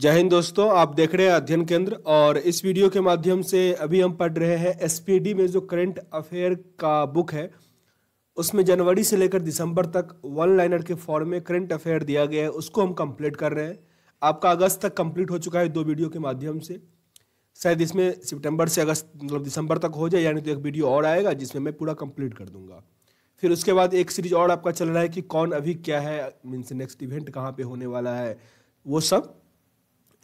जय हिंद दोस्तों आप देख रहे हैं अध्ययन केंद्र और इस वीडियो के माध्यम से अभी हम पढ़ रहे हैं एसपीडी में जो करंट अफेयर का बुक है उसमें जनवरी से लेकर दिसंबर तक वन लाइनर के फॉर्म में करंट अफेयर दिया गया है उसको हम कंप्लीट कर रहे हैं आपका अगस्त तक कंप्लीट हो चुका है दो वीडियो के माध्यम से शायद इसमें सितंबर से अगस्त मतलब दिसंबर तक हो जाए यानी तो एक वीडियो और आएगा जिसमें मैं पूरा कंप्लीट कर दूंगा फिर उसके बाद एक सीरीज और आपका चल रहा है कि कौन अभी क्या है मीन्स नेक्स्ट इवेंट कहाँ पे होने वाला है वो सब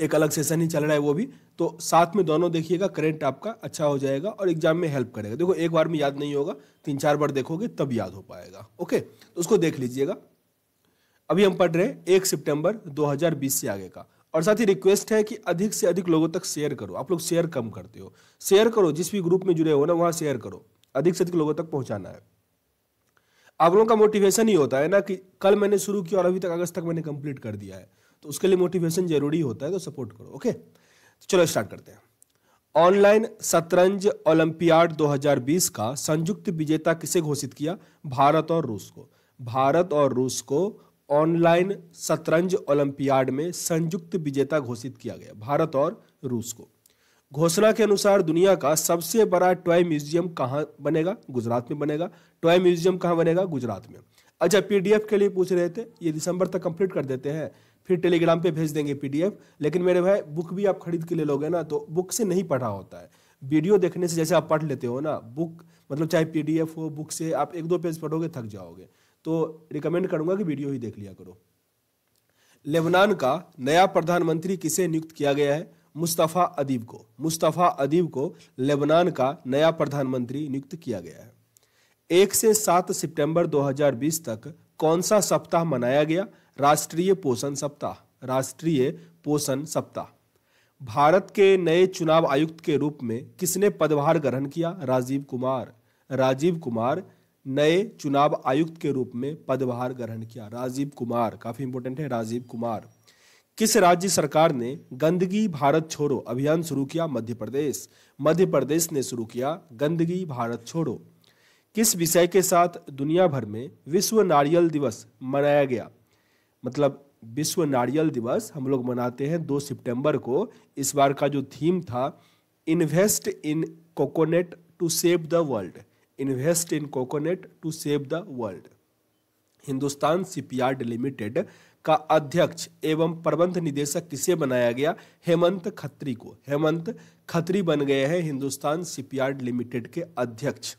एक अलग सेशन ही चल रहा है वो भी तो साथ में दोनों देखिएगा करेंट आपका अच्छा हो जाएगा और एग्जाम में हेल्प करेगा देखो एक बार में याद नहीं होगा तीन चार बार देखोगे तब याद हो पाएगा ओके तो उसको देख लीजिएगा अभी हम पढ़ रहे हैं एक सितंबर 2020 से आगे का और साथ ही रिक्वेस्ट है कि अधिक से अधिक लोगों तक शेयर करो आप लोग शेयर कम करते हो शेयर करो जिस भी ग्रुप में जुड़े हो ना वहाँ शेयर करो अधिक से अधिक लोगों तक पहुँचाना है आप लोगों का मोटिवेशन ही होता है ना कि कल मैंने शुरू किया और अभी तक अगस्त तक मैंने कंप्लीट कर दिया है तो उसके लिए मोटिवेशन जरूरी होता है तो सपोर्ट करो ओके तो चलो स्टार्ट करते हैं ऑनलाइन शतरंज ओलंपियाड 2020 का संयुक्त विजेता किसे घोषित किया भारत और रूस को भारत और रूस को ऑनलाइन शतरंज ओलंपियाड में संयुक्त विजेता घोषित किया गया भारत और रूस को घोषणा के अनुसार दुनिया का सबसे बड़ा टॉय म्यूजियम कहाँ बनेगा गुजरात में बनेगा टॉय म्यूजियम कहाँ बनेगा गुजरात में अच्छा पीडीएफ के लिए पूछ रहे थे ये दिसंबर तक कंप्लीट कर देते हैं फिर टेलीग्राम पे भेज देंगे पीडीएफ लेकिन मेरे भाई बुक भी आप खरीद के ले लोगे ना तो बुक से नहीं पढ़ा होता है वीडियो देखने से जैसे आप पढ़ लेते हो ना बुक मतलब चाहे पीडीएफ हो बुक से आप एक दो पेज पढ़ोगे थक जाओगे तो रिकमेंड करूंगा कि वीडियो ही देख लिया करो लेबनान का नया प्रधानमंत्री किसे नियुक्त किया गया है मुस्तफ़ा अदीब को मुस्तफ़ा अदीब को लेबनान का नया प्रधानमंत्री नियुक्त किया गया है एक से सात सितंबर 2020 तक कौन सा सप्ताह मनाया गया राष्ट्रीय पोषण सप्ताह राष्ट्रीय पोषण सप्ताह भारत के नए चुनाव आयुक्त के रूप में किसने पदभार ग्रहण किया राजीव कुमार राजीव कुमार नए चुनाव आयुक्त के रूप में पदभार ग्रहण किया राजीव कुमार काफी इंपोर्टेंट है राजीव कुमार किस राज्य सरकार ने गंदगी भारत छोड़ो अभियान शुरू किया मध्य प्रदेश मध्य प्रदेश ने शुरू किया गंदगी भारत छोड़ो किस विषय के साथ दुनिया भर में विश्व नारियल दिवस मनाया गया मतलब विश्व नारियल दिवस हम लोग मनाते हैं दो सितंबर को इस बार का जो थीम था invest in coconut to save the world invest in coconut to save the world Hindustan Shipyard Limited का अध्यक्ष एवं प्रबंध निदेशक किसे बनाया गया हेमंत खत्री को हेमंत खत्री बन गए हैं हिंदुस्तान शिपयार्ड लिमिटेड के अध्यक्ष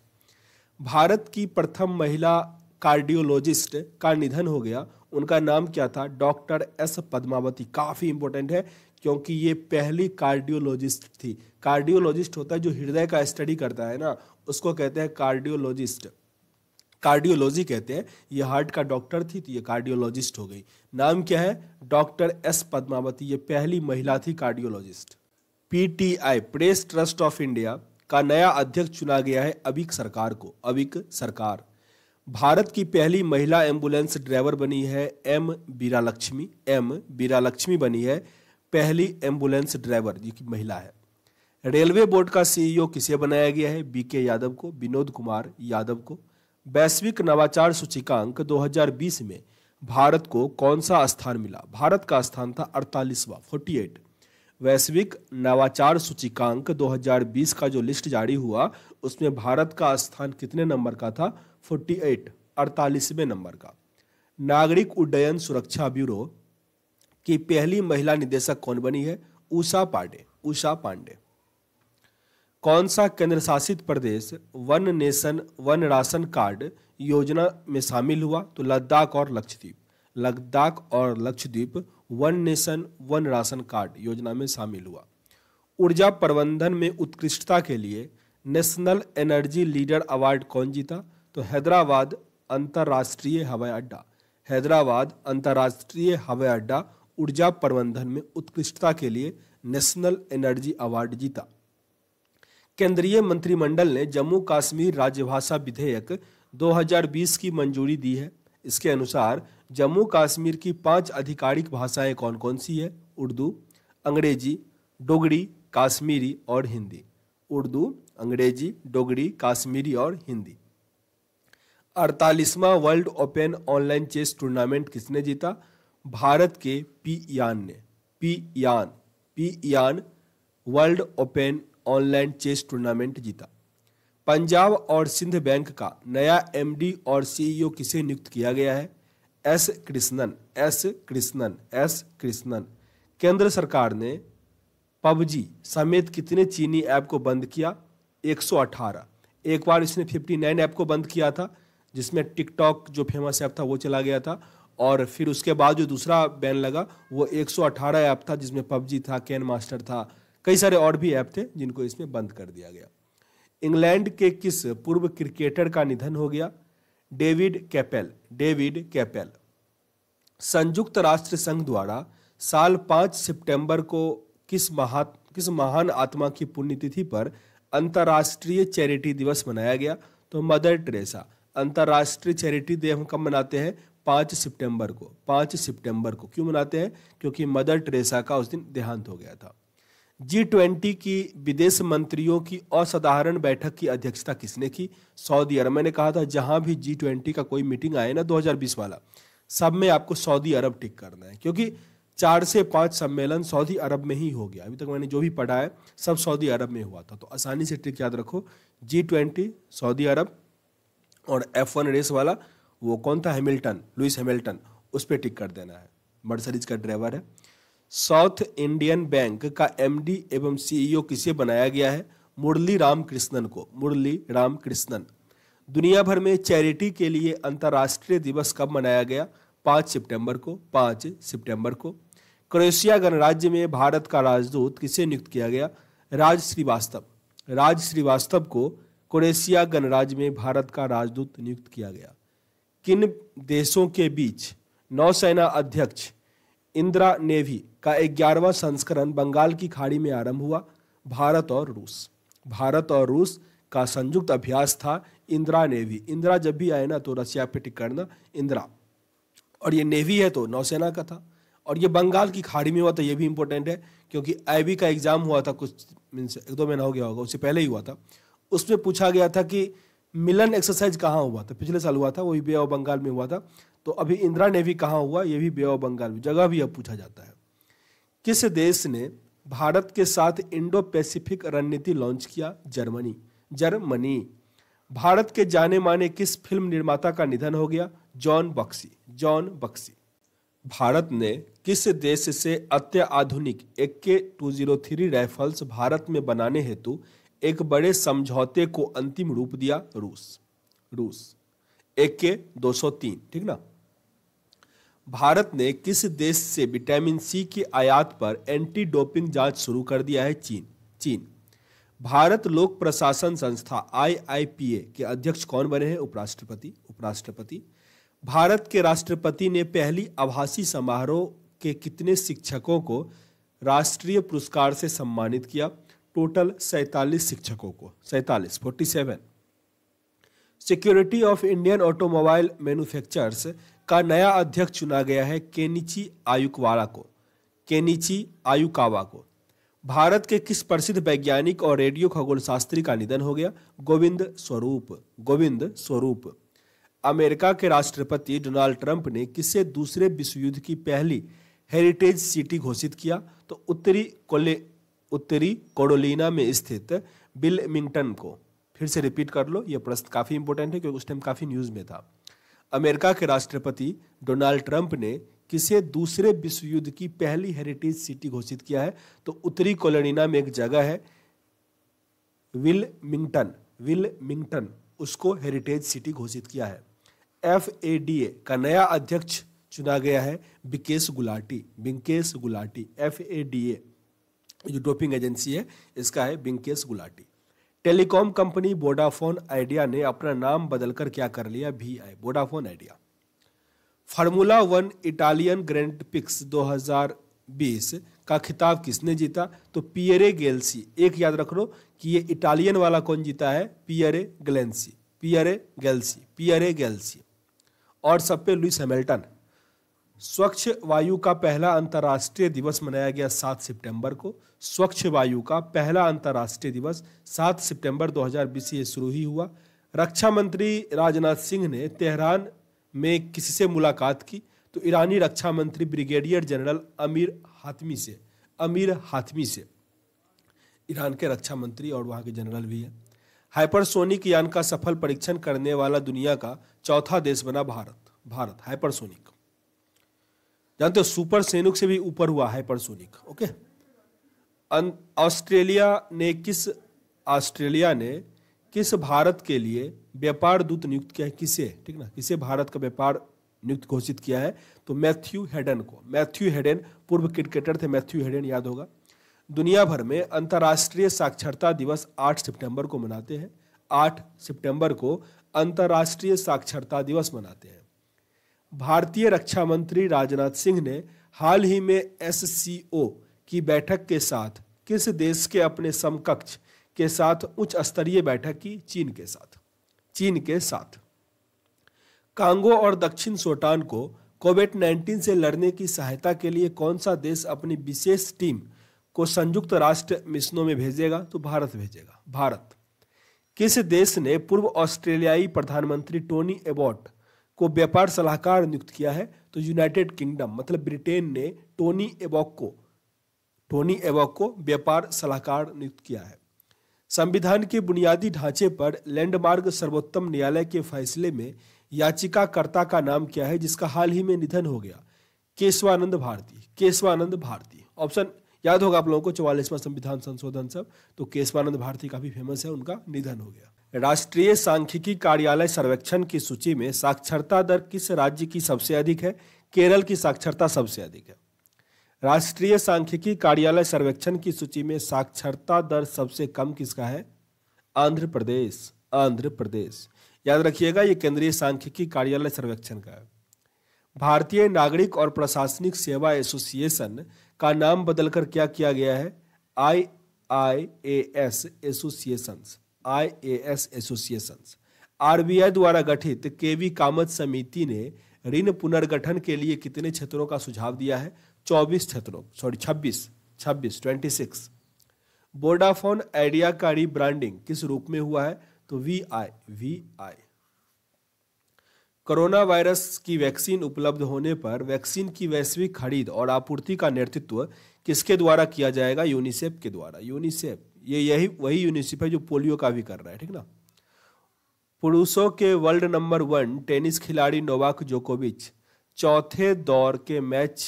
भारत की प्रथम महिला कार्डियोलॉजिस्ट का निधन हो गया उनका नाम क्या था डॉक्टर एस पद्मावती काफ़ी इंपॉर्टेंट है क्योंकि ये पहली कार्डियोलॉजिस्ट थी कार्डियोलॉजिस्ट होता है जो हृदय का स्टडी करता है ना उसको कहते हैं कार्डियोलॉजिस्ट कार्डियोलॉजी कहते हैं ये हार्ट का डॉक्टर थी तो ये कार्डियोलॉजिस्ट हो गई नाम क्या है डॉक्टर एस पद्मावती ये पहली महिला थी cardiologist PTI Press Trust of India का नया अध्यक्ष चुना गया है अबिक सरकार को अबिक सरकार भारत की पहली महिला एम्बुलेंस ड्राइवर बनी है एम बीरा लक्ष्मी एम बीरा लक्ष्मी बनी है पहली एम्बुलेंस ड्राइवर जो कि महिला है रेलवे बोर्ड का सीईओ e किसे बनाया गया है बी के यादव को विनोद कुमार यादव को वैश्विक नवाचार सूचिकांक 2020 में भारत को कौन सा स्थान मिला भारत का स्थान था अड़तालीसवा 48 वैश्विक नवाचार सूचिकांक 2020 का जो लिस्ट जारी हुआ उसमें भारत का स्थान कितने नंबर का था फोर्टी एट अड़तालीसवें नंबर का नागरिक उड्डयन सुरक्षा ब्यूरो की पहली महिला निदेशक कौन बनी है उषा पांडे उषा पांडे कौन सा केंद्र शासित प्रदेश one nation one ration card योजना में शामिल हुआ तो लद्दाख और लक्षद्वीप लद्दाख और Lakshadweep one nation one ration card योजना में शामिल हुआ ऊर्जा प्रबंधन में उत्कृष्टता के लिए नेशनल एनर्जी लीडर अवार्ड कौन जीता तो हैदराबाद अंतर्राष्ट्रीय हवाई अड्डा हैदराबाद अंतर्राष्ट्रीय हवाई अड्डा ऊर्जा प्रबंधन में उत्कृष्टता के लिए नेशनल एनर्जी अवार्ड जीता केंद्रीय मंत्रिमंडल ने जम्मू कश्मीर राज्यभाषा विधेयक 2020 की मंजूरी दी है इसके अनुसार जम्मू कश्मीर की पांच आधिकारिक भाषाएं कौन कौन सी है उर्दू अंग्रेजी डोगरी काश्मीरी और हिंदी उर्दू अंग्रेजी डोगरी काश्मीरी और हिंदी अड़तालीसवां world open online chess tournament किसने जीता भारत के पी यान ने पी यान पी यान world open online chess tournament जीता पंजाब और सिंध बैंक का नया एमडी और सीईओ e किसे नियुक्त किया गया है S Krishnan S Krishnan S Krishnan केंद्र सरकार ने पबजी समेत कितने चीनी ऐप को बंद किया 118 एक बार इसने 59 ऐप को बंद किया था जिसमें टिकटॉक जो फेमस ऐप था वो चला गया था और फिर उसके बाद जो दूसरा बैन लगा वो 118 ऐप था जिसमें पबजी था कैन मास्टर था कई सारे और भी ऐप थे जिनको इसमें बंद कर दिया गया इंग्लैंड के किस पूर्व क्रिकेटर का निधन हो गया डेविड कैपेल डेविड कैपेल संयुक्त राष्ट्र संघ द्वारा साल पांच सितंबर को किस महा किस महान आत्मा की पुण्यतिथि पर अंतर्राष्ट्रीय चैरिटी दिवस मनाया गया तो मदर टेरेसा अंतर्राष्ट्रीय चैरिटी डे हम कब मनाते हैं पाँच सितंबर को पाँच सितंबर को क्यों मनाते हैं क्योंकि मदर टेरेसा का उस दिन देहांत हो गया था जी ट्वेंटी की विदेश मंत्रियों की असाधारण बैठक की अध्यक्षता किसने की सऊदी अरब मैंने कहा था जहां भी जी ट्वेंटी का कोई मीटिंग आए ना 2020 वाला सब में आपको सऊदी अरब टिक करना है क्योंकि चार से पाँच सम्मेलन सऊदी अरब में ही हो गया अभी तक मैंने जो भी पढ़ा है सब सऊदी अरब में हुआ था तो आसानी से ट्रिक याद रखो जी ट्वेंटी सऊदी अरब और एफ वन रेस वाला वो कौन था हैमिल्टन लुइस हैमिल्टन उस पर टिक कर देना है मर्सरीज का ड्राइवर है साउथ इंडियन बैंक का एम एवं सीईओ e किसे बनाया गया है मुरली रामकृष्णन को मुरली रामकृष्णन दुनिया भर में चैरिटी के लिए अंतर्राष्ट्रीय दिवस कब मनाया गया पाँच सितंबर को पाँच सितंबर को क्रोएशिया गणराज्य में भारत का राजदूत किसे नियुक्त किया गया राज श्रीवास्तव राज श्रीवास्तव को क्रोएशिया गणराज्य में भारत का राजदूत नियुक्त किया गया किन देशों के बीच नौसेना अध्यक्ष इंदिरा नेवी का ग्यारहवा संस्करण बंगाल की खाड़ी में आरंभ हुआ भारत और रूस भारत और रूस का संयुक्त अभ्यास था इंदिरा नेवी इंदिरा जब भी आए ना तो रसिया पे टिक करना इंदिरा और ये नेवी है तो नौसेना का था और ये बंगाल की खाड़ी में हुआ था ये भी इंपॉर्टेंट है क्योंकि आईबी का एग्ज़ाम हुआ था कुछ मीन्स एक दो महीना हो गया होगा उससे पहले ही हुआ था उसमें पूछा गया था कि मिलन एक्सरसाइज कहाँ हुआ था पिछले साल हुआ था वही बे ऑफ बंगाल में हुआ था तो अभी इंदिरा नेवी कहाँ हुआ ये भी बे ऑफ बंगाल में जगह भी अब पूछा जाता है किस देश ने भारत के साथ इंडो पैसिफिक रणनीति लॉन्च किया जर्मनी जर्मनी भारत के जाने माने किस फिल्म निर्माता का निधन हो गया जॉन बक्सी जॉन बक्सी भारत ने किस देश से अत्याधुनिक A K two zero three rifles Bharat में बनाने हेतु एक बड़े समझौते को अंतिम रूप दिया रूस रूस एक के 203 ठीक ना भारत ने किस देश से विटामिन सी के आयात पर एंटी डोपिंग जांच शुरू कर दिया है चीन चीन भारत लोक प्रशासन संस्था आईआईपीए के अध्यक्ष कौन बने हैं उपराष्ट्रपति उपराष्ट्रपति भारत के राष्ट्रपति ने पहली आभासी समारोह के कितने शिक्षकों को राष्ट्रीय पुरस्कार से सम्मानित किया टोटल सैतालीस शिक्षकों को सैतालीस forty seven security of Indian automobile manufacturers का नया अध्यक्ष चुना गया है केनिची आयुकवाड़ा को केनिची आयुकावा को भारत के किस प्रसिद्ध वैज्ञानिक और रेडियो खगोल शास्त्री का निधन हो गया गोविंद स्वरूप गोविंद स्वरूप अमेरिका के राष्ट्रपति डोनाल्ड ट्रंप ने किसे दूसरे विश्व युद्ध की पहली हेरिटेज सिटी घोषित किया तो उत्तरी उत्तरी कोडोलिना में स्थित बिलमिंगटन को फिर से रिपीट कर लो ये प्रश्न काफ़ी इंपोर्टेंट है क्योंकि उस टाइम काफ़ी न्यूज़ में था अमेरिका के राष्ट्रपति डोनाल्ड ट्रंप ने किसे दूसरे विश्व युद्ध की पहली हेरिटेज सिटी घोषित किया है तो उत्तरी कोलोनिना में एक जगह है विलमिंगटन मिंगटन उसको हेरिटेज सिटी घोषित किया है एफ ए डी ए का नया अध्यक्ष चुना गया है Bikesh Gulati Binkesh Gulati F A D A जो डोपिंग एजेंसी है इसका है Binkesh Gulati telecom company Vodafone Idea ने अपना नाम बदलकर क्या कर लिया भी I Vodafone Idea formula one Italian Grand Prix 2020 का खिताब किसने जीता तो पियरे गेल्सी एक याद रख लो कि ये इटालियन वाला कौन जीता है पियरे गलेंसी पियरे गेल्सी पियरे गेल्सी और सब पे लुइस हैमिल्टन स्वच्छ वायु का पहला अंतर्राष्ट्रीय दिवस मनाया गया सात सितंबर को स्वच्छ वायु का पहला अंतर्राष्ट्रीय दिवस सात सितंबर 2020 से शुरू ही हुआ रक्षा मंत्री राजनाथ सिंह ने तेहरान में किसी से मुलाकात की तो ईरानी रक्षा मंत्री ब्रिगेडियर जनरल अमीर हातमी से अमीर हातमी से ईरान के रक्षा मंत्री और वहाँ के जनरल भी है हाइपरसोनिक यान का सफल परीक्षण करने वाला दुनिया का चौथा देश बना भारत भारत हाइपरसोनिक जानते हो सुपर सेनुक से भी ऊपर हुआ हाइपरसोनिक ओके ऑस्ट्रेलिया ने किस ऑस्ट्रेलिया ने किस भारत के लिए व्यापार दूत नियुक्त किया है किसे ठीक ना किसे भारत का व्यापार नियुक्त घोषित किया है तो मैथ्यू हेडन को मैथ्यू हेडन पूर्व क्रिकेटर थे मैथ्यू हेडन याद होगा दुनिया भर में अंतर्राष्ट्रीय साक्षरता दिवस 8 सितंबर को मनाते हैं 8 सितंबर को अंतर्राष्ट्रीय साक्षरता दिवस मनाते हैं भारतीय रक्षा मंत्री राजनाथ सिंह ने हाल ही में एस की बैठक के साथ किस देश के अपने समकक्ष के साथ उच्च स्तरीय बैठक की चीन के साथ चीन के साथ कांगो और दक्षिण सोटान को कोविड 19 से लड़ने की सहायता के लिए कौन सा देश अपनी विशेष टीम को संयुक्त राष्ट्र मिशनों में भेजेगा तो भारत भेजेगा भारत किस देश ने पूर्व ऑस्ट्रेलियाई प्रधानमंत्री टोनी एबॉट को व्यापार सलाहकार नियुक्त किया है तो यूनाइटेड किंगडम मतलब ब्रिटेन ने टोनी एबॉक को टोनी एबॉक को व्यापार सलाहकार नियुक्त किया है संविधान के बुनियादी ढांचे पर लैंडमार्क सर्वोत्तम न्यायालय के फैसले में याचिकाकर्ता का नाम क्या है जिसका हाल ही में निधन हो गया केशवानंद भारती केशवानंद भारती ऑप्शन याद होगा आप लोगों को चौवालीसवां संविधान संशोधन सब तो केशवानंद भारती काफी फेमस है उनका निधन हो गया राष्ट्रीय सांख्यिकी कार्यालय सर्वेक्षण की सूची में साक्षरता दर किस राज्य की सबसे अधिक है केरल की साक्षरता सबसे अधिक है राष्ट्रीय सांख्यिकी कार्यालय सर्वेक्षण की सूची में साक्षरता दर सबसे कम किसका है आंध्र प्रदेश आंध्र प्रदेश याद रखिएगा ये केंद्रीय सांख्यिकी कार्यालय सर्वेक्षण का है भारतीय नागरिक और प्रशासनिक सेवा एसोसिएशन का नाम बदलकर क्या किया गया है I I A S associations I A IAS associations RBI द्वारा गठित के वी कामत समिति ने ऋण पुनर्गठन के लिए कितने क्षेत्रों का सुझाव दिया है चौबीस क्षेत्रों सॉरी छब्बीस छब्बीस ट्वेंटी सिक्स बोडाफोन आइडिया का रिब्रांडिंग किस रूप में हुआ है तो V I V I corona virus की वैक्सीन उपलब्ध होने पर वैक्सीन की वैश्विक खरीद और आपूर्ति का नेतृत्व किसके द्वारा किया जाएगा यूनिसेफ के द्वारा यूनिसेफ ये यही वही यूनिसिप है जो पोलियो का भी कर रहा है ठीक ना पुरुषों के वर्ल्ड नंबर वन टेनिस खिलाड़ी नोवाक जोकोविच चौथे दौर के मैच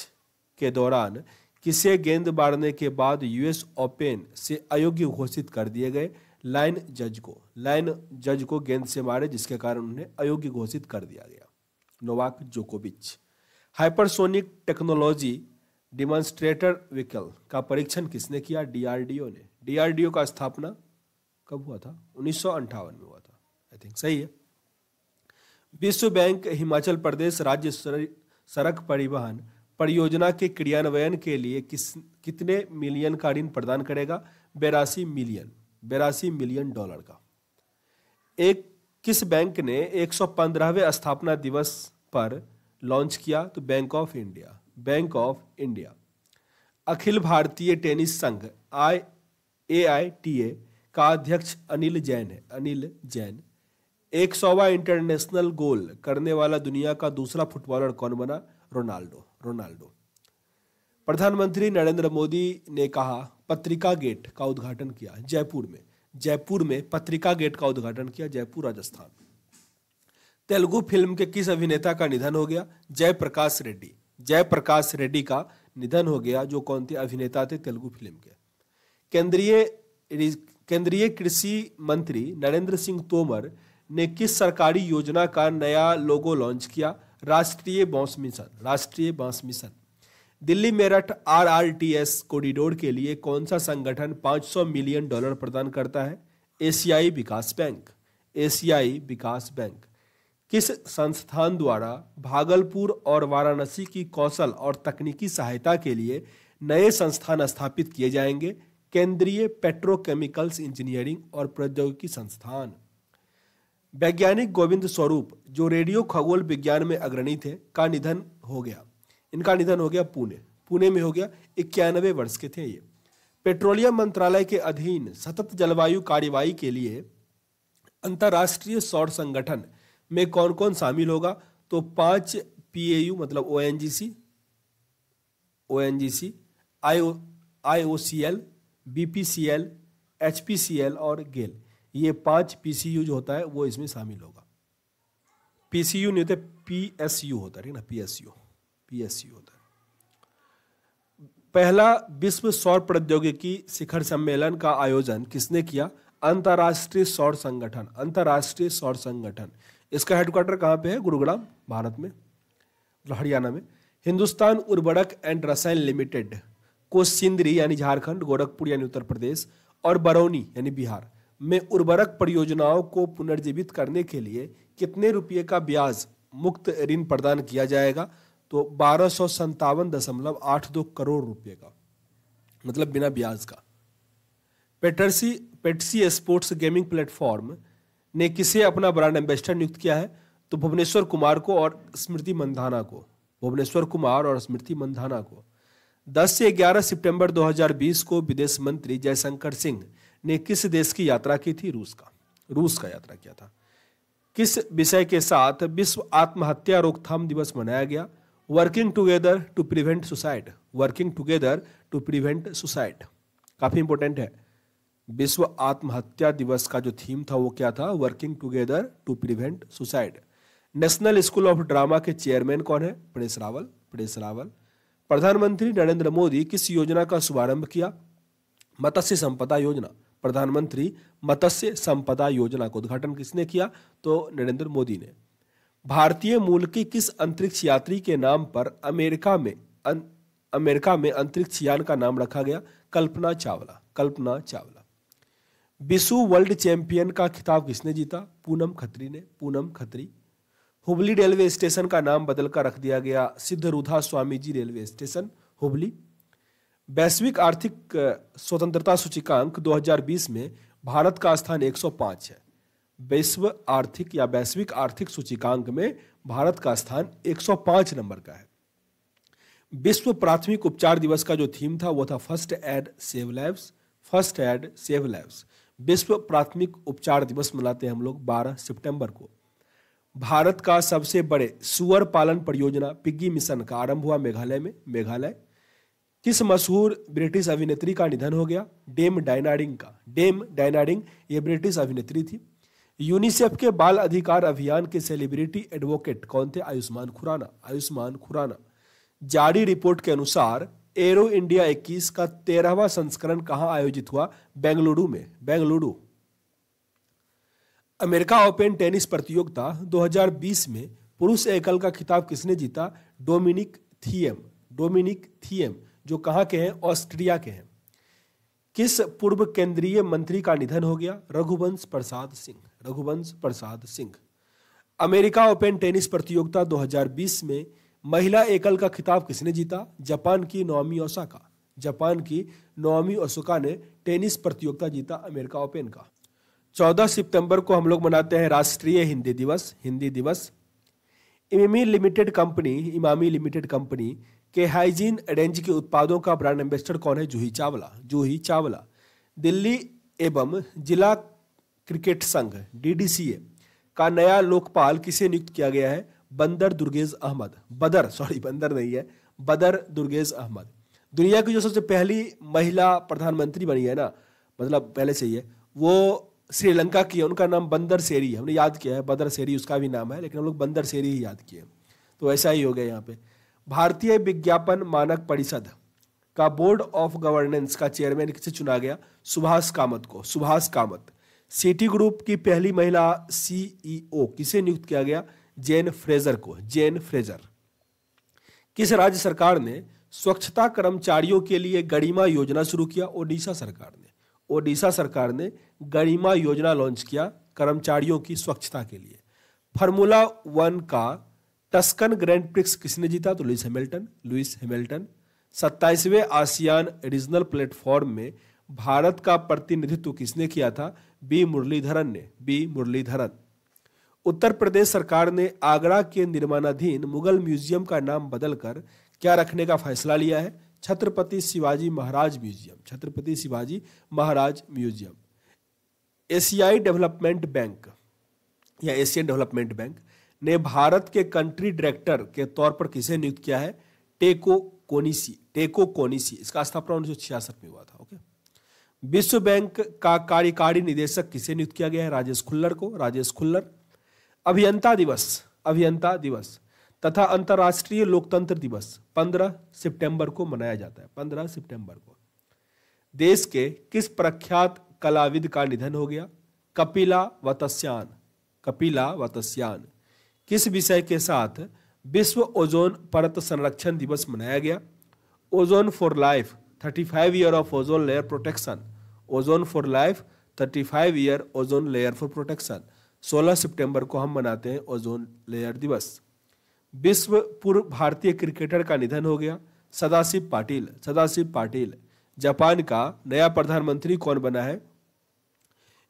के दौरान किसे गेंद मारने के बाद यूएस ओपन से अयोग्य घोषित कर दिए गए लाइन जज को लाइन जज को गेंद से मारे जिसके कारण उन्हें अयोग्य घोषित कर दिया गया नोवाक जोकोविच हाइपरसोनिक टेक्नोलॉजी डिमॉन्स्ट्रेटर व्हीकल का परीक्षण किसने किया डीआरडीओ ने डीआरडीओ का स्थापना कब हुआ था उन्नीस में हुआ था आई थिंक सही है विश्व बैंक हिमाचल प्रदेश राज्य सड़क परिवहन परियोजना के क्रियान्वयन के लिए किस कितने मिलियन का ऋण प्रदान करेगा बेरासी मिलियन बेरासी मिलियन डॉलर का एक किस बैंक ने 115वें स्थापना दिवस पर लॉन्च किया तो Bank of India Bank of India Akhil Bharatiya tennis संघ आई ए का अध्यक्ष अनिल जैन है अनिल जैन एक सौवा इंटरनेशनल गोल करने वाला दुनिया का दूसरा फुटबॉलर कौन बना रोनाल्डो रोनाल्डो प्रधानमंत्री नरेंद्र मोदी ने कहा पत्रिका गेट का उद्घाटन किया जयपुर में जयपुर में पत्रिका गेट का उद्घाटन किया जयपुर राजस्थान तेलुगु फिल्म के किस अभिनेता का निधन हो गया जयप्रकाश रेड्डी जयप्रकाश रेड्डी का निधन हो गया जो कौन थे अभिनेता थे तेलुगु फिल्म के केंद्रीय केंद्रीय कृषि मंत्री नरेंद्र सिंह तोमर ने किस सरकारी योजना का नया लोगो लॉन्च किया राष्ट्रीय बांस मिशन राष्ट्रीय बांस mission Delhi Meerut RRTS corridor के लिए कौन सा संगठन 500 मिलियन डॉलर प्रदान करता है एशियाई विकास बैंक एशियाई विकास बैंक किस संस्थान द्वारा भागलपुर और वाराणसी की कौशल और तकनीकी सहायता के लिए नए संस्थान स्थापित किए जाएंगे केंद्रीय पेट्रोकेमिकल्स इंजीनियरिंग और प्रौद्योगिकी संस्थान वैज्ञानिक गोविंद स्वरूप जो रेडियो खगोल विज्ञान में अग्रणी थे का निधन हो गया इनका निधन हो गया पुणे पुणे में हो गया इक्यानवे वर्ष के थे ये पेट्रोलियम मंत्रालय के अधीन सतत जलवायु कार्यवाही के लिए अंतर्राष्ट्रीय सौर संगठन में कौन कौन शामिल होगा तो पांच पीएयू मतलब O N G C O N G C I O I O C L BPCL HPCL और गेल e ये पांच पीसीयू जो होता है वो इसमें शामिल होगा पीसीयू नहीं होता पीएसयू होता है ठीक ना पीएसयू पीएसयू होता है पहला विश्व सौर प्रौद्योगिकी शिखर सम्मेलन का आयोजन किसने किया अंतर्राष्ट्रीय सौर संगठन अंतर्राष्ट्रीय सौर संगठन इसका हेडक्वार्टर कहाँ पे है गुरुग्राम भारत में हरियाणा में हिंदुस्तान उर्वरक एंड रसायन लिमिटेड को सिंदरी यानी झारखंड गोरखपुर यानी उत्तर प्रदेश और बरौनी यानी बिहार में उर्वरक परियोजनाओं को पुनर्जीवित करने के लिए कितने रुपये का ब्याज मुक्त ऋण प्रदान किया जाएगा तो बारह सौ संतावन दशमलव आठ दो करोड़ रुपये का मतलब बिना ब्याज का पेटरसी पेटसी स्पोर्ट्स गेमिंग प्लेटफॉर्म ने किसे अपना ब्रांड एम्बेसडर नियुक्त किया है तो भुवनेश्वर कुमार को और स्मृति मंधाना को भुवनेश्वर कुमार और स्मृति मंधाना को 10 से 11 सितंबर 2020 को विदेश मंत्री जयशंकर सिंह ने किस देश की यात्रा की थी रूस का रूस का यात्रा किया था किस विषय के साथ विश्व आत्महत्या रोकथाम दिवस मनाया गया working together to prevent suicide working together to prevent suicide काफ़ी इंपोर्टेंट है विश्व आत्महत्या दिवस का जो थीम था वो क्या था working together to prevent suicide National School of Drama के चेयरमैन कौन है प्रेस रावल प्रेस रावल प्रधानमंत्री नरेंद्र मोदी किस योजना का शुभारंभ किया मत्स्य संपदा योजना प्रधानमंत्री मत्स्य संपदा योजना का उद्घाटन किसने किया तो नरेंद्र मोदी ने भारतीय मूल के किस अंतरिक्ष यात्री के नाम पर अमेरिका में अन, अं, अमेरिका में अंतरिक्ष यान का नाम रखा गया कल्पना चावला कल्पना चावला विश्व वर्ल्ड चैंपियन का खिताब किसने जीता पूनम खत्री ने पूनम खत्री हुबली रेलवे स्टेशन का नाम बदलकर रख दिया गया सिद्धरूधा स्वामी जी रेलवे स्टेशन हुबली वैश्विक आर्थिक स्वतंत्रता सूचकांक 2020 में भारत का स्थान 105 है विश्व आर्थिक या वैश्विक आर्थिक सूचकांक में भारत का स्थान 105 नंबर का है विश्व प्राथमिक उपचार दिवस का जो थीम था वो था first aid save lives first aid save lives विश्व प्राथमिक उपचार दिवस मनाते हैं हम लोग 12 सितंबर को भारत का सबसे बड़े सुअर पालन परियोजना पिग्गी मिशन का आरंभ हुआ मेघालय में मेघालय किस मशहूर ब्रिटिश अभिनेत्री का निधन हो गया डेम डायनाडिंग का डेम डायनाडिंग ये ब्रिटिश अभिनेत्री थी यूनिसेफ के बाल अधिकार अभियान के सेलिब्रिटी एडवोकेट कौन थे आयुष्मान खुराना आयुष्मान खुराना जारी रिपोर्ट के अनुसार एरो इंडिया 21 का तेरहवा संस्करण कहाँ आयोजित हुआ बेंगलुरु में बेंगलुरु अमेरिका ओपन टेनिस प्रतियोगिता 2020 में पुरुष एकल का खिताब किसने जीता डोमिनिक थियम डोमिनिक थियम जो कहाँ के हैं ऑस्ट्रिया के हैं किस पूर्व केंद्रीय मंत्री का निधन हो गया Raghuvansh Prasad Singh Raghuvansh Prasad Singh America open tennis प्रतियोगिता 2020 में महिला एकल का खिताब किसने जीता जापान की नोमी ओसाका जापान की नोमी ओसुका ने टेनिस प्रतियोगिता जीता अमेरिका ओपन का चौदह सितंबर को हम लोग मनाते हैं राष्ट्रीय हिंदी दिवस हिंदी दिवस Emami limited company Emami limited company के हाइजीन रेंज के उत्पादों का ब्रांड एम्बेसडर कौन है जूही चावला जूही चावला दिल्ली एवं जिला क्रिकेट संघ डी का नया लोकपाल किसे नियुक्त किया गया है बंदर दुर्गेज अहमद बदर सॉरी बंदर नहीं है बदर दुर्गेज अहमद दुनिया की जो सबसे पहली महिला प्रधानमंत्री बनी है ना मतलब पहले से ही है वो श्रीलंका की है उनका नाम बंदर शेरी हमने याद किया है बदर शेरी उसका भी नाम है लेकिन हम लोग बंदर शेरी ही याद किए तो ऐसा ही हो गया यहाँ पे भारतीय विज्ञापन मानक परिषद का बोर्ड ऑफ गवर्नेंस का चेयरमैन किसे चुना गया सुभाष कामत को सुभाष कामत सिटी ग्रुप की पहली महिला सीईओ e किसे नियुक्त किया गया जेन फ्रेजर को जेन फ्रेजर किस राज्य सरकार ने स्वच्छता कर्मचारियों के लिए गरिमा योजना शुरू किया ओडिशा सरकार ने ओडिशा सरकार ने गरिमा योजना लॉन्च किया कर्मचारियों की स्वच्छता के लिए फार्मूला वन का टस्कन ग्रैंड प्रिक्स किसने जीता तो लुइस हेमिल्टन लुइस हेमिल्टन सत्ताईसवें आसियान रीजनल प्लेटफॉर्म में भारत का प्रतिनिधित्व किसने किया था बी मुरलीधरन ने बी मुरलीधरन उत्तर प्रदेश सरकार ने आगरा के निर्माणाधीन मुगल म्यूजियम का नाम बदलकर क्या रखने का फैसला लिया है छत्रपति शिवाजी महाराज म्यूजियम छत्रपति शिवाजी महाराज म्यूजियम एशियाई डेवलपमेंट बैंक या एशियन डेवलपमेंट बैंक ने भारत के कंट्री डायरेक्टर के तौर पर किसे नियुक्त किया है टेको कोनिसी टेको कोनिसी इसका स्थापना उन्नीस सौ छियासठ में हुआ था ओके विश्व बैंक का कार्यकारी निदेशक किसे नियुक्त किया गया है राजेश खुल्लर को राजेश खुल्लर अभियंता दिवस अभियंता दिवस तथा अंतर्राष्ट्रीय लोकतंत्र दिवस 15 सितंबर को मनाया जाता है 15 सितंबर को देश के किस प्रख्यात कलाविद का निधन हो गया कपिला व तस्यान कपिला व तस्यान किस विषय के साथ विश्व ओजोन परत संरक्षण दिवस मनाया गया ozone for life 35 year of ozone layer protection ozone for life 35 year ozone layer for protection 16 सितंबर को हम मनाते हैं ओजोन लेयर दिवस विश्व पूर्व भारतीय क्रिकेटर का निधन हो गया सदाशिव पाटिल सदाशिव पाटिल जापान का नया प्रधानमंत्री कौन बना है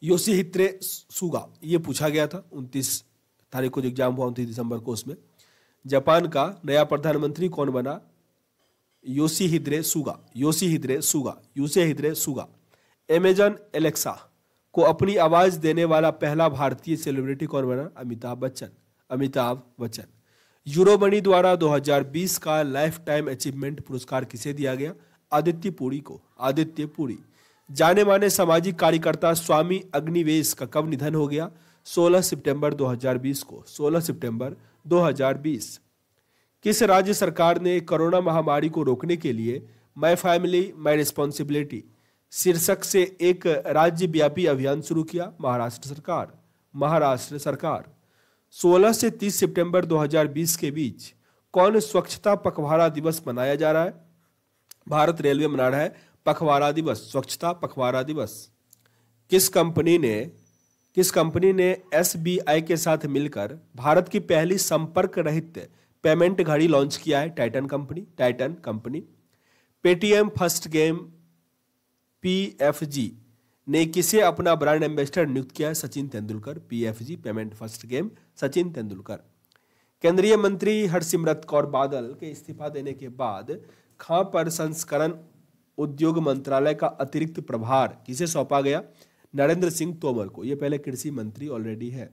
योशी हित्रे सुगा ये पूछा गया था उनतीस तारीख को जो एग्जाम हुआ उनतीस दिसंबर को उसमें जापान का नया प्रधानमंत्री कौन बना Yoshihide Suga Yoshihide Suga Yoshihide Suga Amazon Alexa को अपनी आवाज देने वाला पहला भारतीय सेलिब्रिटी कौन बना अमिताभ बच्चन अमिताभ बच्चन यूरोमनी द्वारा 2020 का लाइफ टाइम अचीवमेंट पुरस्कार किसे दिया गया आदित्य पुरी को आदित्य पुरी जाने माने सामाजिक कार्यकर्ता स्वामी अग्निवेश का कब निधन हो गया 16 सितंबर 2020 को 16 सितंबर 2020 किस राज्य सरकार ने कोरोना महामारी को रोकने के लिए माय फैमिली माय रिस्पॉन्सिबिलिटी शीर्षक से एक राज्यव्यापी अभियान शुरू किया महाराष्ट्र सरकार महाराष्ट्र सरकार 16 से 30 सितंबर 2020 के बीच कौन स्वच्छता पखवाड़ा दिवस मनाया जा रहा है भारत रेलवे मना रहा है पखवाड़ा दिवस स्वच्छता पखवाड़ा दिवस किस कंपनी ने किस कंपनी ने एस के साथ मिलकर भारत की पहली संपर्क रहित पेमेंट घड़ी लॉन्च किया है Titan company Titan company Paytm first game P ने किसे अपना ब्रांड एम्बेसडर नियुक्त किया है Sachin Tendulkar P payment first game Sachin Tendulkar केंद्रीय मंत्री हरसिमरत कौर बादल के इस्तीफा देने के बाद खां पर संस्करण उद्योग मंत्रालय का अतिरिक्त प्रभार किसे सौंपा गया नरेंद्र सिंह तोमर को यह पहले कृषि मंत्री ऑलरेडी है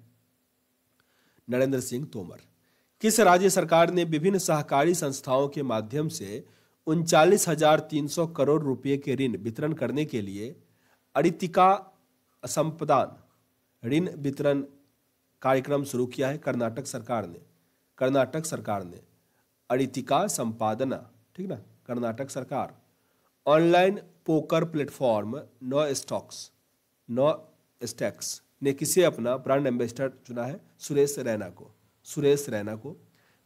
नरेंद्र सिंह तोमर किस राज्य सरकार ने विभिन्न सहकारी संस्थाओं के माध्यम से उनचालीस हजार तीन सौ करोड़ रुपए के ऋण वितरण करने के लिए अड़ितिका संपदान ऋण वितरण कार्यक्रम शुरू किया है कर्नाटक सरकार ने कर्नाटक सरकार ने अड़ितिका संपादना ठीक ना कर्नाटक सरकार online poker platform no stocks no stacks ने किसे अपना ब्रांड एम्बेसडर चुना है सुरेश रैना को सुरेश रैना को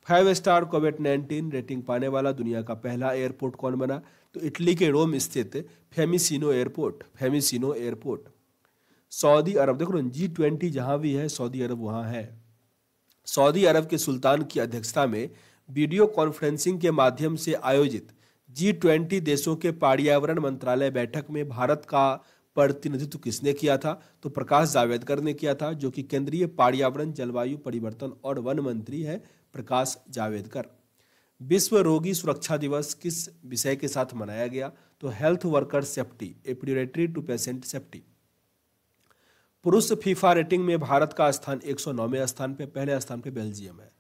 five star COVID nineteen rating पाने वाला दुनिया का पहला एयरपोर्ट कौन बना तो इटली के रोम स्थित Fiumicino airport Fiumicino airport Saudi Arab देखो ना जी ट्वेंटी जहाँ भी है सऊदी अरब वहाँ है सऊदी अरब के सुल्तान की अध्यक्षता में वीडियो कॉन्फ्रेंसिंग के माध्यम से आयोजित जी ट्वेंटी देशों के पर्यावरण मंत्रालय बैठक में भारत का प्रतिनिधित्व किसने किया था तो प्रकाश जावेदकर ने किया था जो कि केंद्रीय पर्यावरण जलवायु परिवर्तन और वन मंत्री है प्रकाश जावेदकर विश्व रोगी सुरक्षा दिवस किस विषय के साथ मनाया गया तो health worker safety a to patient safety पुरुष फीफा रेटिंग में भारत का स्थान एक स्थान पर पहले स्थान पर बेल्जियम है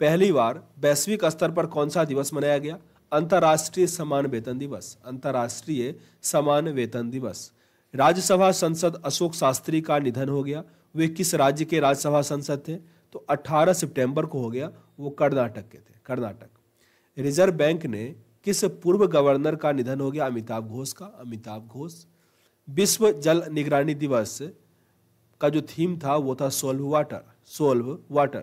पहली बार वैश्विक स्तर पर कौन सा दिवस मनाया गया अंतर्राष्ट्रीय समान वेतन दिवस अंतर्राष्ट्रीय समान वेतन दिवस राज्यसभा संसद अशोक शास्त्री का निधन हो गया वे किस राज्य के राज्यसभा संसद थे तो 18 सितंबर को हो गया वो कर्नाटक के थे कर्नाटक रिजर्व बैंक ने किस पूर्व गवर्नर का निधन हो गया अमिताभ घोष का अमिताभ घोष विश्व जल निगरानी दिवस का जो थीम था वो था सोल्व वाटर सोल्व वाटर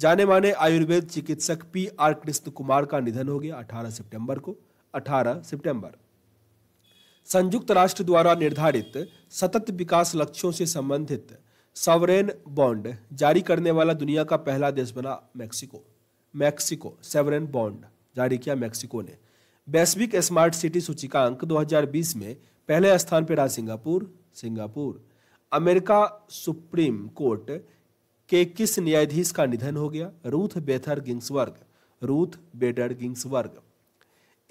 जाने माने आयुर्वेद चिकित्सक पी आर कृष्ण कुमार का निधन हो गया 18 सितंबर को 18 सितंबर संयुक्त राष्ट्र द्वारा निर्धारित सतत विकास लक्ष्यों से संबंधित सवरेन बॉन्ड जारी करने वाला दुनिया का पहला देश बना मैक्सिको मैक्सिको सेवरेन बॉन्ड जारी किया मैक्सिको ने वैश्विक स्मार्ट सिटी सूचिकांक 2020 में पहले स्थान पर रहा Singapore Singapore America Supreme Court के किस न्यायाधीश का निधन हो गया Ruth Bader Ginsburg Ruth Bader Ginsburg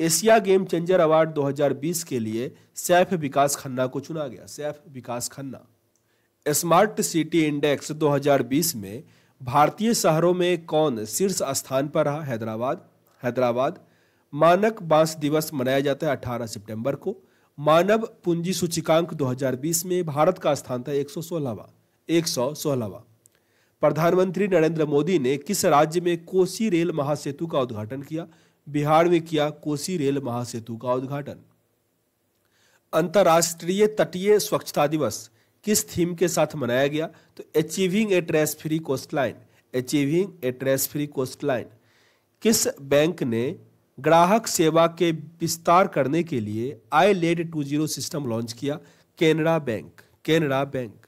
Asia game changer award 2020 के लिए सैफ विकास खन्ना को चुना गया Saif Vikas Khanna smart city index 2020 में भारतीय शहरों में कौन शीर्ष स्थान पर रहा हैदराबाद हैदराबाद मानक बांस दिवस मनाया जाता है 18 सितंबर को मानव पूंजी सूचकांक 2020 में भारत का स्थान था एक सौ सोलहवा एक सौ सोलहवा प्रधानमंत्री नरेंद्र मोदी ने किस राज्य में कोसी रेल महासेतु का उद्घाटन किया बिहार में किया कोसी रेल महासेतु का उद्घाटन अंतर्राष्ट्रीय तटीय स्वच्छता दिवस किस थीम के साथ मनाया गया तो achieving a trash free coastline achieving a trash free coastline किस बैंक ने ग्राहक सेवा के विस्तार करने के लिए AI led e to zero system launch किया केनरा बैंक केनरा बैंक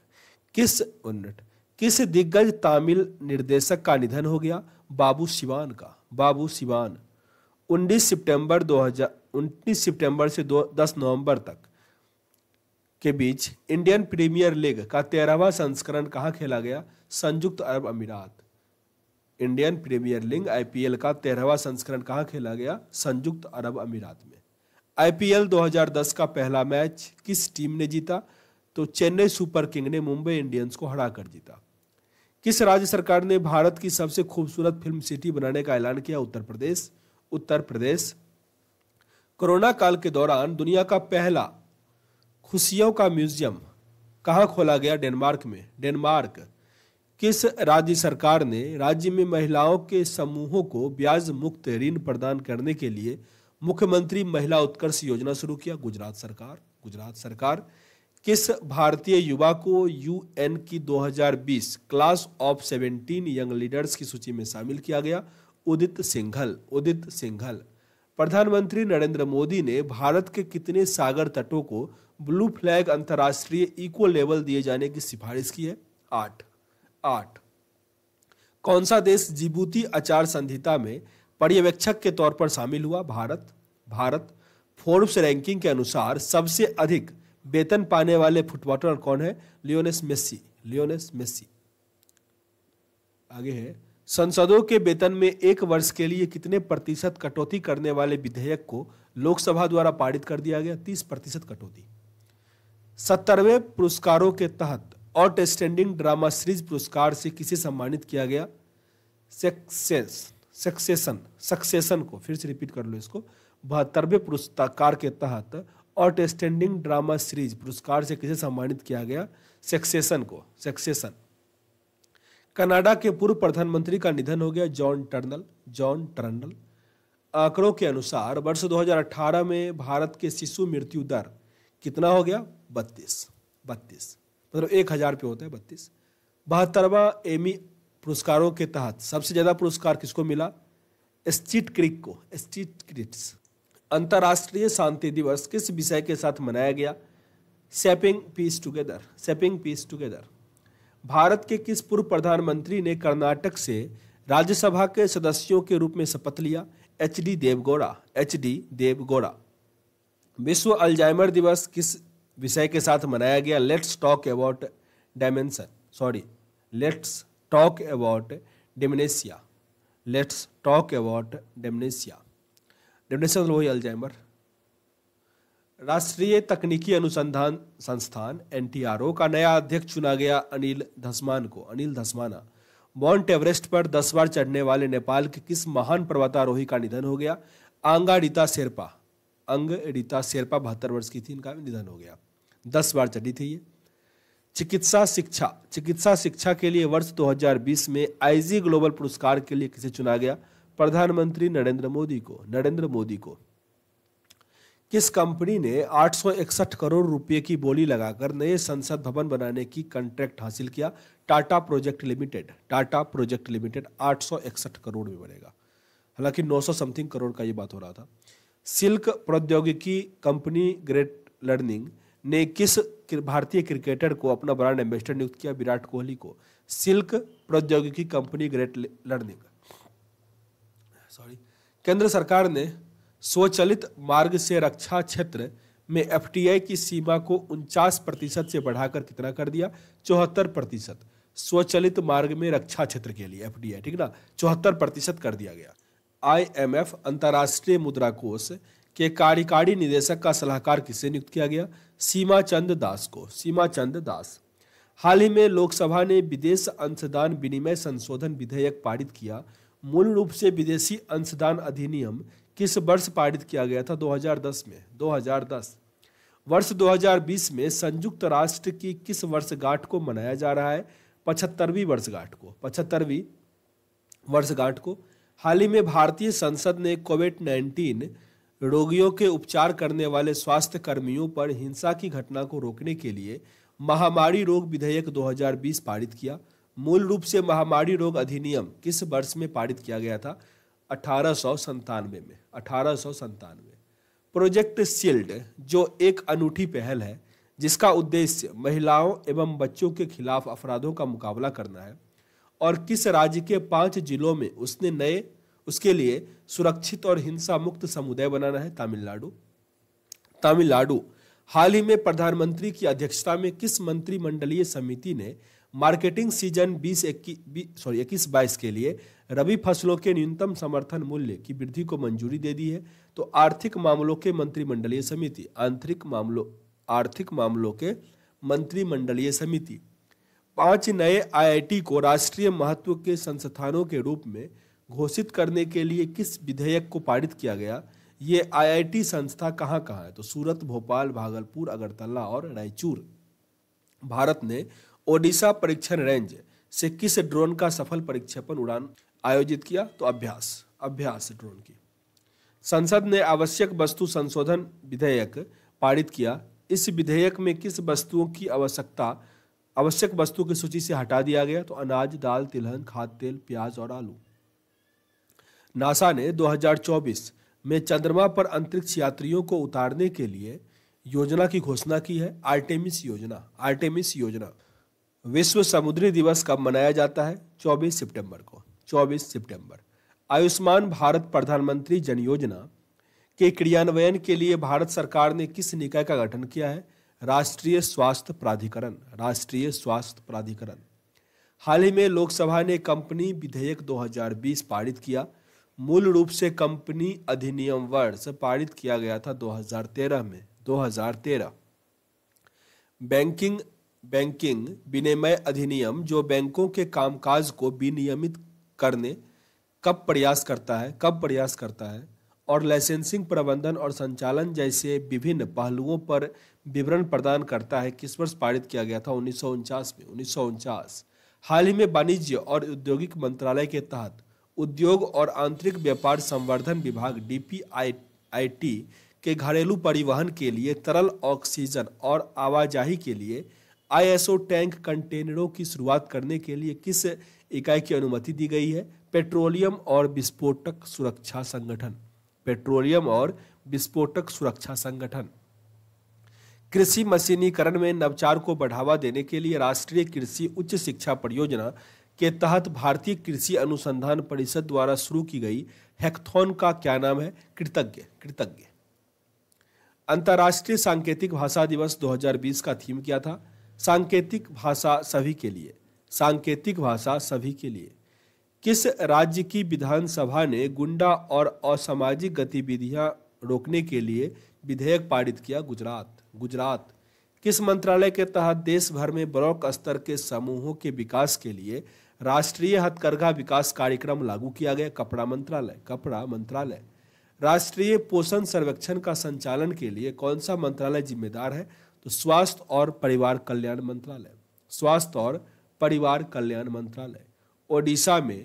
किस उन्नत किस दिग्गज तमिल निर्देशक का निधन हो गया बाबू शिवान का बाबू शिवान 19 सितंबर 2000 19 सितंबर से 10 नवंबर तक के बीच इंडियन प्रीमियर लीग का तेरहवा संस्करण कहाँ खेला गया संयुक्त अरब अमीरात इंडियन प्रीमियर लीग आईपीएल का तेरहवा संस्करण कहाँ खेला गया संयुक्त अरब अमीरात में आईपीएल 2010 का पहला मैच किस टीम ने जीता तो चेन्नई सुपर किंग ने मुंबई इंडियंस को हरा कर जीता किस राज्य सरकार ने भारत की सबसे खूबसूरत फिल्म सिटी बनाने का ऐलान किया उत्तर प्रदेश उत्तर प्रदेश कोरोना काल के दौरान दुनिया का पहला खुशियों का म्यूजियम कहाँ खोला गया डेनमार्क में डेनमार्क किस राज्य सरकार ने राज्य में महिलाओं के समूहों को ब्याज मुक्त ऋण प्रदान करने के लिए मुख्यमंत्री महिला उत्कर्ष योजना शुरू किया गुजरात सरकार गुजरात सरकार किस भारतीय युवा को यूएन की 2020 क्लास ऑफ 17 यंग लीडर्स की सूची में शामिल किया गया उदित सिंघल उदित सिंघल प्रधानमंत्री नरेंद्र मोदी ने भारत के कितने सागर तटों को ब्लू फ्लैग अंतर्राष्ट्रीय इको लेवल दिए जाने की सिफारिश की है आठ आठ कौन सा देश जिबूती आचार संहिता में पर्यवेक्षक के तौर पर शामिल हुआ भारत भारत फोर्ब्स रैंकिंग के अनुसार सबसे अधिक वेतन पाने वाले फुटबॉलर कौन है लियोनेस मेस्सी लियोनेस मेस्सी आगे है संसदों के वेतन में एक वर्ष के लिए कितने प्रतिशत कटौती करने वाले विधेयक को लोकसभा द्वारा पारित कर दिया गया तीस प्रतिशत कटौती सत्तरवें पुरस्कारों के तहत आउटस्टैंडिंग ड्रामा सीरीज पुरस्कार से किसे सम्मानित किया गया सक्सेस सक्सेशन सक्सेशन को फिर से रिपीट कर लो इसको बहत्तरवें पुरस्कार के तहत आउटस्टैंडिंग ड्रामा सीरीज पुरस्कार से किसे सम्मानित किया गया सक्सेशन को सक्सेशन कनाडा के पूर्व प्रधानमंत्री का निधन हो गया जॉन टर्नल जॉन टर्नल आंकड़ों के अनुसार वर्ष 2018 में भारत के शिशु मृत्यु दर कितना हो गया बत्तीस बत्तीस मतलब एक हज़ार पे होता है बत्तीस बहत्तरवा एमी पुरस्कारों के तहत सबसे ज़्यादा पुरस्कार किसको मिला स्टीट क्रिक को स्टीट क्रिप्स अंतर्राष्ट्रीय शांति दिवस किस विषय के साथ मनाया गया shaping peace together shaping peace together Bharat के किस पूर्व प्रधानमंत्री ने कर्नाटक से राज्यसभा के सदस्यों के रूप में शपथ लिया H D Deve Gowda H D Deve Gowda विश्व अल्जाइमर दिवस किस विषय के साथ मनाया गया let's talk about dimension sorry let's talk about dementia let's talk about dementia international वही अल्जाइमर राष्ट्रीय तकनीकी अनुसंधान संस्थान एन का नया अध्यक्ष चुना गया अनिल धसमान को अनिल धसमाना माउंट एवरेस्ट पर दस बार चढ़ने वाले नेपाल के किस महान पर्वतारोही का निधन हो गया आंगा रीता शेरपा अंग रीता शेरपा बहत्तर वर्ष की थी इनका निधन हो गया दस बार चढ़ी थी ये चिकित्सा शिक्षा चिकित्सा शिक्षा के लिए वर्ष 2020 में आईजी ग्लोबल पुरस्कार के लिए किसे चुना गया प्रधानमंत्री नरेंद्र मोदी को नरेंद्र मोदी को किस कंपनी ने 861 करोड़ रुपए की बोली लगाकर नए संसद भवन बनाने की कॉन्ट्रैक्ट हासिल किया Tata project limited Tata project limited 861 crore में बनेगा हालांकि 900 समथिंग करोड़ का ये बात हो रहा था सिल्क प्रौद्योगिकी कंपनी ग्रेट लर्निंग ने किस भारतीय क्रिकेटर को अपना ब्रांड एम्बेसडर नियुक्त किया विराट कोहली को सिल्क प्रौद्योगिकी कंपनी ग्रेट लर्निंग सॉरी केंद्र सरकार ने स्वचलित मार्ग से रक्षा क्षेत्र में एफ की सीमा को उनचास प्रतिशत से बढ़ाकर कितना कर दिया चौहत्तर प्रतिशत स्वचलित मार्ग में रक्षा क्षेत्र के लिए एफ ठीक ना चौहत्तर प्रतिशत कर दिया गया आई एम एफ अंतर्राष्ट्रीय मुद्रा कोष के कार्यकारी निदेशक का सलाहकार किसे नियुक्त किया गया सीमा चंद दास को सीमा चंद दास हाल ही में लोकसभा ने विदेश अंशदान विनिमय संशोधन विधेयक पारित किया मूल रूप से विदेशी अंशदान अधिनियम किस वर्ष पारित किया गया था 2010 में 2010 वर्ष 2020 में संयुक्त राष्ट्र की किस वर्षगांठ को मनाया जा रहा है पचहत्तरवीं वर्षगांठ को पचहत्तरवीं वर्षगांठ को हाल ही में भारतीय संसद ने कोविड नाइन्टीन रोगियों के उपचार करने वाले स्वास्थ्य कर्मियों पर हिंसा की घटना को रोकने के लिए महामारी रोग विधेयक 2020 पारित किया मूल रूप से महामारी रोग अधिनियम किस वर्ष में पारित किया गया था अठारह में अठारह प्रोजेक्ट शील्ड जो एक अनूठी पहल है जिसका उद्देश्य महिलाओं एवं बच्चों के खिलाफ अपराधों का मुकाबला करना है और किस राज्य के पांच जिलों में उसने नए उसके लिए सुरक्षित और हिंसा मुक्त समुदाय बनाना है तमिलनाडु तमिलनाडु हाल ही में प्रधानमंत्री की अध्यक्षता में किस मंत्रिमंडलीय समिति ने मार्केटिंग सीजन बीस इक्कीस सॉरी इक्कीस बाईस के लिए रबी फसलों के न्यूनतम समर्थन मूल्य की वृद्धि को मंजूरी दे दी है तो आर्थिक मामलों के मंत्रिमंडलीय समिति आंतरिक मामलों आर्थिक मामलों के मंत्रिमंडलीय समिति पांच नए आईआईटी को राष्ट्रीय महत्व के संस्थानों के रूप में घोषित करने के लिए किस विधेयक को पारित किया गया ये आईआईटी संस्था कहाँ कहाँ है तो सूरत भोपाल भागलपुर अगरतला और रायचूर भारत ने ओडिशा परीक्षण रेंज से किस ड्रोन का सफल परीक्षेपण उड़ान आयोजित किया तो अभ्यास अभ्यास ड्रोन की संसद ने आवश्यक वस्तु संशोधन विधेयक पारित किया इस विधेयक में किस वस्तुओं की आवश्यकता आवश्यक वस्तु की सूची से हटा दिया गया तो अनाज दाल तिलहन खाद्य तेल प्याज और आलू नासा ने 2024 में चंद्रमा पर अंतरिक्ष यात्रियों को उतारने के लिए योजना की घोषणा की है आर्टेमिस योजना आर्टेमिस योजना विश्व समुद्री दिवस कब मनाया जाता है 24 सितंबर को 24 सितंबर आयुष्मान भारत प्रधानमंत्री जन योजना के क्रियान्वयन के लिए भारत सरकार ने किस निकाय का गठन किया है राष्ट्रीय स्वास्थ्य प्राधिकरण राष्ट्रीय स्वास्थ्य प्राधिकरण हाल ही में लोकसभा ने कंपनी विधेयक 2020 पारित किया मूल रूप से कंपनी अधिनियम वर्ष पारित किया गया था 2013 में 2013 बैंकिंग बैंकिंग विनिमय अधिनियम जो बैंकों के कामकाज को विनियमित करने कब प्रयास करता है कब प्रयास करता है और लाइसेंसिंग प्रबंधन और संचालन जैसे विभिन्न पहलुओं पर विवरण प्रदान करता है किस वर्ष पारित किया गया था उन्नीस में उन्नीस हाल ही में वाणिज्य और औद्योगिक मंत्रालय के तहत उद्योग और आंतरिक व्यापार संवर्धन विभाग डी के घरेलू परिवहन के लिए तरल ऑक्सीजन और आवाजाही के लिए आईएसओ टैंक कंटेनरों की शुरुआत करने के लिए किस इकाई की अनुमति दी गई है पेट्रोलियम और विस्फोटक सुरक्षा संगठन पेट्रोलियम और विस्फोटक सुरक्षा संगठन कृषि मशीनीकरण में नवचार को बढ़ावा देने के लिए राष्ट्रीय कृषि उच्च शिक्षा परियोजना के तहत भारतीय कृषि अनुसंधान परिषद द्वारा शुरू की गई हैकथॉन का क्या नाम है कृतज्ञ कृतज्ञ अंतर्राष्ट्रीय सांकेतिक भाषा दिवस 2020 का थीम क्या था सांकेतिक भाषा सभी के लिए सांकेतिक भाषा सभी के लिए किस राज्य की विधानसभा ने गुंडा और असामाजिक गतिविधियां रोकने के लिए विधेयक पारित किया गुजरात गुजरात किस मंत्रालय के तहत देश भर में ब्लॉक स्तर के समूहों के विकास के लिए राष्ट्रीय हथकरघा विकास कार्यक्रम लागू किया गया कपड़ा मंत्रालय कपड़ा मंत्रालय राष्ट्रीय पोषण सर्वेक्षण का संचालन के लिए कौन सा मंत्रालय जिम्मेदार है तो स्वास्थ्य और परिवार कल्याण मंत्रालय स्वास्थ्य और परिवार कल्याण मंत्रालय ओडिशा में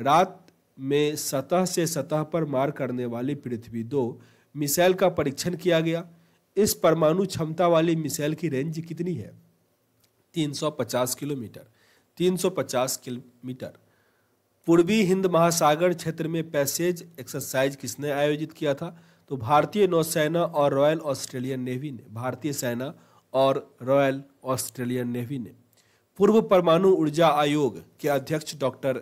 रात में सतह से सतह पर मार करने वाली पृथ्वी दो मिसाइल का परीक्षण किया गया इस परमाणु क्षमता वाली मिसाइल की रेंज कितनी है 350 किलोमीटर 350 किलोमीटर पूर्वी हिंद महासागर क्षेत्र में पैसेज एक्सरसाइज किसने आयोजित किया था तो भारतीय नौसेना और रॉयल ऑस्ट्रेलियन नेवी ने भारतीय सेना और रॉयल ऑस्ट्रेलियन नेवी ने पूर्व परमाणु ऊर्जा आयोग के अध्यक्ष डॉक्टर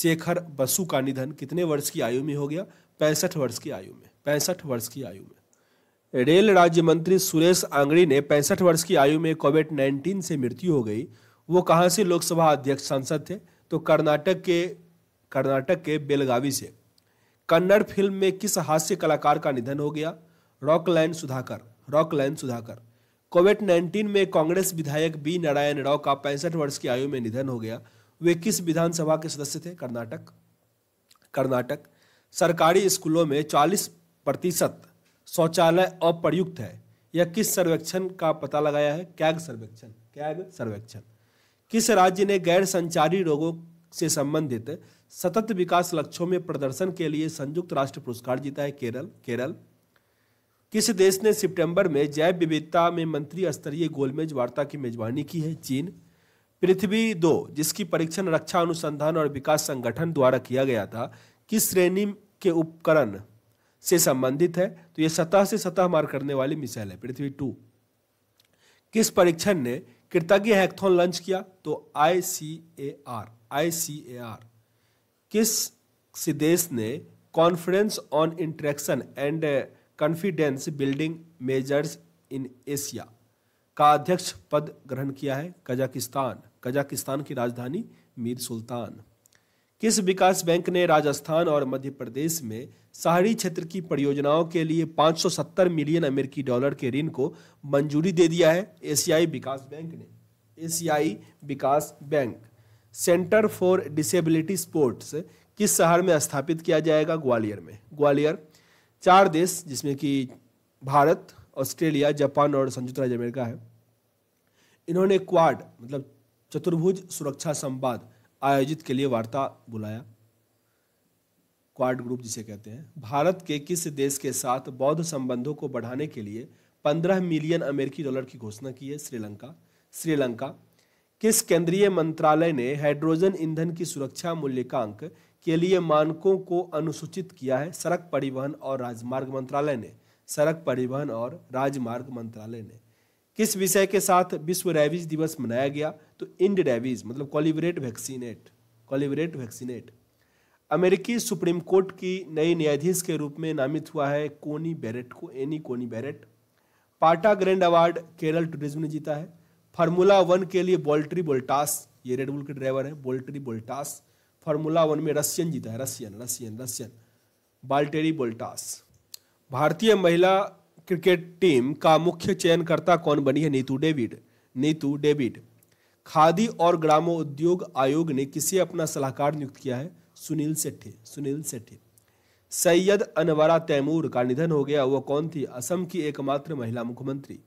शेखर बसु का निधन कितने वर्ष की आयु में हो गया पैंसठ वर्ष की आयु में पैंसठ वर्ष की आयु में रेल राज्य मंत्री सुरेश आंगड़ी ने पैंसठ वर्ष की आयु में कोविड नाइन्टीन से मृत्यु हो गई वो कहाँ से लोकसभा अध्यक्ष सांसद थे तो कर्नाटक के कर्नाटक के बेलगावी से कन्नड़ फिल्म में किस हास्य कलाकार का निधन हो गया Rockline Sudhakar Rockline Sudhakar COVID nineteen में कांग्रेस विधायक बी नारायण राव का पैंसठ वर्ष की आयु में निधन हो गया वे किस विधानसभा के सदस्य थे कर्नाटक कर्नाटक सरकारी स्कूलों में 40 प्रतिशत शौचालय अप्रयुक्त है यह किस सर्वेक्षण का पता लगाया है कैग सर्वेक्षण कैग सर्वेक्षण किस राज्य ने गैर संचारी रोगों से संबंधित सतत विकास लक्ष्यों में प्रदर्शन के लिए संयुक्त राष्ट्र पुरस्कार जीता है केरल केरल किस देश ने सितंबर में जैव विविधता में मंत्री स्तरीय गोलमेज वार्ता की मेजबानी की है चीन पृथ्वी दो जिसकी परीक्षण रक्षा अनुसंधान और विकास संगठन द्वारा किया गया था किस श्रेणी के उपकरण से संबंधित है तो यह सतह से सतह मार करने वाली मिसाइल है पृथ्वी टू किस परीक्षण ने कृतज्ञ हैकथॉन लॉन्च किया तो आई सी A R I C A R किस देश ने conference on interaction and confidence building measures in Asia का अध्यक्ष पद ग्रहण किया है कजाकिस्तान कजाकिस्तान की राजधानी मीर सुल्तान किस विकास बैंक ने राजस्थान और मध्य प्रदेश में शहरी क्षेत्र की परियोजनाओं के लिए 570 मिलियन अमेरिकी डॉलर के ऋण को मंजूरी दे दिया है एशियाई विकास बैंक ने एशियाई विकास bank center for disability sports किस शहर में स्थापित किया जाएगा ग्वालियर में ग्वालियर चार देश जिसमें कि भारत ऑस्ट्रेलिया जापान और संयुक्त राज्य अमेरिका है इन्होंने क्वाड मतलब चतुर्भुज सुरक्षा संवाद आयोजित के लिए वार्ता बुलाया क्वाड ग्रुप जिसे कहते हैं भारत के किस देश के साथ बौद्ध संबंधों को बढ़ाने के लिए 15 मिलियन अमेरिकी डॉलर की घोषणा की है श्रीलंका श्रीलंका किस केंद्रीय मंत्रालय ने हाइड्रोजन ईंधन की सुरक्षा मूल्यांक के लिए मानकों को अनुसूचित किया है सड़क परिवहन और राजमार्ग मंत्रालय ने सड़क परिवहन और राजमार्ग मंत्रालय ने किस विषय के साथ विश्व रेबीज दिवस मनाया गया तो इंड रेबीज मतलब कॉलिवरेट वैक्सीनेट कॉलिवरेट वैक्सीनेट अमेरिकी सुप्रीम कोर्ट की नई न्यायाधीश के रूप में नामित हुआ है कोनी बैरेट को एनी कोनी बैरेट पाटा ग्रैंड अवार्ड केरल टूरिज्म ने जीता है फार्मूला वन के लिए बोल्ट्री बोल्टास ये रेडबुल के ड्राइवर हैं बोल्ट्री बोल्टास फार्मूला वन में रशियन जीता है Russian Russian Russian Valtteri Bottas भारतीय महिला क्रिकेट टीम का मुख्य चयनकर्ता कौन बनी है नीतू डेविड नीतू डेविड खादी और ग्रामोद्योग आयोग ने किसे अपना सलाहकार नियुक्त किया है सुनील सेठी सुनील सेठी सैयद अनवरा तैमूर का निधन हो गया वह कौन थी असम की एकमात्र महिला मुख्यमंत्री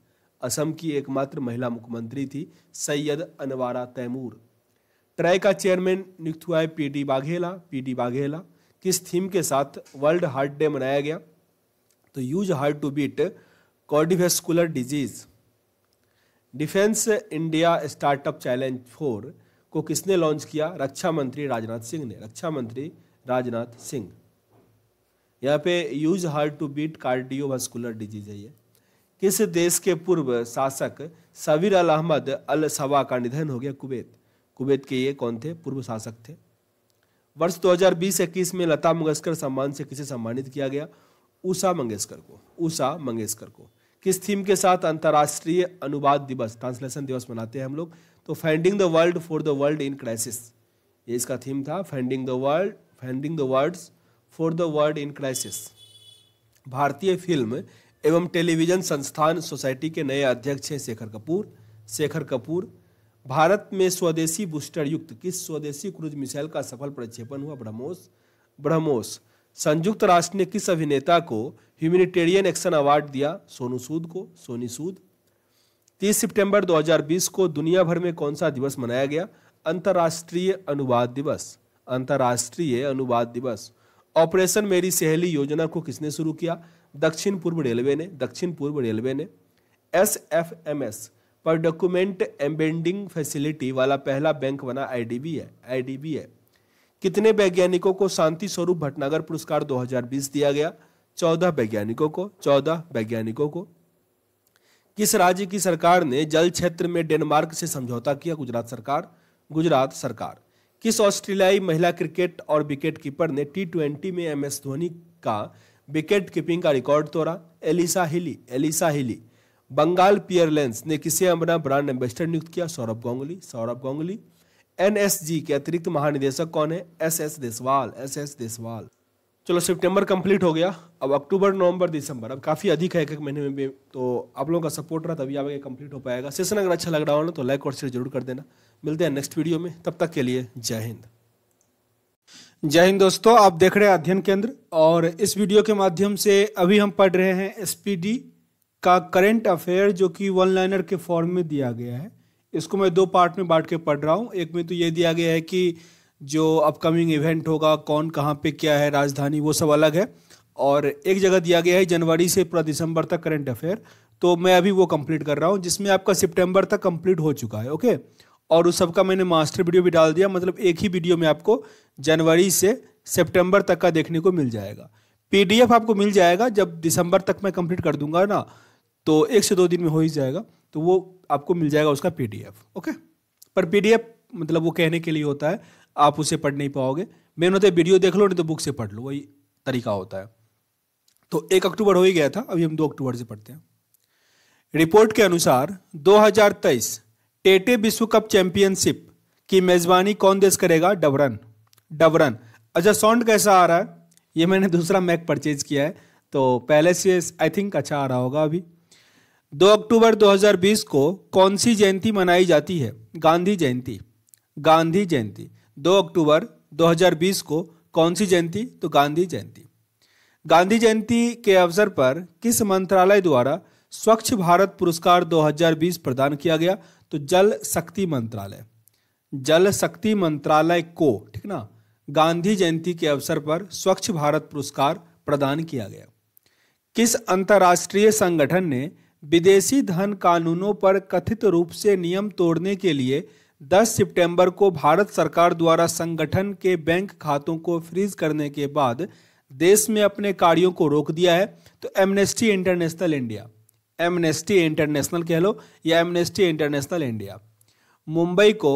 असम की एकमात्र महिला मुख्यमंत्री थी सैयद अनवारा तैमूर ट्राई का चेयरमैन नियुक्त हुआ है P D Baghela P D Baghela किस थीम के साथ वर्ल्ड हार्ट डे मनाया गया तो use heart to beat cardiovascular disease defence India startup challenge four को किसने लॉन्च किया रक्षा मंत्री राजनाथ सिंह ने रक्षा मंत्री राजनाथ सिंह यहाँ पे use heart to beat cardiovascular disease है ये किस देश के पूर्व शासक सबीर अल अहमद अल सवा का निधन हो गया कुवैत कुवैत के ये कौन थे पूर्व शासक थे वर्ष 2020 इक्कीस में लता मंगेशकर सम्मान से किसे सम्मानित किया गया उषा मंगेशकर को उषा मंगेशकर को किस थीम के साथ अंतर्राष्ट्रीय अनुवाद दिवस ट्रांसलेशन दिवस मनाते हैं हम लोग तो finding the world for the world in crisis ये इसका थीम था finding the world finding the words for the world in crisis भारतीय फिल्म एवं टेलीविजन संस्थान सोसाइटी के नए अध्यक्ष हैं शेखर कपूर शेखर कपूर भारत में स्वदेशी बूस्टर युक्त किस स्वदेशी क्रूज मिसाइल का सफल प्रक्षेपण हुआ ब्रह्मोस ब्रह्मोस संयुक्त राष्ट्र ने किस अभिनेता को ह्यूमिनिटेरियन एक्शन अवार्ड दिया सोनू सूद को सोनी सूद 30 सितंबर 2020 को दुनिया भर में कौन सा दिवस मनाया गया अंतर्राष्ट्रीय अनुवाद दिवस अंतर्राष्ट्रीय अनुवाद दिवस ऑपरेशन मेरी सहेली योजना को किसने शुरू किया दक्षिण पूर्व रेलवे ने दक्षिण पूर्व रेलवे ने एस एफ एम एस पर डॉक्यूमेंट एम्बेंडिंग फैसिलिटी वाला पहला बैंक बना आईडीबी है आईडीबी है कितने वैज्ञानिकों को शांति स्वरूप भटनागर पुरस्कार 2020 दिया गया चौदह वैज्ञानिकों को चौदह वैज्ञानिकों को किस राज्य की सरकार ने जल क्षेत्र में डेनमार्क से समझौता किया गुजरात सरकार गुजरात सरकार किस ऑस्ट्रेलियाई महिला क्रिकेट और विकेट कीपर ने टी ट्वेंटी में एम एस धोनी का विकेट कीपिंग का रिकॉर्ड तोड़ा Alyssa Healy Alyssa Healy Bengal lens ने किसे अपना ब्रांड एम्बेसडर नियुक्त किया सौरभ गांगुली सौरभ गांगुली एनएसजी के अतिरिक्त महानिदेशक कौन है S S Deswal S S Deswal चलो सितंबर कंप्लीट हो गया अब अक्टूबर नवंबर दिसंबर अब काफ़ी अधिक है एक एक महीने में भी तो आप लोगों का सपोर्ट रहा तभी आगे कंप्लीट हो पाएगा सेशन अगर अच्छा लग रहा हो ना तो लाइक और शेयर जरूर कर देना मिलते हैं नेक्स्ट वीडियो में तब तक के लिए जय हिंद जय हिंद दोस्तों आप देख रहे हैं अध्ययन केंद्र और इस वीडियो के माध्यम से अभी हम पढ़ रहे हैं एसपीडी का करंट अफेयर जो कि वन लाइनर के फॉर्म में दिया गया है इसको मैं दो पार्ट में बांट के पढ़ रहा हूँ एक में तो ये दिया गया है कि जो अपकमिंग इवेंट होगा कौन कहाँ पे क्या है राजधानी वो सब अलग है और एक जगह दिया गया है जनवरी से पूरा दिसंबर तक करंट अफेयर तो मैं अभी वो कंप्लीट कर रहा हूँ जिसमें आपका सितंबर तक कंप्लीट हो चुका है ओके और उस सबका मैंने मास्टर वीडियो भी डाल दिया मतलब एक ही वीडियो में आपको जनवरी से सितंबर तक का देखने को मिल जाएगा पीडीएफ आपको मिल जाएगा जब दिसंबर तक मैं कंप्लीट कर दूंगा ना तो एक से दो दिन में हो ही जाएगा तो वो आपको मिल जाएगा उसका पीडीएफ ओके पर पीडीएफ मतलब वो कहने के लिए होता है आप उसे पढ़ नहीं पाओगे मेन होता है वीडियो देख लो नहीं तो बुक से पढ़ लो वही तरीका होता है तो एक अक्टूबर हो ही गया था अभी हम दो अक्टूबर से पढ़ते हैं रिपोर्ट के अनुसार 2023 टेटे विश्व कप चैंपियनशिप की मेज़बानी कौन देश करेगा डबरन डबरन अच्छा साउंड कैसा आ रहा है ये मैंने दूसरा मैक परचेज किया है तो पहले से आई थिंक अच्छा आ रहा होगा अभी 2 अक्टूबर 2020 को कौन सी जयंती मनाई जाती है गांधी जयंती गांधी जयंती 2 अक्टूबर 2020 को कौन सी जयंती तो गांधी जयंती गांधी जयंती के अवसर पर किस मंत्रालय द्वारा स्वच्छ भारत पुरस्कार 2020 प्रदान किया गया तो जल शक्ति मंत्रालय जल शक्ति मंत्रालय को ठीक ना गांधी जयंती के अवसर पर स्वच्छ भारत पुरस्कार प्रदान किया गया किस अंतर्राष्ट्रीय संगठन ने विदेशी धन कानूनों पर कथित रूप से नियम तोड़ने के लिए 10 सितंबर को भारत सरकार द्वारा संगठन के बैंक खातों को फ्रीज करने के बाद देश में अपने कार्यों को रोक दिया है तो Amnesty International India Amnesty International कह लो या एमनेस्टी इंटरनेशनल इंडिया मुंबई को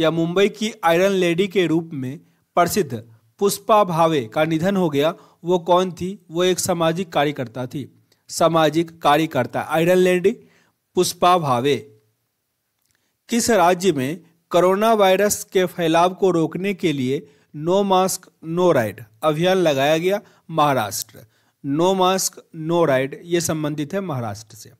या मुंबई की आयरन लेडी के रूप में प्रसिद्ध पुष्पा भावे का निधन हो गया वो कौन थी वो एक सामाजिक कार्यकर्ता थी सामाजिक कार्यकर्ता आयरन लेडी पुष्पा भावे किस राज्य में कोरोना वायरस के फैलाव को रोकने के लिए नो मास्क नो राइड अभियान लगाया गया Maharashtra no mask no ride ये संबंधित है महाराष्ट्र से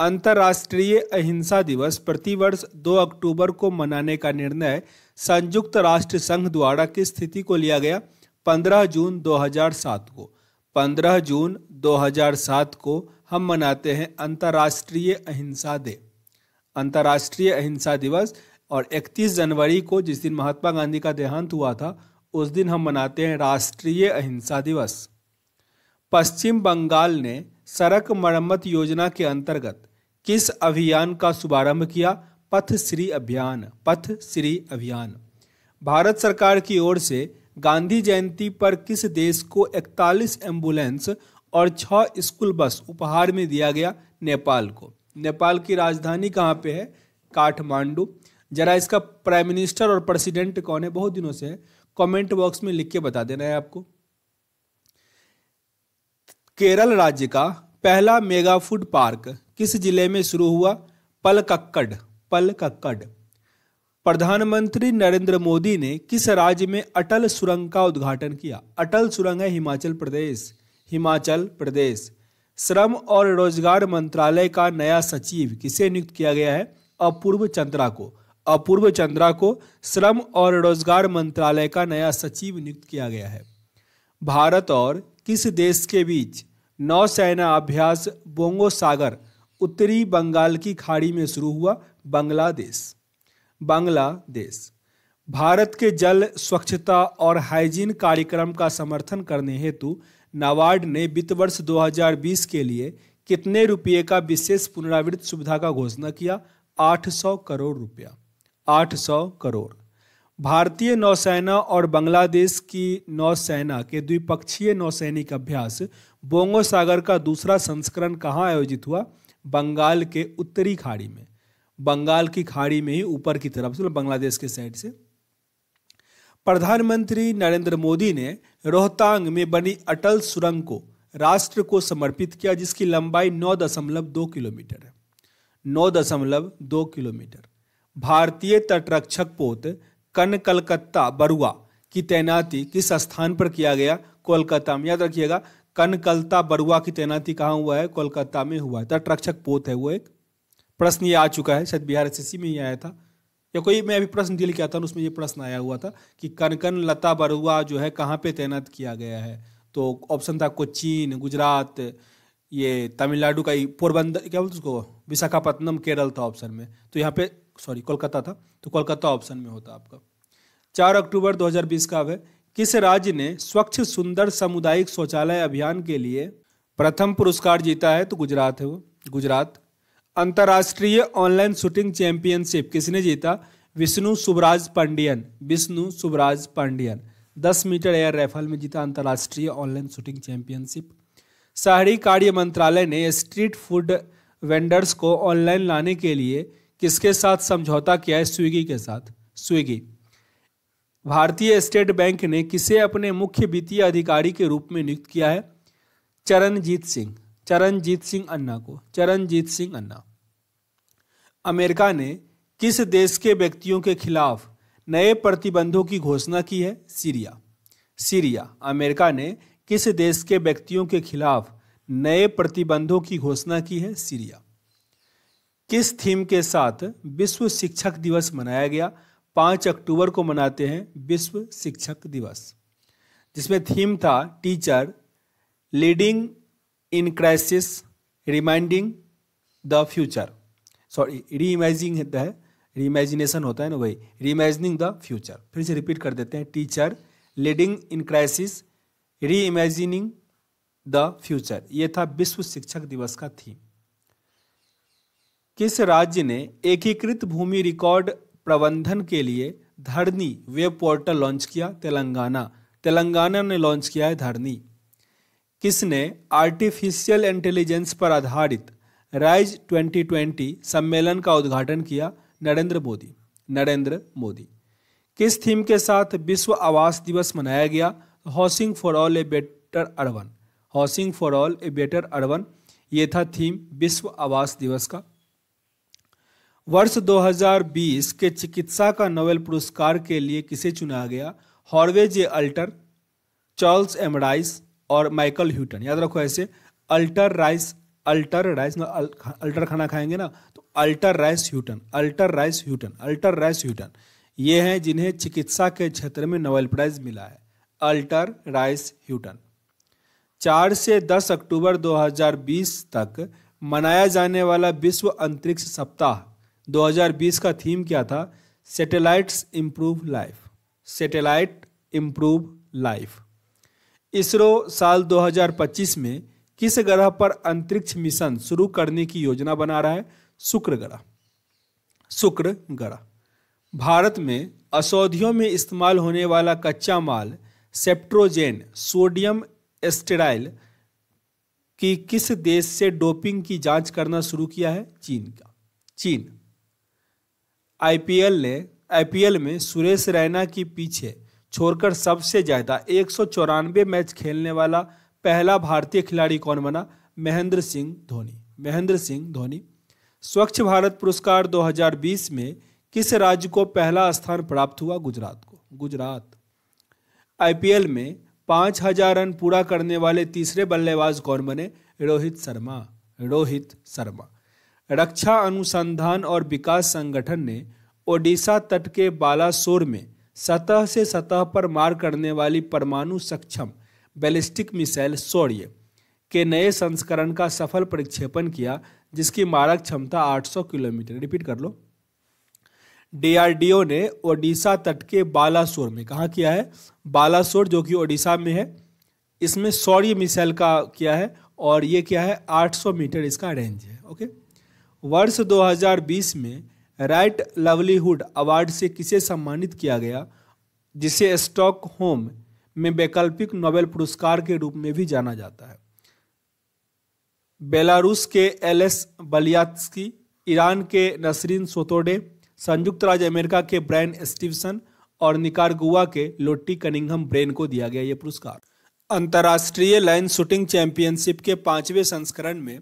अंतर्राष्ट्रीय अहिंसा दिवस प्रतिवर्ष 2 अक्टूबर को मनाने का निर्णय संयुक्त राष्ट्र संघ द्वारा किस स्थिति को लिया गया 15 जून 2007 को 15 जून 2007 को हम मनाते हैं अंतर्राष्ट्रीय अहिंसा डे अंतर्राष्ट्रीय अहिंसा दिवस और 31 जनवरी को जिस दिन महात्मा गांधी का देहांत हुआ था उस दिन हम मनाते हैं राष्ट्रीय अहिंसा दिवस पश्चिम बंगाल ने सड़क मरम्मत योजना के अंतर्गत किस अभियान का शुभारंभ किया पथ श्री अभियान पथ श्री अभियान भारत सरकार की ओर से गांधी जयंती पर किस देश को 41 एम्बुलेंस और 6 स्कूल बस उपहार में दिया गया नेपाल को नेपाल की राजधानी कहाँ पे है काठमांडू जरा इसका प्राइम मिनिस्टर और प्रेसिडेंट कौन है बहुत दिनों से है कमेंट बॉक्स में लिख के बता देना है आपको केरल राज्य का पहला मेगा फूड पार्क किस जिले में शुरू हुआ पलकक्कड़ पलकक्कड़ प्रधानमंत्री नरेंद्र मोदी ने किस राज्य में अटल सुरंग का उद्घाटन किया अटल सुरंग है हिमाचल प्रदेश हिमाचल प्रदेश श्रम और रोजगार मंत्रालय का नया सचिव किसे नियुक्त किया गया है अपूर्व चंद्रा को अपूर्व चंद्रा को श्रम और रोजगार मंत्रालय का नया सचिव नियुक्त किया गया है भारत और किस देश के बीच नौसेना अभ्यास बोंगो सागर उत्तरी बंगाल की खाड़ी में शुरू हुआ बांग्लादेश बांग्लादेश भारत के जल स्वच्छता और हाइजीन कार्यक्रम का समर्थन करने हेतु नाबार्ड ने वित्त वर्ष 2020 के लिए कितने रुपये का विशेष पुनरावृत्त सुविधा का घोषणा किया 800 करोड़ रुपया 800 करोड़ भारतीय नौसेना और बांग्लादेश की नौसेना के द्विपक्षीय नौसैनिक अभ्यास बोंगो सागर का दूसरा संस्करण कहाँ आयोजित हुआ बंगाल के उत्तरी खाड़ी में बंगाल की खाड़ी में ही ऊपर की तरफ से बांग्लादेश के साइड से प्रधानमंत्री नरेंद्र मोदी ने रोहतांग में बनी अटल सुरंग को राष्ट्र को समर्पित किया जिसकी लंबाई नौ दशमलव दो किलोमीटर है नौ दशमलव दो किलोमीटर भारतीय तटरक्षक पोत कन कलकत्ता बरुआ की तैनाती किस स्थान पर किया गया कोलकाता में याद रखिएगा कलता बरुआ की तैनाती कहाँ हुआ है कोलकाता में हुआ है तटरक्षक पोत है वो एक प्रश्न ये आ चुका है शायद बिहार एस में ही आया था या कोई मैं अभी प्रश्न डील किया था उसमें ये प्रश्न आया हुआ था कि कनकन लता बरुआ जो है कहाँ पे तैनात किया गया है तो ऑप्शन था कोचीन गुजरात ये तमिलनाडु का पोरबंदर क्या बोलते उसको विशाखापट्टनम केरल था ऑप्शन में तो यहाँ पे सॉरी कोलकाता था तो कोलकाता ऑप्शन में होता आपका चार अक्टूबर 2020 का है किस राज्य ने स्वच्छ सुंदर सामुदायिक शौचालय अभियान के लिए प्रथम पुरस्कार जीता है तो गुजरात है वो गुजरात अंतर्राष्ट्रीय ऑनलाइन शूटिंग चैंपियनशिप किसने जीता विष्णु सुबराज पांडियन विष्णु सुबराज पांडियन दस मीटर एयर राइफल में जीता अंतर्राष्ट्रीय ऑनलाइन शूटिंग चैंपियनशिप शहरी कार्य मंत्रालय ने स्ट्रीट फूड वेंडर्स को ऑनलाइन लाने के लिए किसके साथ समझौता किया है स्विगी के साथ स्विगी भारतीय स्टेट बैंक ने किसे अपने मुख्य वित्तीय अधिकारी के रूप में नियुक्त किया है चरणजीत सिंह चरणजीत सिंह अन्ना को चरणजीत सिंह अन्ना अमेरिका ने किस देश के व्यक्तियों के खिलाफ नए प्रतिबंधों की घोषणा की है सीरिया सीरिया अमेरिका ने किस देश के व्यक्तियों के खिलाफ नए प्रतिबंधों की घोषणा की है सीरिया किस थीम के साथ विश्व शिक्षक दिवस मनाया गया पाँच अक्टूबर को मनाते हैं विश्व शिक्षक दिवस जिसमें थीम था teacher leading in crisis reminding the future sorry reimagining है री इमेजिनेशन होता है ना वही री इमेजिनिंग द फ्यूचर फिर से रिपीट कर देते हैं teacher leading in crisis reimagining the future ये था विश्व शिक्षक दिवस का थीम किस राज्य ने एकीकृत भूमि रिकॉर्ड प्रबंधन के लिए धरनी वेब पोर्टल लॉन्च किया तेलंगाना तेलंगाना ने लॉन्च किया है धरनी किसने आर्टिफिशियल इंटेलिजेंस पर आधारित राइज 2020 सम्मेलन का उद्घाटन किया नरेंद्र मोदी नरेंद्र मोदी किस थीम के साथ विश्व आवास दिवस मनाया गया housing for all a better urban housing for all a better urban ये था थीम विश्व आवास दिवस का वर्ष 2020 के चिकित्सा का नोबेल पुरस्कार के लिए किसे चुना गया Harvey J Alter Charles M Rice और माइकल ह्यूटन याद रखो ऐसे अल्टर राइस अल्टर राइस ना अल्टर खाना खाएंगे ना तो Alter Rice Houghton Alter Rice Houghton Alter Rice Houghton ये हैं जिन्हें चिकित्सा के क्षेत्र में नोबेल प्राइज मिला है अल्टर राइस ह्यूटन चार से दस अक्टूबर 2020 तक मनाया जाने वाला विश्व अंतरिक्ष सप्ताह 2020 का थीम क्या था satellites improve life satellite improve life ISRO साल 2025 में किस ग्रह पर अंतरिक्ष मिशन शुरू करने की योजना बना रहा है शुक्र ग्रह शुक्र ग्रह भारत में असौधियों में इस्तेमाल होने वाला कच्चा माल सेप्ट्रोजेन सोडियम एस्टेराइल की किस देश से डोपिंग की जांच करना शुरू किया है चीन का चीन आईपीएल ने आईपीएल में सुरेश रैना की पीछे छोड़कर सबसे ज़्यादा एक मैच खेलने वाला पहला भारतीय खिलाड़ी कौन बना महेंद्र सिंह धोनी महेंद्र सिंह धोनी स्वच्छ भारत पुरस्कार 2020 में किस राज्य को पहला स्थान प्राप्त हुआ गुजरात को गुजरात आईपीएल में पाँच हजार रन पूरा करने वाले तीसरे बल्लेबाज कौन बने रोहित शर्मा रोहित शर्मा रक्षा अनुसंधान और विकास संगठन ने ओडिशा तट के बालासोर में सतह से सतह पर मार करने वाली परमाणु सक्षम बैलिस्टिक मिसाइल शौर्य के नए संस्करण का सफल प्रक्षेपण किया जिसकी मारक क्षमता 800 किलोमीटर रिपीट कर लो डीआरडीओ ने ओडिशा तट के बालासोर में कहा किया है बालासोर जो कि ओडिशा में है इसमें शौर्य मिसाइल का किया है और ये क्या है 800 मीटर इसका रेंज है ओके वर्ष 2020 में राइट लवलीहुड अवार्ड से किसे सम्मानित किया गया जिसे स्टॉक होम में वैकल्पिक नोबेल पुरस्कार के रूप में भी जाना जाता है बेलारूस के एल एस ईरान के नसरीन सोतोडे संयुक्त राज्य अमेरिका के ब्रैन स्टीवसन और निकारगुआ के लोटी कनिंगम ब्रेन को दिया गया यह पुरस्कार अंतर्राष्ट्रीय लाइन शूटिंग चैंपियनशिप के पांचवें संस्करण में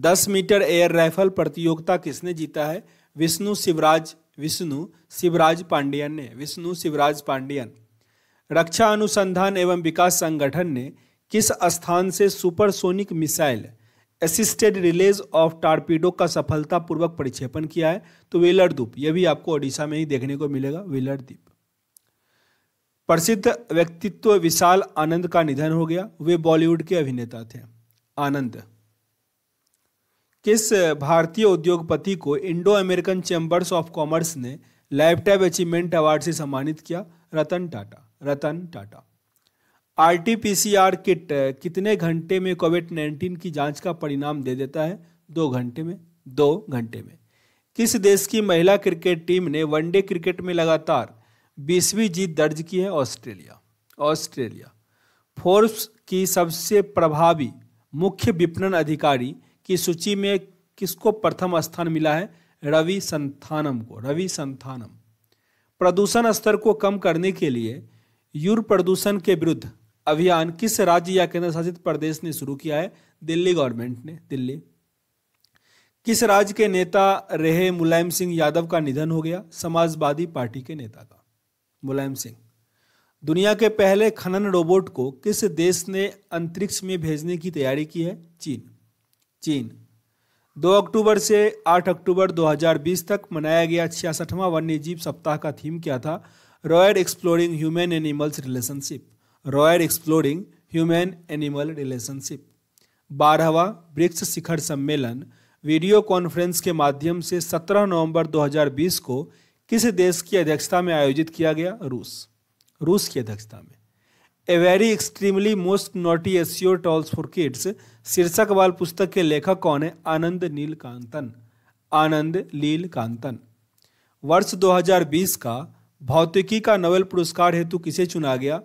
दस मीटर एयर राइफल प्रतियोगिता किसने जीता है विष्णु शिवराज विष्णु शिवराज पांडियन ने विष्णु शिवराज पांडियन रक्षा अनुसंधान एवं विकास संगठन ने किस स्थान से supersonic missile assisted release of torpedo का सफलतापूर्वक परिक्षेपण किया है तो वेलर द्वीप यह भी आपको ओडिशा में ही देखने को मिलेगा वेलर द्वीप प्रसिद्ध व्यक्तित्व विशाल आनंद का निधन हो गया वे बॉलीवुड के अभिनेता थे आनंद किस भारतीय उद्योगपति को Indo American chambers of commerce ने लाइफ टाइम अचीवमेंट अवार्ड से सम्मानित किया रतन टाटा रतन टाटा आरटीपीसीआर किट कितने घंटे में कोविड नाइन्टीन की जांच का परिणाम दे देता है दो घंटे में दो घंटे में किस देश की महिला क्रिकेट टीम ने वनडे क्रिकेट में लगातार बीसवीं जीत दर्ज की है ऑस्ट्रेलिया ऑस्ट्रेलिया फोर्ब्स की सबसे प्रभावी मुख्य विपणन अधिकारी की सूची में किसको प्रथम स्थान मिला है रवि संथानम को रवि संथानम प्रदूषण स्तर को कम करने के लिए यूर प्रदूषण के विरुद्ध अभियान किस राज्य या केंद्र शासित प्रदेश ने शुरू किया है दिल्ली गवर्नमेंट ने दिल्ली किस राज्य के नेता रहे मुलायम सिंह यादव का निधन हो गया समाजवादी पार्टी के नेता का मुलायम सिंह दुनिया के पहले खनन रोबोट को किस देश ने अंतरिक्ष में भेजने की तैयारी की है चीन चीन 2 अक्टूबर से 8 अक्टूबर 2020 तक मनाया गया छियासठवां वन्य जीव सप्ताह का थीम क्या था royal exploring human animals relationship royal exploring human animal relationship बारहवा ब्रिक्स शिखर सम्मेलन वीडियो कॉन्फ्रेंस के माध्यम से 17 नवंबर 2020 को किस देश की अध्यक्षता में आयोजित किया गया रूस रूस की अध्यक्षता में ए वेरी एक्सट्रीमली मोस्ट नोटी एसियो टॉल्स फॉर किड्स शीर्षक बाल पुस्तक के लेखक कौन है आनंद नील कांतन आनंद कांतन वर्ष 2020 का भौतिकी का नोबेल पुरस्कार हेतु किसे चुना गया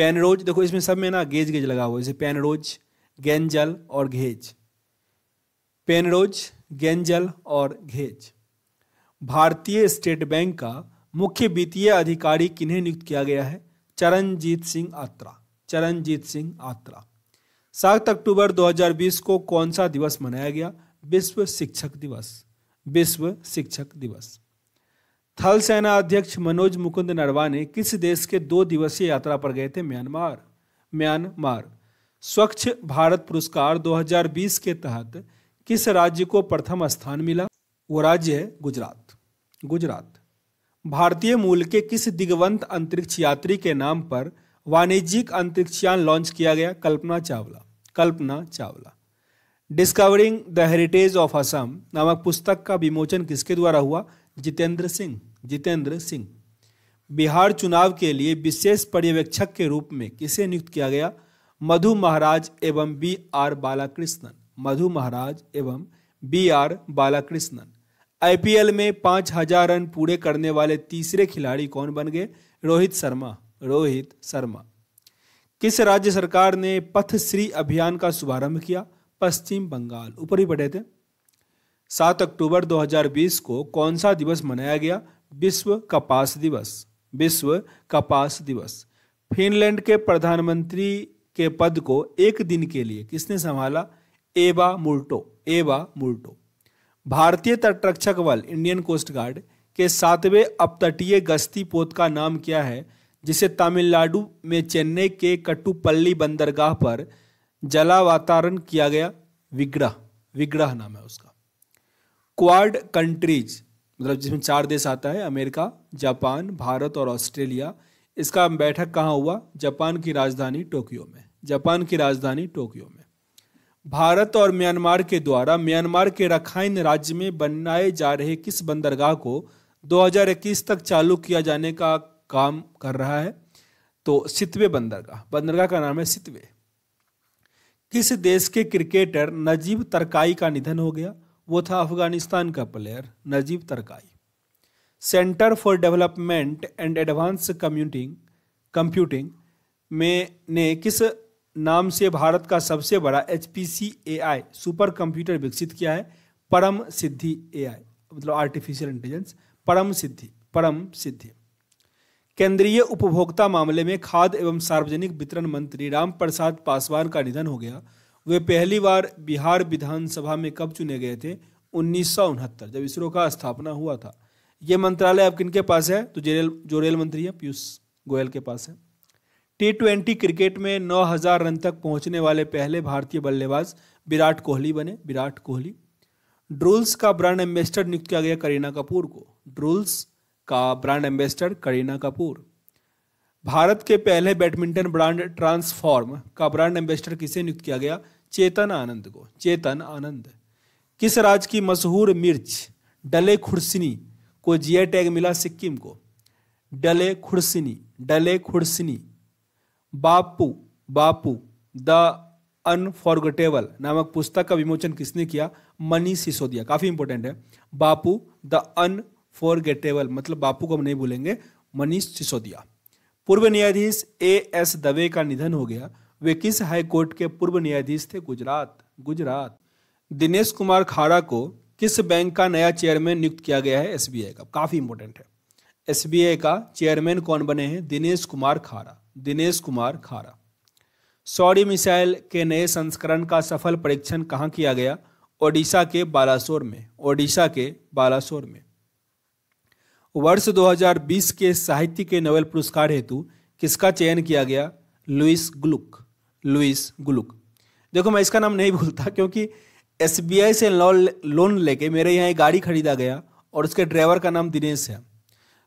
पेनरोज देखो इसमें सब में ना गेज गेज लगा हुआ जैसे पेनरोज गेंजल और घेज पेनरोज गेंजल और घेज भारतीय स्टेट बैंक का मुख्य वित्तीय अधिकारी किन्हें नियुक्त किया गया है चरणजीत सिंह आत्रा चरणजीत सिंह आत्रा सात अक्टूबर 2020 को कौन सा दिवस मनाया गया विश्व शिक्षक दिवस विश्व शिक्षक दिवस थल सेना अध्यक्ष मनोज मुकुंद नरवा ने किस देश के दो दिवसीय यात्रा पर गए थे म्यांमार म्यांमार स्वच्छ भारत पुरस्कार 2020 के तहत किस राज्य को प्रथम स्थान मिला वो राज्य है गुजरात गुजरात भारतीय मूल के किस दिगवंत अंतरिक्ष यात्री के नाम पर वाणिज्यिक अंतरिक्षयान लॉन्च किया गया Kalpana Chawla Kalpana Chawla discovering the heritage of Assam नामक पुस्तक का विमोचन किसके द्वारा हुआ जितेंद्र सिंह जितेंद्र सिंह बिहार चुनाव के लिए विशेष पर्यवेक्षक के रूप में किसे नियुक्त किया गया मधु महाराज एवं बी आर बालाकृष्णन मधु महाराज एवं बी आर बालाकृष्णन आईपीएल में पांच हजार रन पूरे करने वाले तीसरे खिलाड़ी कौन बन गए रोहित शर्मा रोहित शर्मा किस राज्य सरकार ने पथश्री अभियान का शुभारंभ किया पश्चिम बंगाल ऊपर ही पढ़े थे सात अक्टूबर 2020 को कौन सा दिवस मनाया गया विश्व कपास दिवस विश्व कपास दिवस फिनलैंड के प्रधानमंत्री के पद को एक दिन के लिए किसने संभाला एवा मुल्टो एवा मुल्टो भारतीय तटरक्षक बल इंडियन कोस्ट गार्ड के सातवें अपतटीय गश्ती पोत का नाम क्या है जिसे तमिलनाडु में चेन्नई के कट्टुपल्ली बंदरगाह पर जलावातारण किया गया विग्रह विग्रह नाम है उसका क्वाड कंट्रीज मतलब जिसमें चार देश आता है अमेरिका जापान भारत और ऑस्ट्रेलिया इसका बैठक कहाँ हुआ जापान की राजधानी टोक्यो में जापान की राजधानी टोक्यो में भारत और म्यांमार के द्वारा म्यांमार के रखाइन राज्य में बनाए जा रहे किस बंदरगाह को 2021 तक चालू किया जाने का काम कर रहा है तो सितवे बंदरगाह बंदरगाह का नाम है सितवे किस देश के क्रिकेटर नजीब तरकाई का निधन हो गया वो था अफगानिस्तान का player Najib Tarakai center for development and advance commuting computing में ने किस नाम से भारत का सबसे बड़ा H P C A I supercomputer विकसित किया है परम सिद्धि ए आई मतलब आर्टिफिशियल इंटेलिजेंस परम सिद्धि परम सिद्धि केंद्रीय उपभोक्ता मामले में खाद्य एवं सार्वजनिक वितरण मंत्री राम प्रसाद पासवान का निधन हो गया वे पहली बार बिहार विधानसभा में कब चुने गए थे उन्नीस जब इसरो का स्थापना हुआ था ये मंत्रालय अब किन के पास है तो जो रेल मंत्री है पीयूष गोयल के पास है टी ट्वेंटी क्रिकेट में 9000 रन तक पहुंचने वाले पहले भारतीय बल्लेबाज विराट कोहली बने विराट कोहली ड्रूल्स का ब्रांड एम्बेसडर नियुक्त किया गया करीना कपूर को ड्रूल्स का ब्रांड एम्बेसडर करीना कपूर भारत के पहले बैडमिंटन ब्रांड ट्रांसफॉर्म का ब्रांड एम्बेसडर किसे नियुक्त किया गया चेतन आनंद को चेतन आनंद किस राज्य की मशहूर मिर्च डले खुर्सिनी को जीआई टैग मिला सिक्किम को डले खुर्सिनी डले खुर्सिनी बापू बापू द अनफॉरगेटेबल नामक पुस्तक का विमोचन किसने किया मनीष सिसोदिया काफी इंपॉर्टेंट है बापू द अनफॉरगेटेबल मतलब बापू को हम नहीं भूलेंगे मनीष सिसोदिया पूर्व न्यायाधीश ए एस दवे का निधन हो गया वे किस हाई कोर्ट के पूर्व न्यायाधीश थे गुजरात गुजरात दिनेश कुमार खाड़ा को किस बैंक का नया चेयरमैन नियुक्त किया गया है एसबीआई का काफी इंपोर्टेंट है एसबीआई का चेयरमैन कौन बने हैं दिनेश कुमार खाड़ा दिनेश कुमार खारा सौरी मिसाइल के नए संस्करण का सफल परीक्षण कहाँ किया गया ओडिशा के बालासोर में ओडिशा के बालासोर में वर्ष 2020 के साहित्य के नोबेल पुरस्कार हेतु किसका चयन किया गया लुइस ग्लुक लुइस ग्लुक देखो मैं इसका नाम नहीं भूलता क्योंकि एस से लोन लोन लेके मेरे यहाँ एक गाड़ी खरीदा गया और उसके ड्राइवर का नाम दिनेश है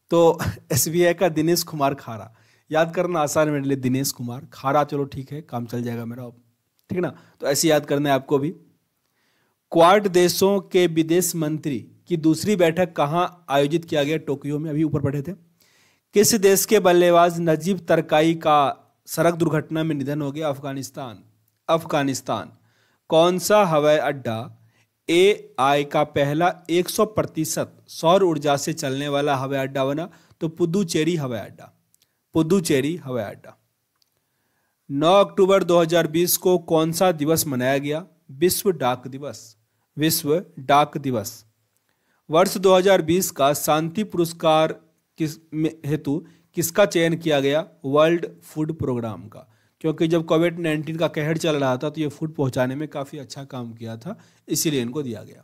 तो एस का दिनेश कुमार खारा याद करना आसान है मेरे लिए दिनेश कुमार खा रहा चलो ठीक है काम चल जाएगा मेरा ठीक ना तो ऐसे याद करना है आपको भी क्वाड देशों के विदेश मंत्री की दूसरी बैठक कहाँ आयोजित किया गया टोक्यो में अभी ऊपर बैठे थे किस देश के बल्लेबाज नजीब तरकाई का सड़क दुर्घटना में निधन हो गया अफगानिस्तान अफगानिस्तान कौन सा हवाई अड्डा ए आई का पहला 100 प्रतिशत सौर ऊर्जा से चलने वाला हवाई अड्डा बना तो पुदुचेरी हवाई अड्डा पुदुचेरी हवाई अड्डा 9 अक्टूबर 2020 को कौन सा दिवस मनाया गया विश्व डाक दिवस विश्व डाक दिवस वर्ष 2020 का शांति पुरस्कार किस हेतु किसका चयन किया गया वर्ल्ड फूड प्रोग्राम का क्योंकि जब कोविड नाइन्टीन का कहर चल रहा था तो ये फूड पहुंचाने में काफ़ी अच्छा काम किया था इसीलिए इनको दिया गया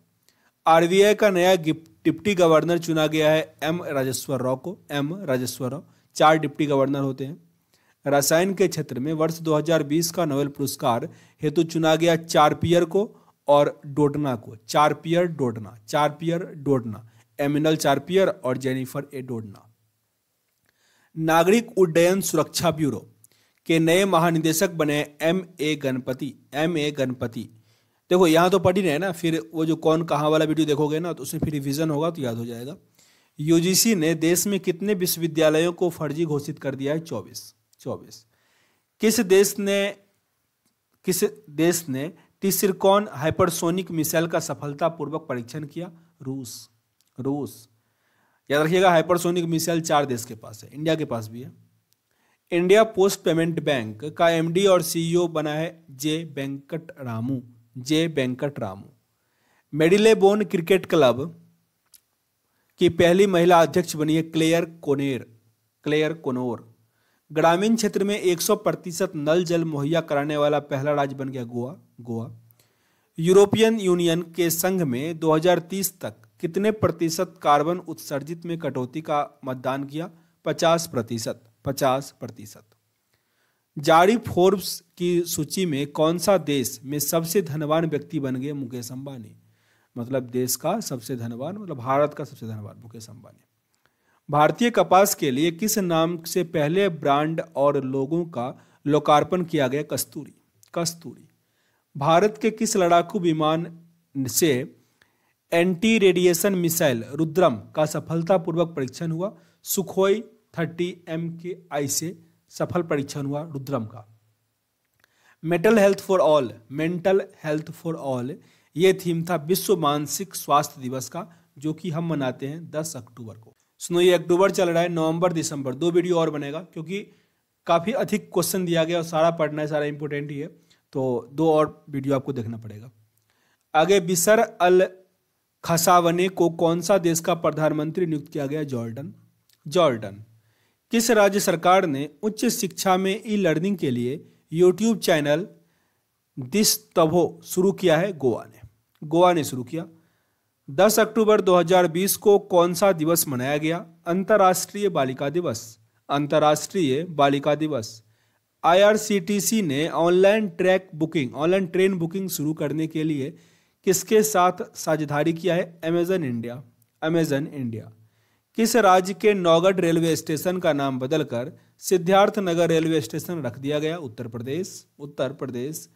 आरबीआई का नया डिप्टी गवर्नर चुना गया है एम राजेश्वर राव को एम राजेश्वर राव चार डिप्टी गवर्नर होते हैं रसायन के क्षेत्र में वर्ष 2020 का नोबेल पुरस्कार हेतु चुना गया पियर को और डोडना को पियर डोडना पियर डोडना एमिनल पियर और जेनिफर ए डोडना नागरिक उड्डयन सुरक्षा ब्यूरो के नए महानिदेशक बने M A Ganapathy M A Ganapathy देखो यहाँ तो पढ़ ही रहे ना फिर वो जो कौन कहाँ वाला वीडियो देखोगे ना तो उसमें फिर रिविजन होगा तो याद हो जाएगा यूजीसी ने देश में कितने विश्वविद्यालयों को फर्जी घोषित कर दिया है चौबीस चौबीस किस देश ने किस देश ने तिसिरकॉन हाइपरसोनिक मिसाइल का सफलतापूर्वक परीक्षण किया रूस रूस याद रखिएगा हाइपरसोनिक मिसाइल चार देश के पास है इंडिया के पास भी है इंडिया पोस्ट पेमेंट बैंक का एमडी और सीईओ बना है J Venkat Ramu J Venkat Ramu Marylebone cricket club की पहली महिला अध्यक्ष बनी है क्लेयर कोनेर क्लेयर कोनोर ग्रामीण क्षेत्र में 100 प्रतिशत नल जल मुहैया कराने वाला पहला राज्य बन गया गोवा गोवा यूरोपियन यूनियन के संघ में 2030 तक कितने प्रतिशत कार्बन उत्सर्जित में कटौती का मतदान किया 50 प्रतिशत 50 प्रतिशत जारी फोर्ब्स की सूची में कौन सा देश में सबसे धनवान व्यक्ति बन गए मुकेश अंबानी मतलब देश का सबसे धनवान मतलब भारत का सबसे धनवान मुकेश अंबानी भारतीय कपास के लिए किस नाम से पहले ब्रांड और लोगों का लोकार्पण किया गया कस्तूरी कस्तूरी भारत के किस लड़ाकू विमान से एंटी रेडिएशन मिसाइल रुद्रम का सफलतापूर्वक परीक्षण हुआ सुखोई थर्टी एम के आई से सफल परीक्षण हुआ रुद्रम का mental health for all mental health for all ये थीम था विश्व मानसिक स्वास्थ्य दिवस का जो कि हम मनाते हैं दस अक्टूबर को सुनो ये अक्टूबर चल रहा है नवंबर दिसंबर दो वीडियो और बनेगा क्योंकि काफ़ी अधिक क्वेश्चन दिया गया और सारा पढ़ना है सारा इंपोर्टेंट ही है तो दो और वीडियो आपको देखना पड़ेगा आगे बिसर अल खसावने को कौन सा देश का प्रधानमंत्री नियुक्त किया गया जॉर्डन जॉर्डन किस राज्य सरकार ने उच्च शिक्षा में ई लर्निंग के लिए यूट्यूब चैनल दिस तभो शुरू किया है गोवा ने गोवा ने शुरू किया 10 अक्टूबर 2020 को कौन सा दिवस मनाया गया अंतर्राष्ट्रीय बालिका दिवस अंतर्राष्ट्रीय बालिका दिवस आईआरसीटीसी ने online track booking online train booking शुरू करने के लिए किसके साथ साझेदारी किया है अमेजन इंडिया अमेजन इंडिया किस राज्य के नौगढ़ रेलवे स्टेशन का नाम बदलकर सिद्धार्थ नगर रेलवे स्टेशन रख दिया गया उत्तर प्रदेश उत्तर प्रदेश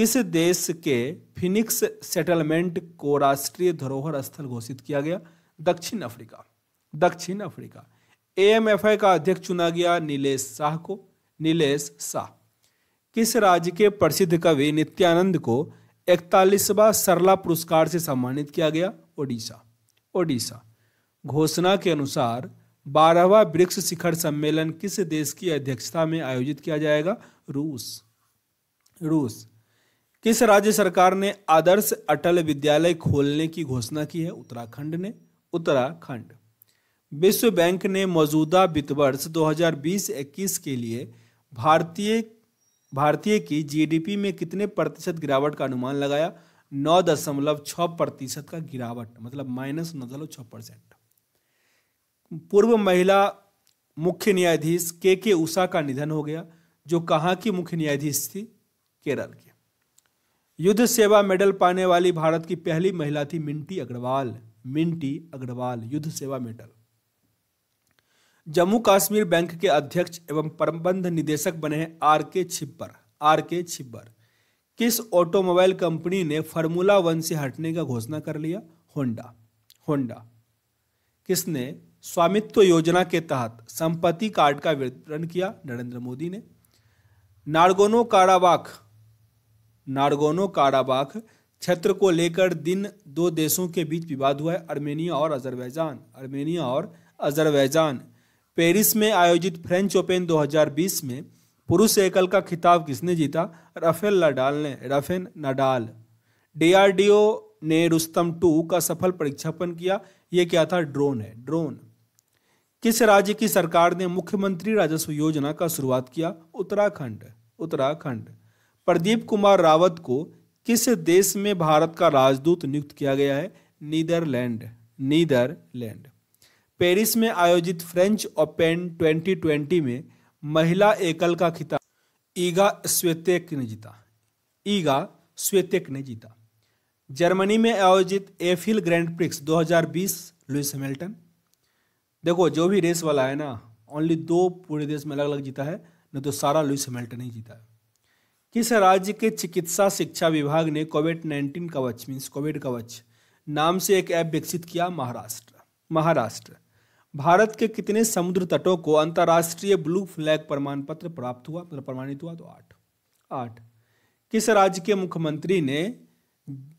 किस देश के फिनिक्स सेटलमेंट को राष्ट्रीय धरोहर स्थल घोषित किया गया दक्षिण अफ्रीका दक्षिण अफ्रीका ए का अध्यक्ष चुना गया नीलेश शाह को नीलेश शाह किस राज्य के प्रसिद्ध कवि नित्यानंद को इकतालीसवा सरला पुरस्कार से सम्मानित किया गया ओडिशा ओडिशा घोषणा के अनुसार बारहवा ब्रिक्स शिखर सम्मेलन किस देश की अध्यक्षता में आयोजित किया जाएगा रूस रूस किस राज्य सरकार ने आदर्श अटल विद्यालय खोलने की घोषणा की है उत्तराखंड ने उत्तराखंड विश्व बैंक ने मौजूदा वित्त वर्ष 2020-21 के लिए भारतीय भारतीय की जीडीपी में कितने प्रतिशत गिरावट का अनुमान लगाया नौ दशमलव छ प्रतिशत का गिरावट मतलब माइनस नौ दशमलव छः परसेंट पूर्व महिला मुख्य न्यायाधीश के के उषा का निधन हो गया जो कहा की मुख्य न्यायाधीश थी केरल की युद्ध सेवा मेडल पाने वाली भारत की पहली महिला थी मिंटी अग्रवाल मिंटी अग्रवाल युद्ध सेवा मेडल जम्मू कश्मीर बैंक के अध्यक्ष एवं प्रबंध निदेशक बने हैं are K Chhibber are K Chhibber किस ऑटोमोबाइल कंपनी ने फार्मूला वन से हटने का घोषणा कर लिया होंडा होंडा किसने स्वामित्व योजना के तहत संपत्ति कार्ड का वितरण किया नरेंद्र मोदी ने नारगोनो काराबाख नारगोनो काराबाख क्षेत्र को लेकर दिन दो देशों के बीच विवाद हुआ है अर्मेनिया और अजरबैजान अर्मेनिया और अजरबैजान पेरिस में आयोजित फ्रेंच ओपन 2020 में पुरुष एकल का खिताब किसने जीता राफेल नडाल ने राफेल नडाल डीआरडीओ ने रुस्तम टू का सफल परीक्षापन किया ये क्या था ड्रोन है ड्रोन किस राज्य की सरकार ने मुख्यमंत्री राजस्व योजना का शुरुआत किया उत्तराखंड उत्तराखंड प्रदीप कुमार रावत को किस देश में भारत का राजदूत नियुक्त किया गया है नीदरलैंड नीदरलैंड पेरिस में आयोजित फ्रेंच ओपन 2020 में महिला एकल का खिताब ईगा स्वेतेक ने जीता ईगा स्वेतेक ने जीता जर्मनी में आयोजित Eifel Grand Prix 2020 Lewis Hamilton देखो जो भी रेस वाला है ना ओनली दो पूरे देश में अलग अलग जीता है नहीं तो सारा लुइस हैमिल्टन ही जीता है किस राज्य के चिकित्सा शिक्षा विभाग ने Covid nineteen Kavach means COVID Kavach नाम से एक ऐप विकसित किया महाराष्ट्र महाराष्ट्र भारत के कितने समुद्र तटों को अंतर्राष्ट्रीय ब्लू फ्लैग प्रमाण पत्र प्राप्त हुआ मतलब प्रमाणित हुआ तो आठ आठ किस राज्य के मुख्यमंत्री ने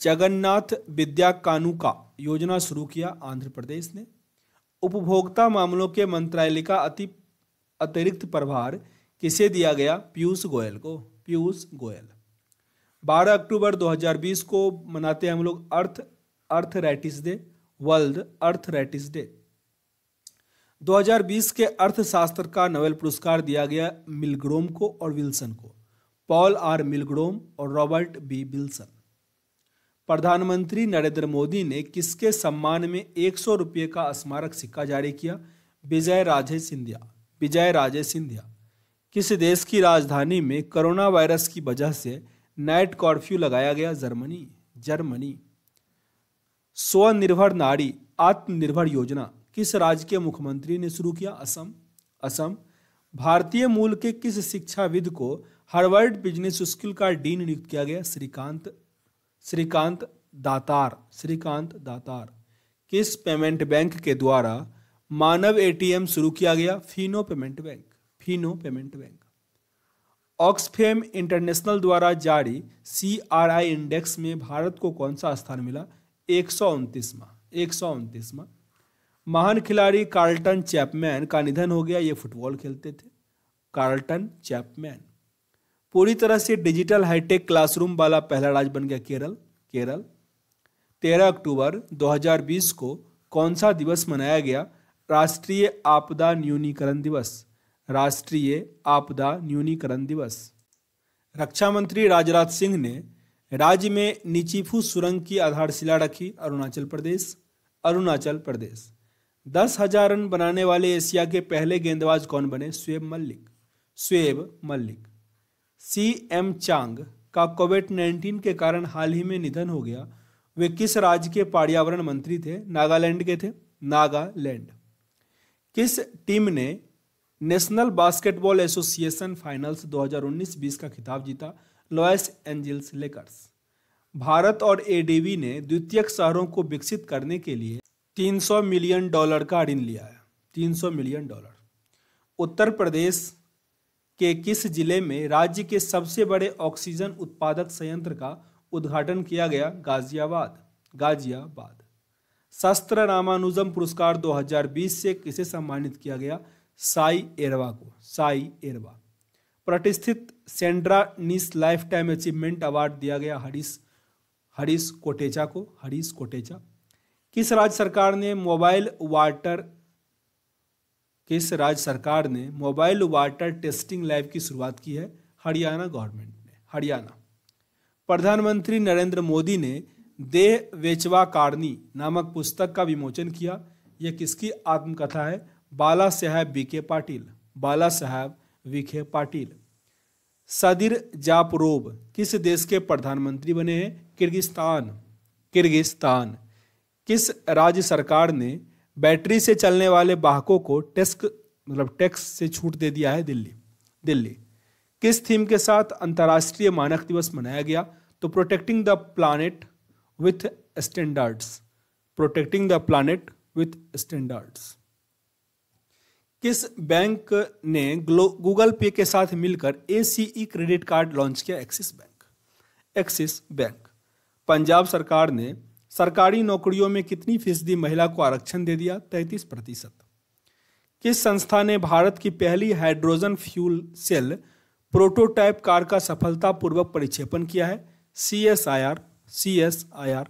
जगन्नाथ विद्या कानू का योजना शुरू किया आंध्र प्रदेश ने उपभोक्ता मामलों के मंत्रालय का अति अतिरिक्त प्रभार किसे दिया गया पीयूष गोयल को पीयूष गोयल 12 अक्टूबर 2020 को मनाते हैं हम लोग earth arthritis day world arthritis day 2020 के अर्थशास्त्र का नोबेल पुरस्कार दिया गया मिलग्रोम को और विल्सन को पॉल आर मिलग्रोम और रॉबर्ट बी विल्सन प्रधानमंत्री नरेंद्र मोदी ने किसके सम्मान में एक सौ रुपये का स्मारक सिक्का जारी किया विजय राजे सिंधिया विजय राजे सिंधिया किस देश की राजधानी में कोरोना वायरस की वजह से नाइट कॉर्फ्यू लगाया गया जर्मनी जर्मनी स्वनिर्भर नारी आत्मनिर्भर योजना किस राज्य के मुख्यमंत्री ने शुरू किया असम असम भारतीय मूल के किस शिक्षाविद को हार्वर्ड बिजनेस स्कूल का डीन नियुक्त किया गया श्रीकांत श्रीकांत दातार श्रीकांत दातार किस पेमेंट बैंक के द्वारा मानव एटीएम शुरू किया गया Fino payment bank Fino payment bank Oxfam international द्वारा जारी सी आर आई इंडेक्स में भारत को कौन सा स्थान मिला एक सौ उनतीसवा एक सौ उनतीसवा महान खिलाड़ी कार्ल्टन चैपमैन का निधन हो गया ये फुटबॉल खेलते थे कार्ल्टन चैपमैन पूरी तरह से डिजिटल हाईटेक क्लासरूम वाला पहला राज्य बन गया केरल केरल 13 अक्टूबर 2020 को कौन सा दिवस मनाया गया राष्ट्रीय आपदा न्यूनीकरण दिवस राष्ट्रीय आपदा न्यूनीकरण दिवस रक्षा मंत्री राजनाथ सिंह ने राज्य में निचीफू सुरंग की आधारशिला रखी अरुणाचल प्रदेश अरुणाचल प्रदेश दस हजार रन बनाने वाले एशिया के पहले गेंदबाज कौन बने Shoaib Malik Shoaib Malik C M Chang का कोविड नाइन्टीन के कारण हाल ही में निधन हो गया वे किस राज्य के पर्यावरण मंत्री थे नागालैंड के थे नागालैंड किस टीम ने नेशनल बास्केटबॉल एसोसिएशन फाइनल्स 2019-20 का खिताब जीता लॉयस एंजल्स लेकर्स भारत और एडीबी ने द्वितीयक शहरों को विकसित करने के लिए 300 मिलियन डॉलर का ऋण लिया है 300 मिलियन डॉलर उत्तर प्रदेश के किस जिले में राज्य के सबसे बड़े ऑक्सीजन उत्पादक संयंत्र का उद्घाटन किया गया गाजियाबाद गाजियाबाद शस्त्र रामानुजम पुरस्कार 2020 से किसे सम्मानित किया गया साई एरवा को साई एरवा प्रतिष्ठित सेंड्रा निस लाइफ टाइम अचीवमेंट अवार्ड दिया गया हरीश हरीश कोटेचा को हरीश कोटेचा किस राज्य सरकार ने मोबाइल वाटर किस राज्य सरकार ने मोबाइल वाटर टेस्टिंग लैब की शुरुआत की है हरियाणा गवर्नमेंट ने हरियाणा प्रधानमंत्री नरेंद्र मोदी ने देह वेचवा कारनी नामक पुस्तक का विमोचन किया यह किसकी आत्मकथा है बालासाहेब विखे पाटील बालासाहेब विखे पाटील सदिर जापरोब किस देश के प्रधानमंत्री बने हैं किर्गिस्तान किर्गिस्तान किस राज्य सरकार ने बैटरी से चलने वाले वाहकों को टेस्क मतलब टैक्स से छूट दे दिया है दिल्ली दिल्ली किस थीम के साथ अंतर्राष्ट्रीय मानक दिवस मनाया गया तो protecting the planet with standards protecting the planet with standards किस बैंक ने गूगल पे के साथ मिलकर a e credit card launch किया Axis bank Axis bank Punjab सरकार ने सरकारी नौकरियों में कितनी फीसदी महिला को आरक्षण दे दिया तैंतीस प्रतिशत किस संस्था ने भारत की पहली hydrogen fuel cell prototype car का सफलतापूर्वक परिक्षेपण किया है C S I R C S I R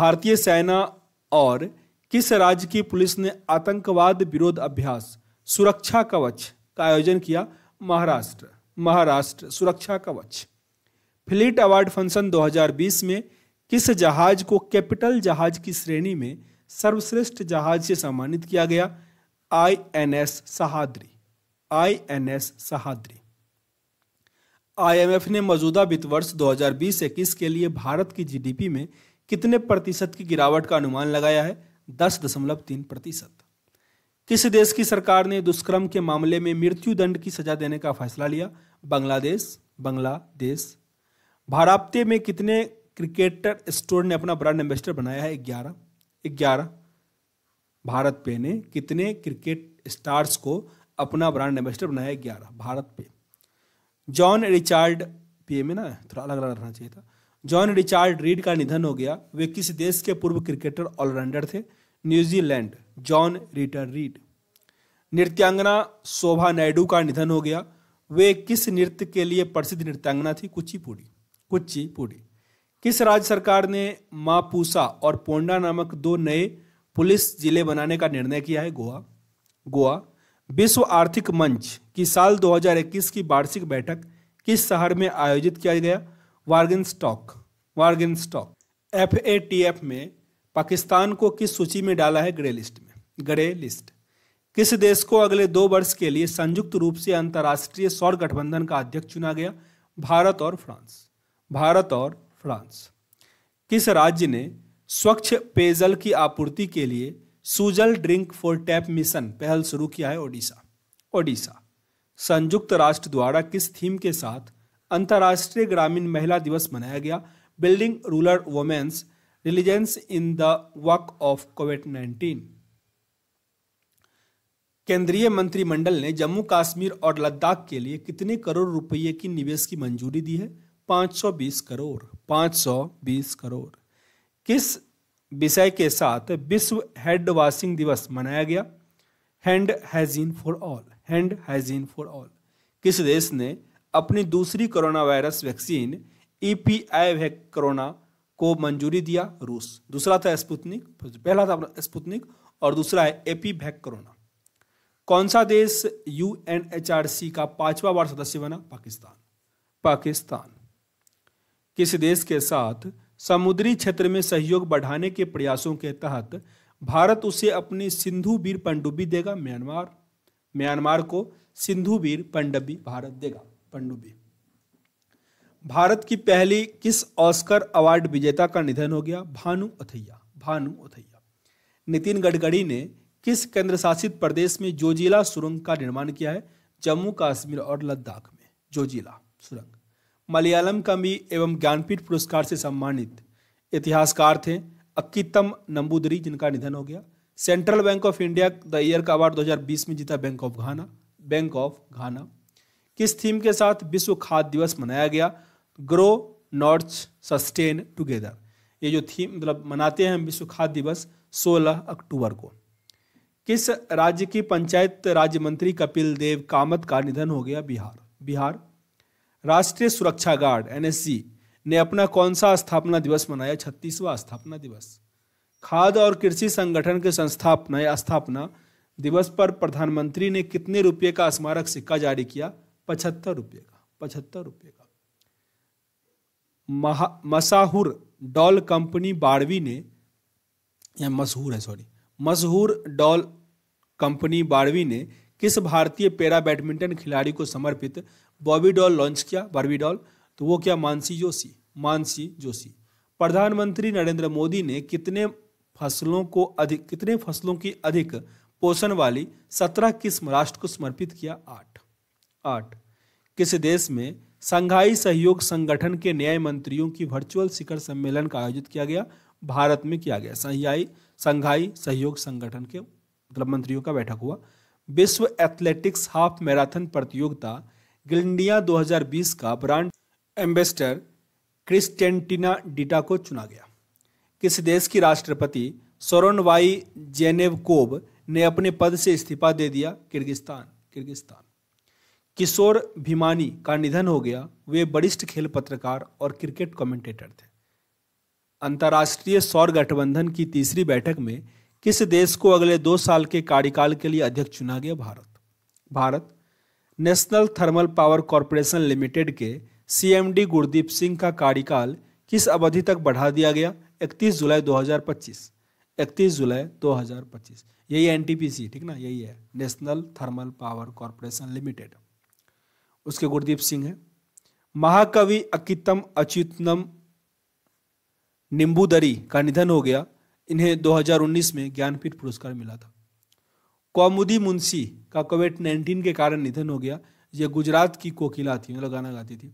भारतीय सेना और किस राज्य की पुलिस ने आतंकवाद विरोध अभ्यास सुरक्षा कवच का आयोजन किया महाराष्ट्र महाराष्ट्र सुरक्षा कवच फ्लीट अवार्ड फंक्शन 2020 में किस जहाज को कैपिटल जहाज की श्रेणी में सर्वश्रेष्ठ जहाज से सम्मानित किया गया I N S Sahyadri I N S Sahyadri IMF ने मौजूदा वित्त वर्ष दो हजार के लिए भारत की जीडीपी में कितने प्रतिशत की गिरावट का अनुमान लगाया है दस दशमलव तीन प्रतिशत किस देश की सरकार ने दुष्कर्म के मामले में मृत्यु दंड की सजा देने का फैसला लिया बांग्लादेश बांग्लादेश भारत में कितने क्रिकेटर स्टोर ने अपना ब्रांड एम्बेसडर बनाया है ग्यारह ग्यारह भारत पे ने कितने क्रिकेट स्टार्स को अपना ब्रांड एम्बेसडर बनाया है ग्यारह भारत पे जॉन रिचार्ड पे में ना थोड़ा अलग अलग रहना चाहिए था जॉन रिचार्ड रीड का निधन हो गया वे किस देश के पूर्व क्रिकेटर ऑलराउंडर थे न्यूजीलैंड जॉन रिटर रीड नृत्यांगना शोभा नायडू का निधन हो गया वे किस नृत्य के लिए प्रसिद्ध नृत्यांगना थी कुचिपुड़ी कुचिपुड़ी किस राज्य सरकार ने मापूसा और पोंडा नामक दो नए पुलिस जिले बनाने का निर्णय किया है गोवा गोवा विश्व आर्थिक मंच की साल 2021 की वार्षिक बैठक किस शहर में आयोजित किया गया वार्गिन स्टॉक वार्गिन स्टॉक एफ में पाकिस्तान को किस सूची में डाला है ग्रे लिस्ट में ग्रे लिस्ट किस देश को अगले दो वर्ष के लिए संयुक्त रूप से अंतर्राष्ट्रीय सौर गठबंधन का अध्यक्ष चुना गया भारत और फ्रांस भारत और फ्रांस किस राज्य ने स्वच्छ पेयजल की आपूर्ति के लिए Sujal drink for tap mission पहल शुरू किया है ओडिशा ओडिशा संयुक्त राष्ट्र द्वारा किस थीम के साथ अंतर्राष्ट्रीय ग्रामीण महिला दिवस मनाया गया building rural women's diligence in the work of कोविड-19 केंद्रीय मंत्रिमंडल ने जम्मू कश्मीर और लद्दाख के लिए कितने करोड़ रुपए की निवेश की मंजूरी दी है 520 करोड़ 520 करोड़ किस विषय के साथ विश्व हैंड वॉशिंग दिवस मनाया गया hand hygiene for all hand hygiene for all किस देश ने अपनी दूसरी corona virus vaccine E P I corona को मंजूरी दिया रूस दूसरा था स्पुतनिक पहला था स्पुतनिक और दूसरा है एपी भैक कोरोना कौन सा देश यू का पांचवा बार सदस्य बना पाकिस्तान पाकिस्तान किस देश के साथ समुद्री क्षेत्र में सहयोग बढ़ाने के प्रयासों के तहत भारत उसे अपनी सिंधु वीर पंडुबी देगा म्यांमार म्यांमार को सिंधु वीर पंडुबी भारत देगा पंडुबी भारत की पहली किस ऑस्कर अवार्ड विजेता का निधन हो गया भानु अथैया भानु अथैया नितिन गडकरी ने किस केंद्र शासित प्रदेश में जोजिला सुरंग का निर्माण किया है जम्मू कश्मीर और लद्दाख में जोजिला सुरंग मलयालम कवि एवं ज्ञानपीठ पुरस्कार से सम्मानित इतिहासकार थे अक्कीतम नंबूदरी जिनका निधन हो गया central bank of India the year का अवार्ड 2020 में जीता bank of Ghana bank of Ghana किस थीम के साथ विश्व खाद्य दिवस मनाया गया ग्रो नॉर्च सस्टेन टुगेदर ये जो थीम मतलब मनाते हैं हम विश्व खाद्य दिवस 16 अक्टूबर को किस राज्य की पंचायत राज्य मंत्री कपिल देव कामत का निधन हो गया बिहार बिहार राष्ट्रीय सुरक्षा गार्ड एन ने अपना कौन सा स्थापना दिवस मनाया छत्तीसवां स्थापना दिवस खाद्य और कृषि संगठन के संस्थापना स्थापना दिवस पर प्रधानमंत्री ने कितने रुपये का स्मारक सिक्का जारी किया पचहत्तर रुपये का पचहत्तर रुपये का मशाहूर डॉल कंपनी बारहवीं ने या मशहूर है सॉरी मशहूर डॉल कंपनी बारहवीं ने किस भारतीय पैरा बैडमिंटन खिलाड़ी को समर्पित बॉबी डॉल लॉन्च किया बारहवीं डॉल तो वो क्या मानसी जोशी मानसी जोशी प्रधानमंत्री नरेंद्र मोदी ने कितने फसलों को अधिक कितने फसलों की अधिक पोषण वाली सत्रह किस्म राष्ट्र को समर्पित किया आठ आठ किस देश में संघाई सहयोग संगठन के न्याय मंत्रियों की वर्चुअल शिखर सम्मेलन का आयोजित किया गया भारत में किया गया संघाई संघाई सहयोग संगठन के मतलब मंत्रियों का बैठक हुआ विश्व एथलेटिक्स हाफ मैराथन प्रतियोगिता गिल्डिया 2020 का ब्रांड एम्बेसडर क्रिस्टेंटिना डिटा को चुना गया किस देश की राष्ट्रपति सोरनवाई जेनेवकोव ने अपने पद से इस्तीफा दे दिया किर्गिस्तान किर्गिस्तान किशोर भिमानी का निधन हो गया वे वरिष्ठ खेल पत्रकार और क्रिकेट कमेंटेटर थे अंतर्राष्ट्रीय सौर गठबंधन की तीसरी बैठक में किस देश को अगले दो साल के कार्यकाल के लिए अध्यक्ष चुना गया Bharat Bharat national thermal power corporation limited के सीएमडी गुरदीप सिंह का कार्यकाल किस अवधि तक बढ़ा दिया गया 31 जुलाई 2025 31 जुलाई 2025 यही एनटीपीसी ठीक ना यही है national thermal power corporation limited उसके गुरदीप सिंह हैं महाकवि अकितम अच्युतनम निम्बूदरी का निधन हो गया इन्हें 2019 में ज्ञानपीठ पुरस्कार मिला था कौमुदी मुंशी का कोविड 19 के कारण निधन हो गया यह गुजरात की कोकिला थी मतलब गाना गाती थी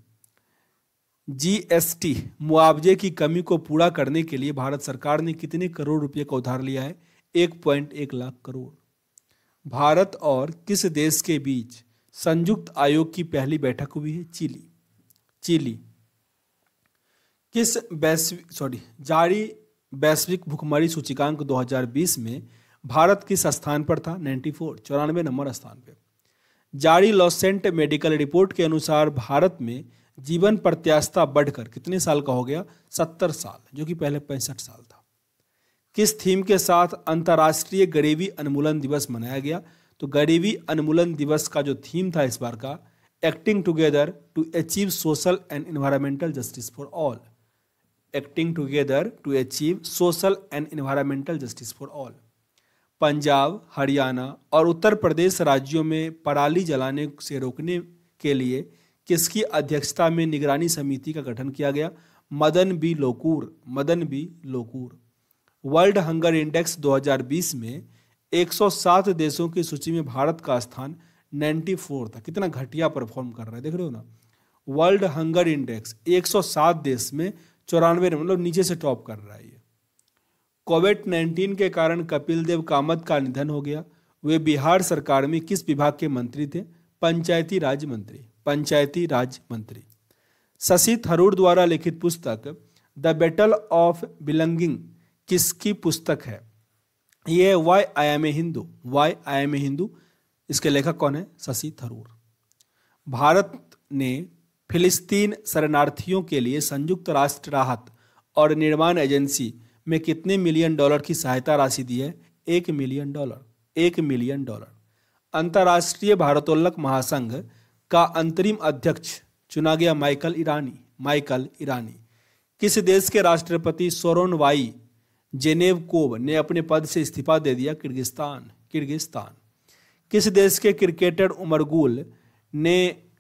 जीएसटी मुआवजे की कमी को पूरा करने के लिए भारत सरकार ने कितने करोड़ रुपए का उधार लिया है एक पॉइंट एक लाख करोड़ भारत और किस देश के बीच संयुक्त आयोग की पहली बैठक हुई है चिली चिली किस वैश्विक सॉरी जारी वैश्विक भुखमरी सूचिकांक 2020 में भारत किस स्थान पर था 94 चौरानवे नंबर स्थान पर जारी लॉसेंट मेडिकल रिपोर्ट के अनुसार भारत में जीवन प्रत्याशा बढ़कर कितने साल का हो गया सत्तर साल जो कि पहले पैंसठ साल था किस थीम के साथ अंतर्राष्ट्रीय गरीबी उन्मूलन दिवस मनाया गया तो गरीबी उन्मूलन दिवस का जो थीम था इस बार का acting together to achieve social and environmental justice for all acting together to achieve social and environmental justice for all Punjab Haryana और उत्तर प्रदेश राज्यों में पराली जलाने से रोकने के लिए किसकी अध्यक्षता में निगरानी समिति का गठन किया गया Madan B Lokur Madan B Lokur world hunger index 2020 में 107 देशों की सूची में भारत का स्थान 94 था कितना घटिया परफॉर्म कर रहा है देख रहे हो ना वर्ल्ड हंगर इंडेक्स 107 देश में चौरानवे मतलब नीचे से टॉप कर रहा है ये कोविड 19 के कारण कपिल देव कामत का निधन हो गया वे बिहार सरकार में किस विभाग के मंत्री थे पंचायती राज मंत्री पंचायती राज मंत्री शशि थरूर द्वारा लिखित पुस्तक द बैटल ऑफ बिलोंगिंग किसकी पुस्तक है ये why I am a Hindu why I am a Hindu इसके लेखक कौन है शशि थरूर भारत ने फिलिस्तीन शरणार्थियों के लिए संयुक्त राष्ट्र राहत और निर्माण एजेंसी में कितने मिलियन डॉलर की सहायता राशि दी है एक मिलियन डॉलर एक मिलियन डॉलर अंतर्राष्ट्रीय भारतोलक महासंघ का अंतरिम अध्यक्ष चुना गया माइकल ईरानी माइकल ईरानी किस देश के राष्ट्रपति सोरोन वाई जेनेव कोव ने अपने पद से इस्तीफा दे दिया किर्गिस्तान किर्गिस्तान किस देश के क्रिकेटर उमरगुल ने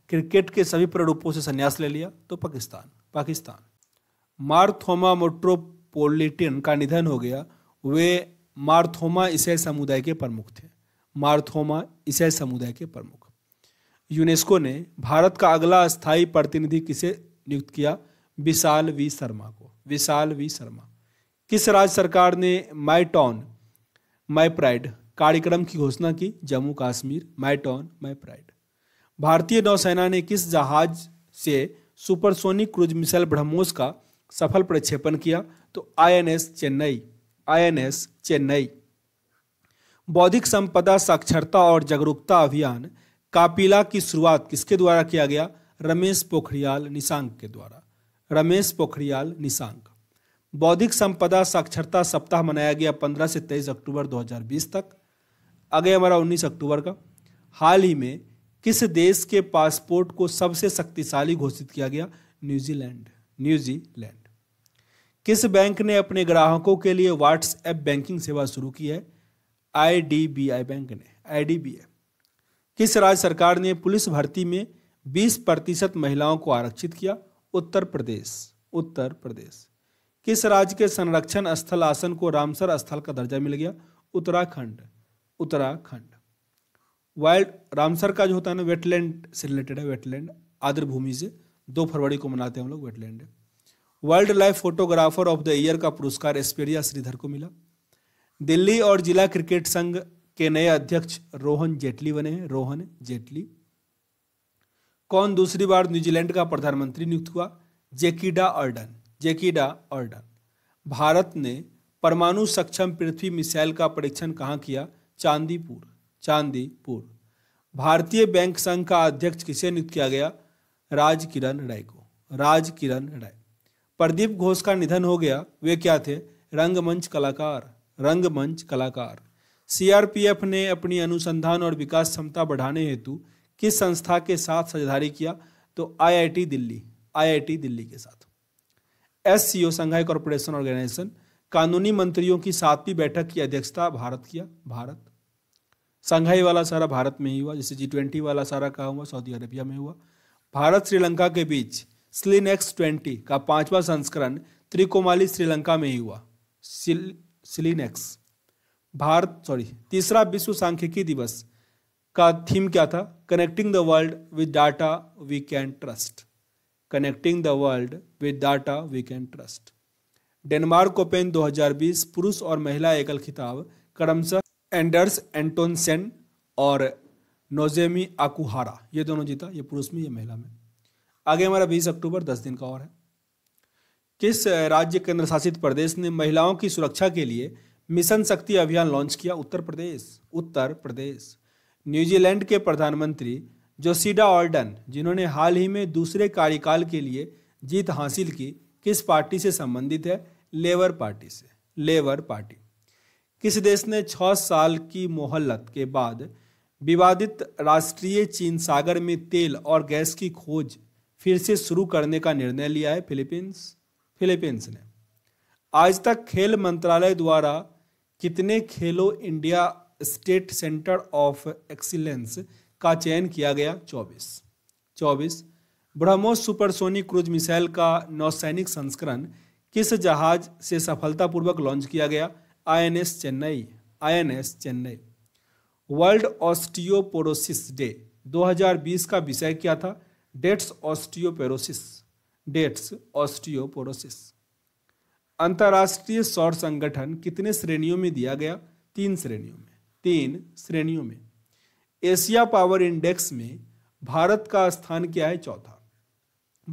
क्रिकेट के सभी प्ररूपों से संन्यास ले लिया तो पाकिस्तान पाकिस्तान मार्थोमा मोट्रोपोलिटन का निधन हो गया वे मार्थोमा ईसाई समुदाय के प्रमुख थे मार्थोमा ईसाई समुदाय के प्रमुख यूनेस्को ने भारत का अगला स्थायी प्रतिनिधि किसे नियुक्त किया विशाल वी शर्मा को विशाल वी शर्मा किस राज्य सरकार ने माई टॉन माई प्राइड कार्यक्रम की घोषणा की Jammu Kashmir my town my pride भारतीय नौसेना ने किस जहाज से सुपरसोनिक क्रूज मिसाइल ब्रह्मोस का सफल प्रक्षेपण किया तो आईएनएस चेन्नई आईएनएस चेन्नई बौद्धिक संपदा साक्षरता और जागरूकता अभियान कापिला की शुरुआत किसके द्वारा किया गया रमेश पोखरियाल निशांक के द्वारा रमेश पोखरियाल निशांक बौद्धिक संपदा साक्षरता सप्ताह मनाया गया 15 से 23 अक्टूबर 2020 तक आगे हमारा 19 अक्टूबर का हाल ही में किस देश के पासपोर्ट को सबसे शक्तिशाली घोषित किया गया न्यूजीलैंड न्यूजीलैंड किस बैंक ने अपने ग्राहकों के लिए व्हाट्सएप बैंकिंग सेवा शुरू की है आईडीबीआई बैंक ने आईडीबीआई किस राज्य सरकार ने पुलिस भर्ती में 20 प्रतिशत महिलाओं को आरक्षित किया उत्तर प्रदेश उत्तर प्रदेश किस राज्य के संरक्षण स्थल आसन को रामसर स्थल का दर्जा मिल गया उत्तराखंड उत्तराखंड वाइल्ड रामसर का जो होता है ना वेटलैंड से रिलेटेड है वेटलैंड आद्र भूमि से दो फरवरी को मनाते हैं हम लोग wetland wildlife photographer of the year का पुरस्कार एस्पेरिया श्रीधर को मिला दिल्ली और जिला क्रिकेट संघ के नए अध्यक्ष रोहन जेटली बने हैं रोहन जेटली कौन दूसरी बार न्यूजीलैंड का प्रधानमंत्री नियुक्त हुआ Jacinda Ardern Jacinda Ardern Bharat ने परमाणु सक्षम पृथ्वी मिसाइल का परीक्षण कहाँ किया चांदीपुर चांदीपुर भारतीय बैंक संघ का अध्यक्ष किसे नियुक्त किया गया राज किरण राय को राज किरण राय प्रदीप घोष का निधन हो गया वे क्या थे रंगमंच कलाकार रंगमंच कलाकार सीआरपीएफ ने अपनी अनुसंधान और विकास क्षमता बढ़ाने हेतु किस संस्था के साथ साझेदारी किया तो आईआईटी दिल्ली आईआईटी दिल्ली के साथ S C O Shanghai corporation organisation कानूनी मंत्रियों की सातवीं बैठक की अध्यक्षता भारत किया भारत संघाई वाला सारा भारत में ही हुआ जैसे जी ट्वेंटी वाला सारा कहा हुआ सऊदी अरेबिया में हुआ भारत श्रीलंका के बीच स्लिन एक्स ट्वेंटी का पांचवा संस्करण त्रिकोमाली श्रीलंका में ही हुआ स्लिन एक्स भारत सॉरी तीसरा विश्व सांख्यिकी दिवस का थीम क्या था connecting the world with data we can trust connecting the world with data we can trust Denmark open 2020 पुरुष और महिला एकल खिताब क्रमश एंडर्स एंटोनसेन और नोजेमी आकुहारा ये दोनों जीता ये पुरुष में ये महिला में आगे हमारा 20 अक्टूबर 10 दिन का और है किस राज्य केंद्र शासित प्रदेश ने महिलाओं की सुरक्षा के लिए मिशन शक्ति अभियान लॉन्च किया उत्तर प्रदेश उत्तर प्रदेश न्यूजीलैंड के प्रधानमंत्री जोसीडा ऑर्डन जिन्होंने हाल ही में दूसरे कार्यकाल के लिए जीत हासिल की किस पार्टी से संबंधित है लेबर पार्टी से लेबर पार्टी किस देश ने छः साल की मोहलत के बाद विवादित राष्ट्रीय चीन सागर में तेल और गैस की खोज फिर से शुरू करने का निर्णय लिया है फिलीपींस फिलीपींस ने आज तक खेल मंत्रालय द्वारा कितने Khelo India state centre of excellence का चयन किया गया चौबीस चौबीस ब्रह्मोस सुपरसोनिक क्रूज मिसाइल का नौसैनिक संस्करण किस जहाज से सफलतापूर्वक लॉन्च किया गया INS Chennai INS Chennai world osteoporosis day 2020 का विषय क्या था डेट्स ऑस्टियोपेरोसिस डेट्स ऑस्टियोपोरोसिस अंतर्राष्ट्रीय सौर संगठन कितने श्रेणियों में दिया गया तीन श्रेणियों में तीन श्रेणियों में एशिया पावर इंडेक्स में भारत का स्थान क्या है चौथा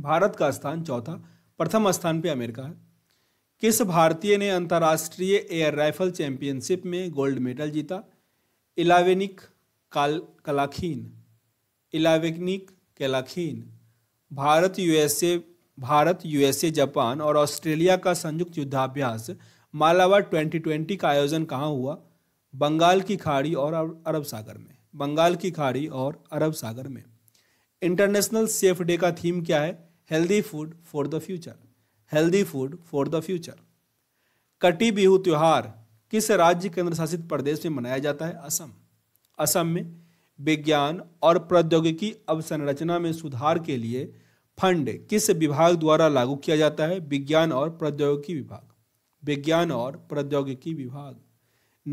भारत का स्थान चौथा प्रथम स्थान पे अमेरिका है किस भारतीय ने अंतर्राष्ट्रीय एयर राइफल चैंपियनशिप में गोल्ड मेडल जीता इलावेनिक काल कलाखीन इलावेनिक कलाखीन Bharat USA Bharat USA Japan और ऑस्ट्रेलिया का संयुक्त युद्धाभ्यास मालावा 2020 का आयोजन कहाँ हुआ बंगाल की खाड़ी और अरब सागर में बंगाल की खाड़ी और अरब सागर में इंटरनेशनल सेफ डे का थीम क्या है healthy food for the future healthy food for the future Kati Bihu त्यौहार किस राज्य केंद्र शासित प्रदेश में मनाया जाता है असम असम में विज्ञान और प्रौद्योगिकी अवसंरचना में सुधार के लिए फंड किस विभाग द्वारा लागू किया जाता है विज्ञान और प्रौद्योगिकी विभाग विज्ञान और प्रौद्योगिकी विभाग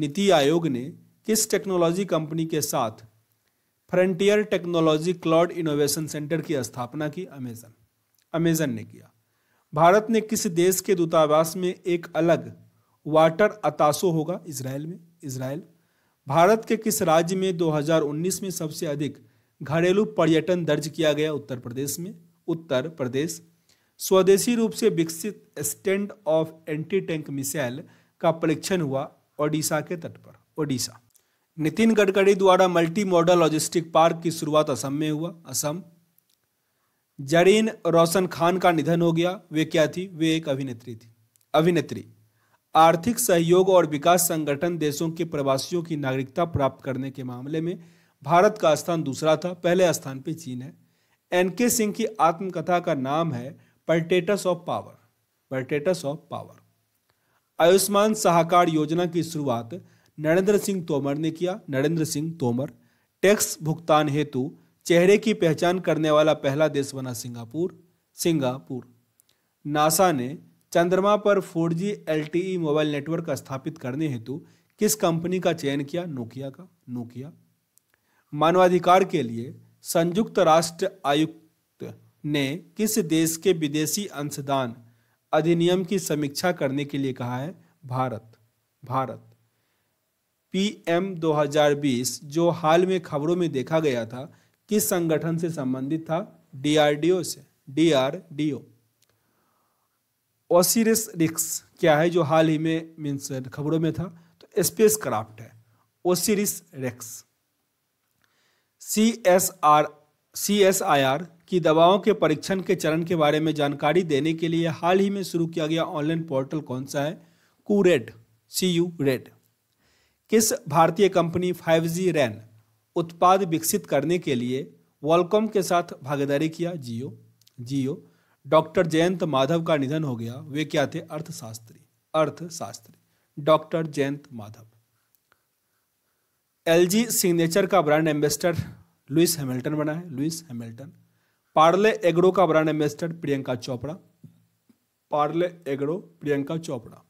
नीति आयोग ने किस टेक्नोलॉजी कंपनी के साथ frontier technology cloud innovation centre की स्थापना की अमेजन अमेजन ने किया भारत ने किस देश के दूतावास में एक अलग वाटर अतासो होगा इसराइल में इसराइल भारत के किस राज्य में 2019 में सबसे अधिक घरेलू पर्यटन दर्ज किया गया उत्तर प्रदेश में उत्तर प्रदेश स्वदेशी रूप से विकसित stand off anti tank missile का परीक्षण हुआ ओडिशा के तट पर ओडिशा नितिन गडकरी द्वारा मल्टी मॉडल लॉजिस्टिक पार्क की शुरुआत असम में हुआ असम जरीन रोशन खान का निधन हो गया वे क्या थी वे एक अभिनेत्री थी अभिनेत्री आर्थिक सहयोग और विकास संगठन देशों के प्रवासियों की नागरिकता प्राप्त करने के मामले में भारत का स्थान दूसरा था पहले स्थान पर चीन है एन के सिंह की आत्मकथा का नाम है portraits of power portraits of power Ayushman Sahakar योजना की शुरुआत नरेंद्र सिंह तोमर ने किया नरेंद्र सिंह तोमर टैक्स भुगतान हेतु चेहरे की पहचान करने वाला पहला देश बना सिंगापुर सिंगापुर नासा ने चंद्रमा पर 4G LTE मोबाइल नेटवर्क स्थापित करने हेतु किस कंपनी का चयन किया नोकिया का नोकिया मानवाधिकार के लिए संयुक्त राष्ट्र आयुक्त ने किस देश के विदेशी अंशदान अधिनियम की समीक्षा करने के लिए कहा है भारत भारत पीएम 2020 जो हाल में खबरों में देखा गया था किस संगठन से संबंधित था डीआरडीओ से डीआरडीओ ओसिरिस रिक्स क्या है जो हाल ही में मीन्स खबरों में था तो स्पेस क्राफ्ट है Osiris Rex C S R C S I R की दवाओं के परीक्षण के चरण के बारे में जानकारी देने के लिए हाल ही में शुरू किया गया ऑनलाइन पोर्टल कौन सा है कूरेड सी यू रेड किस भारतीय कंपनी 5G रैन उत्पाद विकसित करने के लिए वॉलकॉम के साथ भागीदारी किया जियो जियो डॉक्टर जयंत माधव का निधन हो गया वे क्या थे अर्थशास्त्री अर्थशास्त्री doctor Jayant Madhav L G signature का ब्रांड एम्बेसडर लुइस हैमिल्टन बना है लुइस हैमिल्टन पार्ले एग्रो का brand ambassador Priyanka Chopra Parle agro Priyanka Chopra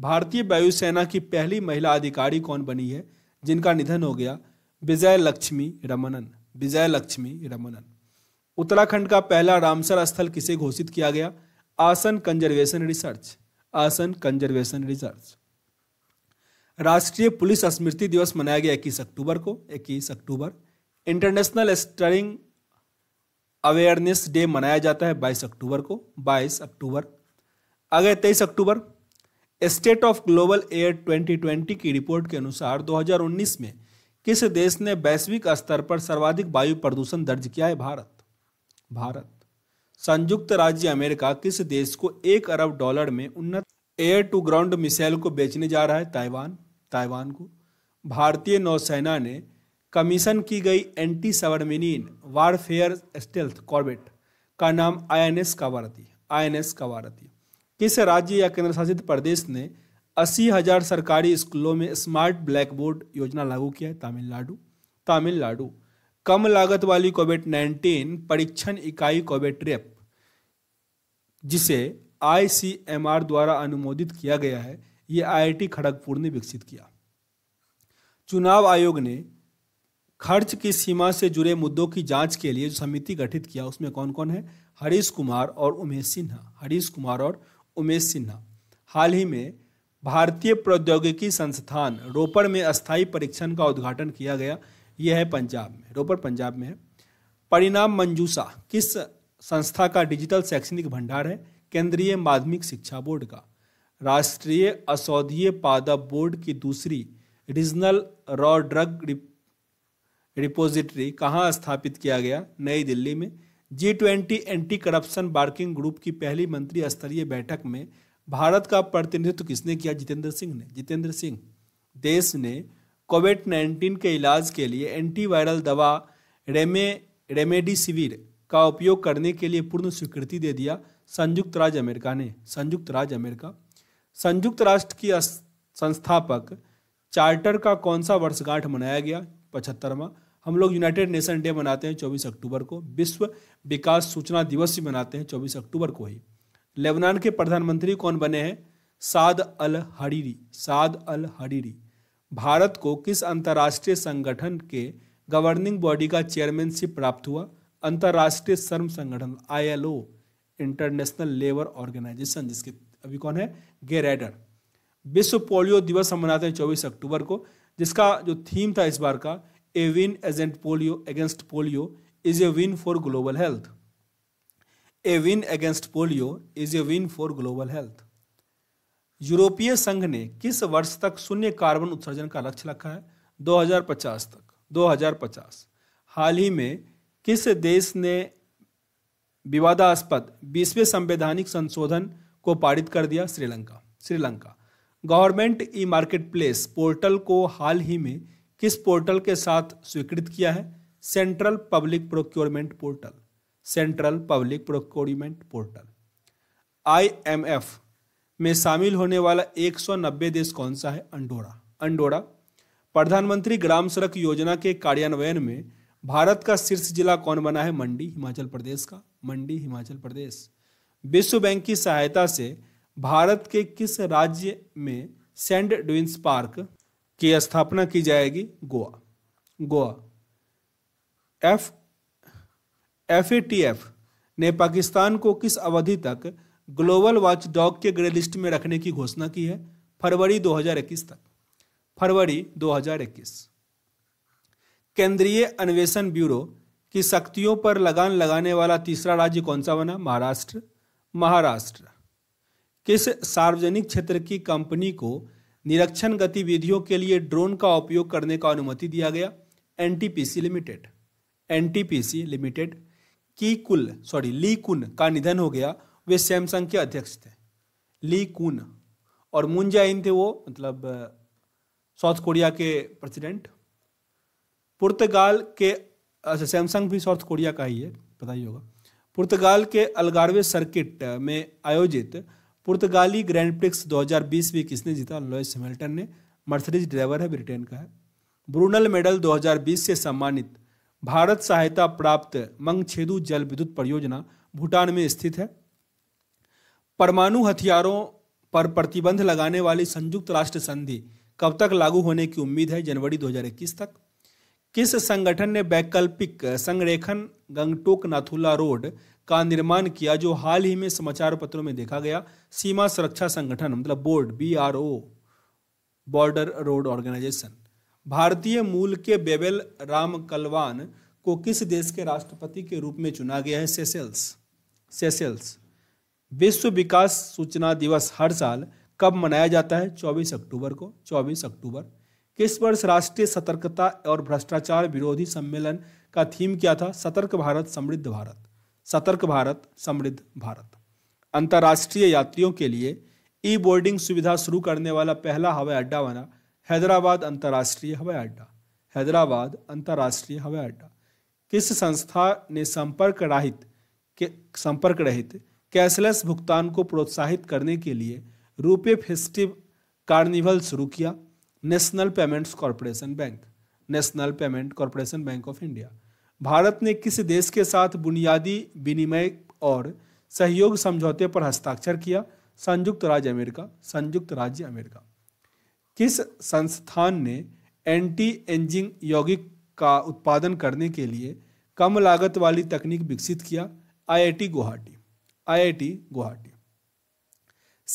भारतीय वायुसेना की पहली महिला अधिकारी कौन बनी है जिनका निधन हो गया विजय लक्ष्मी रमनन विजय लक्ष्मी रमनन उत्तराखंड का पहला रामसर स्थल किसे घोषित किया गया Asan conservation research Asan conservation research राष्ट्रीय पुलिस स्मृति दिवस मनाया गया इक्कीस अक्टूबर को इक्कीस अक्टूबर इंटरनेशनल स्टरिंग अवेयरनेस डे मनाया जाता है 22 अक्टूबर को 22 अक्टूबर आ गए 23 अक्टूबर स्टेट ऑफ ग्लोबल एयर 2020 की रिपोर्ट के अनुसार 2019 में किस देश ने वैश्विक स्तर पर सर्वाधिक वायु प्रदूषण दर्ज किया है भारत भारत संयुक्त राज्य अमेरिका किस देश को एक अरब डॉलर में उन्नत एयर टू ग्राउंड मिसाइल को बेचने जा रहा है ताइवान ताइवान को भारतीय नौसेना ने कमीशन की गई anti submarine warfare stealth corvette का नाम I N S Kavaratti I N S Kavaratti किस राज्य या केंद्र शासित प्रदेश ने अस्सी हजार सरकारी स्कूलों में स्मार्ट ब्लैक बोर्ड योजना लागू किया है तमिलनाडु तमिलनाडु कम लागत वाली कोविड नाइन्टीन परीक्षण इकाई कोविड जिसे आईसीएमआर द्वारा अनुमोदित किया गया है ये आईआईटी खड़गपुर ने विकसित किया चुनाव आयोग ने खर्च की सीमा से जुड़े मुद्दों की जांच के लिए जो समिति गठित किया उसमें कौन कौन है हरीश कुमार और उमेश सिन्हा हरीश कुमार और उमेश सिन्हा हाल ही में भारतीय प्रौद्योगिकी संस्थान रोपड़ में अस्थायी परीक्षण का उद्घाटन किया गया यह है पंजाब में रोपड़ पंजाब में है परिणाम मंजूसा किस संस्था का डिजिटल शैक्षणिक भंडार है केंद्रीय माध्यमिक शिक्षा बोर्ड का राष्ट्रीय असौधीय पादप बोर्ड की दूसरी रीजनल रॉ ड्रग रिपोजिटरी कहाँ स्थापित किया गया नई दिल्ली में G twenty anti corruption working group की पहली मंत्री स्तरीय बैठक में भारत का प्रतिनिधित्व किसने किया जितेंद्र सिंह ने जितेंद्र सिंह देश ने कोविड नाइन्टीन के इलाज के लिए एंटीवायरल दवा रेमे रेमेडिसिविर का उपयोग करने के लिए पूर्ण स्वीकृति दे दिया संयुक्त राज्य अमेरिका ने संयुक्त राज्य अमेरिका संयुक्त राष्ट्र की संस्थापक चार्टर का कौन सा वर्षगांठ मनाया गया पचहत्तरवा हम लोग यूनाइटेड नेशन डे मनाते हैं चौबीस अक्टूबर को विश्व विकास सूचना दिवस भी मनाते हैं चौबीस अक्टूबर को ही लेबनान के प्रधानमंत्री कौन बने हैं साद अल हरीरी साद अल हरीरी भारत को किस अंतर्राष्ट्रीय संगठन के गवर्निंग बॉडी का चेयरमैनशिप प्राप्त हुआ अंतर्राष्ट्रीय श्रम संगठन आईएलओ इंटरनेशनल लेबर ऑर्गेनाइजेशन जिसके अभी कौन है गेरेडर विश्व पोलियो दिवस हम मनाते हैं चौबीस अक्टूबर को जिसका जो थीम था इस बार का a win against polio against polio is a win for global health a win against polio is a win for global health यूरोपीय संघ ने किस वर्ष तक शून्य कार्बन उत्सर्जन का लक्ष्य रखा है 2050 तक 2050 हाल ही में किस देश ने विवादास्पद बीसवें संवैधानिक संशोधन को पारित कर दिया Sri Lanka Sri Lanka government e marketplace portal को हाल ही में किस पोर्टल के साथ स्वीकृत किया है central public procurement portal central public procurement portal IMF में शामिल होने वाला 190 देश कौन सा है अंडोरा अंडोरा प्रधानमंत्री ग्राम सड़क योजना के कार्यान्वयन में भारत का शीर्ष जिला कौन बना है मंडी हिमाचल प्रदेश का मंडी हिमाचल प्रदेश विश्व बैंक की सहायता से भारत के किस राज्य में सेंट ड्विंस पार्क की स्थापना की जाएगी Goa Goa F F A T F ने पाकिस्तान को किस अवधि तक ग्लोबल वॉच डॉग के ग्रे लिस्ट में रखने की घोषणा की है फरवरी 2021 तक फरवरी 2021 केंद्रीय अन्वेषण ब्यूरो की शक्तियों पर लगान लगाने वाला तीसरा राज्य कौन सा बना महाराष्ट्र महाराष्ट्र किस सार्वजनिक क्षेत्र की कंपनी को निरीक्षण गतिविधियों के लिए ड्रोन का उपयोग करने का अनुमति दिया गया एन लिमिटेड एन लिमिटेड की कुल सॉरी ली कुन का निधन हो गया वे सैमसंग के अध्यक्ष थे ली कुन और मुन जाइन थे वो मतलब साउथ कोरिया के प्रेसिडेंट पुर्तगाल के अच्छा सैमसंग भी साउथ कोरिया का ही है पता ही होगा पुर्तगाल के अलगारवे सर्किट में आयोजित पुर्तगाली ग्रैंड प्रिक्स 2020 में किसने जीता लॉयस हेमल्टन ने मर्सिडीज ड्राइवर है ब्रिटेन का है ब्रूनल मेडल 2020 से सम्मानित भारत सहायता प्राप्त मंगछेदू जल विद्युत परियोजना भूटान में स्थित है परमाणु हथियारों पर प्रतिबंध लगाने वाली संयुक्त राष्ट्र संधि कब तक लागू होने की उम्मीद है जनवरी 2021 तक किस संगठन ने वैकल्पिक संरेखन गंगटोक नाथुला रोड का निर्माण किया जो हाल ही में समाचार पत्रों में देखा गया सीमा सुरक्षा संगठन मतलब board B R O border road organisation भारतीय मूल के बेबेल राम कलवान को किस देश के राष्ट्रपति के रूप में चुना गया है सेसेल्स सेसेल्स विश्व विकास सूचना दिवस हर साल कब मनाया जाता है 24 अक्टूबर को 24 अक्टूबर इस वर्ष राष्ट्रीय सतर्कता और भ्रष्टाचार विरोधी सम्मेलन का थीम क्या था सतर्क भारत समृद्ध भारत सतर्क भारत समृद्ध भारत अंतर्राष्ट्रीय यात्रियों के लिए ई बोर्डिंग सुविधा शुरू करने वाला पहला हवाई अड्डा बना हैदराबाद अंतर्राष्ट्रीय हवाई अड्डा हैदराबाद अंतर्राष्ट्रीय हवाई अड्डा किस संस्था ने संपर्क रहित के संपर्क रहित कैशलेस भुगतान को प्रोत्साहित करने के लिए रूपे फेस्टिव कार्निवल शुरू किया national payments corporation bank national payment corporation bank of India Bharat ने किस देश के साथ बुनियादी विनिमय और सहयोग समझौते पर हस्ताक्षर किया संयुक्त राज्य अमेरिका संयुक्त राज्य अमेरिका किस संस्थान ने एंटी एंजिंग यौगिक का उत्पादन करने के लिए कम लागत वाली तकनीक विकसित किया आईआईटी गुवाहाटी आईआईटी गुवाहाटी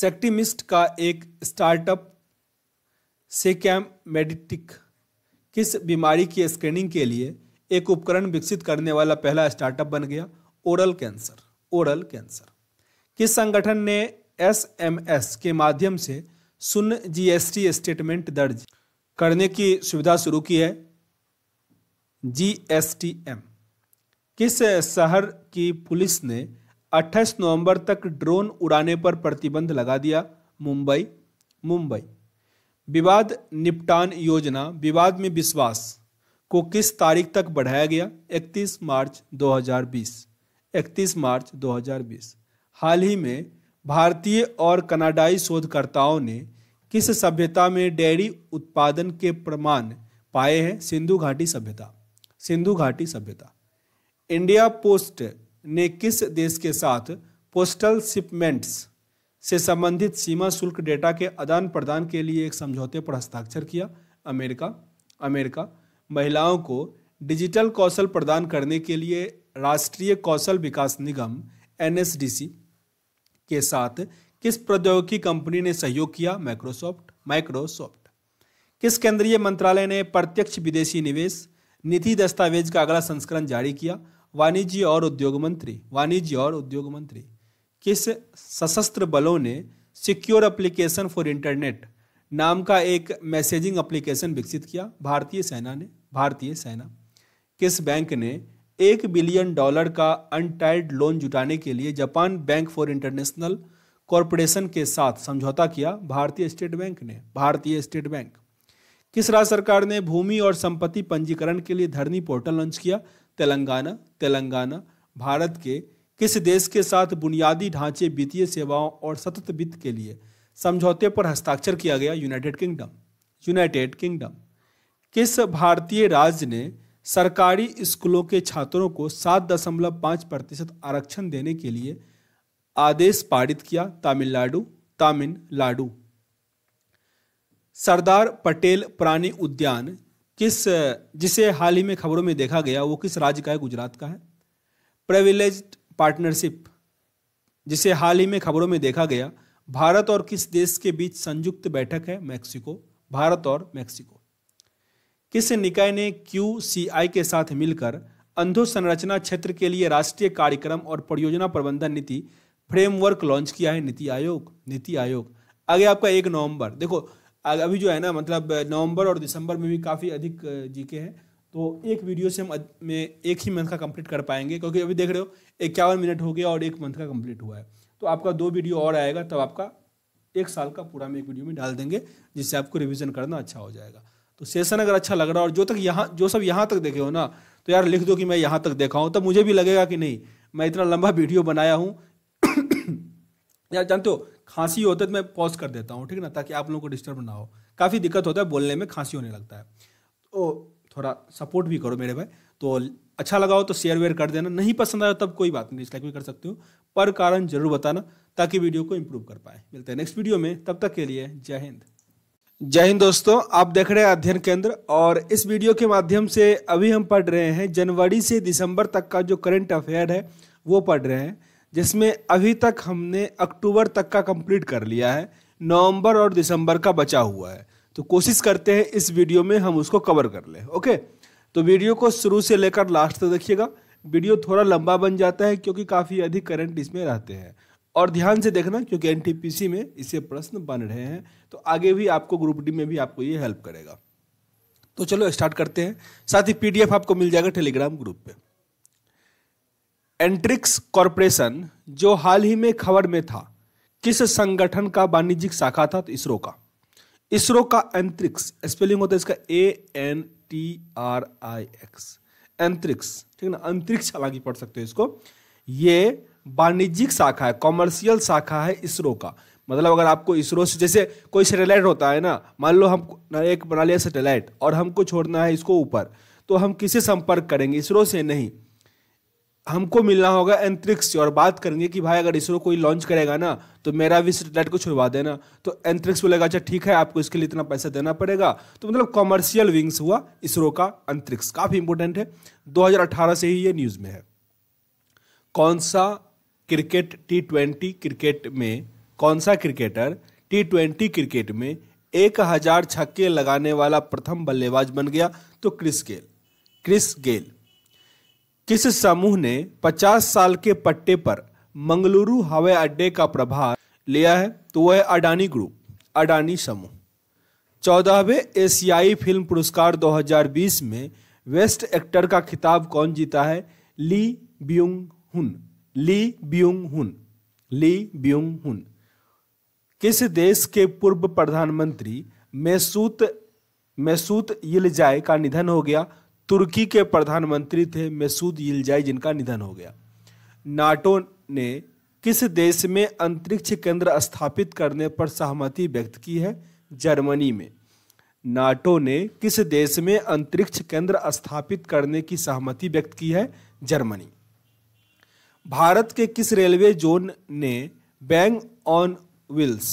सेक्टिमिस्ट का एक स्टार्टअप सेकैमेडिटिक किस बीमारी की स्क्रीनिंग के लिए एक उपकरण विकसित करने वाला पहला स्टार्टअप बन गया ओरल कैंसर ओरल कैंसर किस संगठन ने एसएमएस के माध्यम से शून्य जीएसटी स्टेटमेंट दर्ज करने की सुविधा शुरू की है जीएसटीएम किस शहर की पुलिस ने 28 नवंबर तक ड्रोन उड़ाने पर प्रतिबंध लगा दिया मुंबई मुंबई विवाद निपटान योजना विवाद में विश्वास को किस तारीख तक बढ़ाया गया 31 मार्च 2020 31 मार्च 2020 हाल ही में भारतीय और कनाडाई शोधकर्ताओं ने किस सभ्यता में डेयरी उत्पादन के प्रमाण पाए हैं सिंधु घाटी सभ्यता सिंधु घाटी सभ्यता इंडिया पोस्ट ने किस देश के साथ पोस्टल शिपमेंट्स से संबंधित सीमा शुल्क डेटा के आदान प्रदान के लिए एक समझौते पर हस्ताक्षर किया अमेरिका अमेरिका महिलाओं को डिजिटल कौशल प्रदान करने के लिए राष्ट्रीय कौशल विकास निगम एन के साथ किस प्रौद्योगिकी कंपनी ने सहयोग किया माइक्रोसॉफ्ट माइक्रोसॉफ्ट किस केंद्रीय मंत्रालय ने प्रत्यक्ष विदेशी निवेश नीति दस्तावेज का अगला संस्करण जारी किया वाणिज्य और उद्योग मंत्री वाणिज्य और उद्योग मंत्री किस सशस्त्र बलों ने सिक्योर एप्लीकेशन फॉर इंटरनेट नाम का एक मैसेजिंग एप्लीकेशन विकसित किया भारतीय सेना ने भारतीय सेना किस बैंक ने एक बिलियन डॉलर का अनटाइड लोन जुटाने के लिए Japan bank for international corporation के साथ समझौता किया भारतीय स्टेट बैंक ने भारतीय स्टेट बैंक किस राज्य सरकार ने भूमि और संपत्ति पंजीकरण के लिए धरनी पोर्टल लॉन्च किया तेलंगाना तेलंगाना भारत के किस देश के साथ बुनियादी ढांचे वित्तीय सेवाओं और सतत वित्त के लिए समझौते पर हस्ताक्षर किया गया यूनाइटेड किंगडम यूनाइटेड किंगडम किस भारतीय राज्य ने सरकारी स्कूलों के छात्रों को सात दशमलव पाँच प्रतिशत आरक्षण देने के लिए आदेश पारित किया तमिलनाडु तमिलनाडु सरदार पटेल प्राणी उद्यान किस जिसे हाल ही में खबरों में देखा गया वो किस राज्य का है गुजरात का है प्रिविलेज्ड पार्टनरशिप जिसे हाल ही में खबरों में देखा गया भारत और किस देश के बीच संयुक्त बैठक है मैक्सिको भारत और मैक्सिको किस निकाय ने क्यू के साथ मिलकर अंधो संरचना क्षेत्र के लिए राष्ट्रीय कार्यक्रम और परियोजना प्रबंधन नीति फ्रेमवर्क लॉन्च किया है नीति आयोग नीति आयोग आगे आपका एक नवंबर देखो अभी जो है ना मतलब नवंबर और दिसंबर में भी काफ़ी अधिक जीके हैं तो एक वीडियो से हम में एक ही मंथ का कंप्लीट कर पाएंगे क्योंकि अभी देख रहे हो इक्यावन मिनट हो गया और एक मंथ का कंप्लीट हुआ है तो आपका दो वीडियो और आएगा तब आपका एक साल का पूरा हम एक वीडियो में डाल देंगे जिससे आपको रिविजन करना अच्छा हो जाएगा तो सेशन अगर अच्छा लग रहा है और जो तक यहाँ जो सब यहाँ तक देखे हो ना तो यार लिख दो कि मैं यहाँ तक देखा हूँ तब मुझे भी लगेगा कि नहीं मैं इतना लंबा वीडियो बनाया हूँ यार जानते हो खांसी होता है तो मैं पॉज कर देता हूँ ठीक ना ताकि आप लोगों को डिस्टर्ब ना हो काफ़ी दिक्कत होता है बोलने में खांसी होने लगता है तो थोड़ा सपोर्ट भी करो मेरे भाई तो अच्छा लगा हो तो शेयर वेयर कर देना नहीं पसंद आया तब कोई बात नहीं डिसलाइक भी कर सकते हो पर कारण जरूर बताना ताकि वीडियो को इम्प्रूव कर पाए मिलते हैं नेक्स्ट वीडियो में तब तक के लिए जय हिंद जय हिंद दोस्तों आप देख रहे हैं अध्ययन केंद्र और इस वीडियो के माध्यम से अभी हम पढ़ रहे हैं जनवरी से दिसंबर तक का जो करंट अफेयर है वो पढ़ रहे हैं जिसमें अभी तक हमने अक्टूबर तक का कंप्लीट कर लिया है नवंबर और दिसंबर का बचा हुआ है तो कोशिश करते हैं इस वीडियो में हम उसको कवर कर लें ओके तो वीडियो को शुरू से लेकर लास्ट तक देखिएगा वीडियो थोड़ा लंबा बन जाता है क्योंकि काफ़ी अधिक करंट इसमें रहते हैं और ध्यान से देखना क्योंकि एन में इसे प्रश्न बन रहे हैं तो आगे भी आपको ग्रुप डी में भी आपको ये हेल्प करेगा तो चलो स्टार्ट करते हैं साथ ही पीडीएफ आपको मिल जाएगा टेलीग्राम ग्रुप पे एंट्रिक्स कॉरपोरेशन जो हाल ही में खबर में था किस संगठन का वाणिज्यिक शाखा था तो इसरो का इसरो का एंट्रिक्स स्पेलिंग होता है इसका A N T R I X Antrix ठीक है ना अंतरिक्ष हालांकि पढ़ सकते हो इसको ये वाणिज्यिक शाखा है कॉमर्शियल शाखा है इसरो का मतलब अगर आपको इसरो से जैसे कोई सेटेलाइट होता है ना मान लो हम एक बना लिया सेटेलाइट और हमको छोड़ना है इसको ऊपर तो हम किसे संपर्क करेंगे इसरो से नहीं हमको मिलना होगा एंतरिक्ष से और बात करेंगे कि भाई अगर इसरो कोई लॉन्च करेगा ना तो मेरा भी सेटेलाइट को छुड़वा देना तो एंतरिक्ष बोलेगा अच्छा ठीक है आपको इसके लिए इतना पैसा देना पड़ेगा तो मतलब कॉमर्शियल विंग्स हुआ इसरो का अंतरिक्ष काफ़ी इंपॉर्टेंट है 2018 से ही ये न्यूज़ में है कौन सा क्रिकेट टी ट्वेंटी क्रिकेट में कौन सा क्रिकेटर टी ट्वेंटी क्रिकेट में एक हज़ार छक्के लगाने वाला प्रथम बल्लेबाज बन गया तो क्रिस गेल क्रिस गेल किस समूह ने 50 साल के पट्टे पर मंगलुरु हवाई अड्डे का प्रभार लिया है तो वह अडानी ग्रुप अडानी समूह चौदहवें एशियाई फिल्म पुरस्कार 2020 में वेस्ट एक्टर का खिताब कौन जीता है ली ब्यूंग हुन ली ब्यूंग हुन ली ब्यूंग हुन किस देश के पूर्व प्रधानमंत्री मैसूत मैसूत यिलजाय का निधन हो गया तुर्की के प्रधानमंत्री थे मसूद यिलजाई जिनका निधन हो गया नाटो ने किस देश में अंतरिक्ष केंद्र स्थापित करने पर सहमति व्यक्त की है जर्मनी में नाटो ने किस देश में अंतरिक्ष केंद्र स्थापित करने की सहमति व्यक्त की है जर्मनी भारत के किस रेलवे जोन ने बैंग ऑन व्हील्स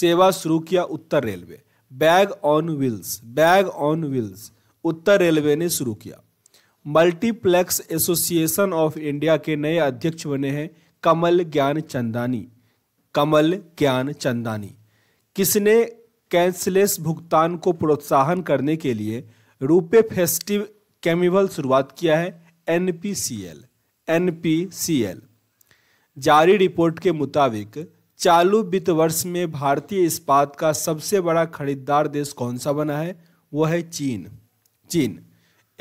सेवा शुरू किया उत्तर railway bag on wheels bag on wheels उत्तर रेलवे ने शुरू किया मल्टीप्लेक्स एसोसिएशन ऑफ इंडिया के नए अध्यक्ष बने हैं कमल ज्ञान चंदानी कमल ज्ञान चंदानी किसने कैशलेस भुगतान को प्रोत्साहन करने के लिए रुपे फेस्टिव केमिवल शुरुआत किया है N P C L N P C L जारी रिपोर्ट के मुताबिक चालू वित्त वर्ष में भारतीय इस्पात का सबसे बड़ा खरीदार देश कौन सा बना है वह है चीन चीन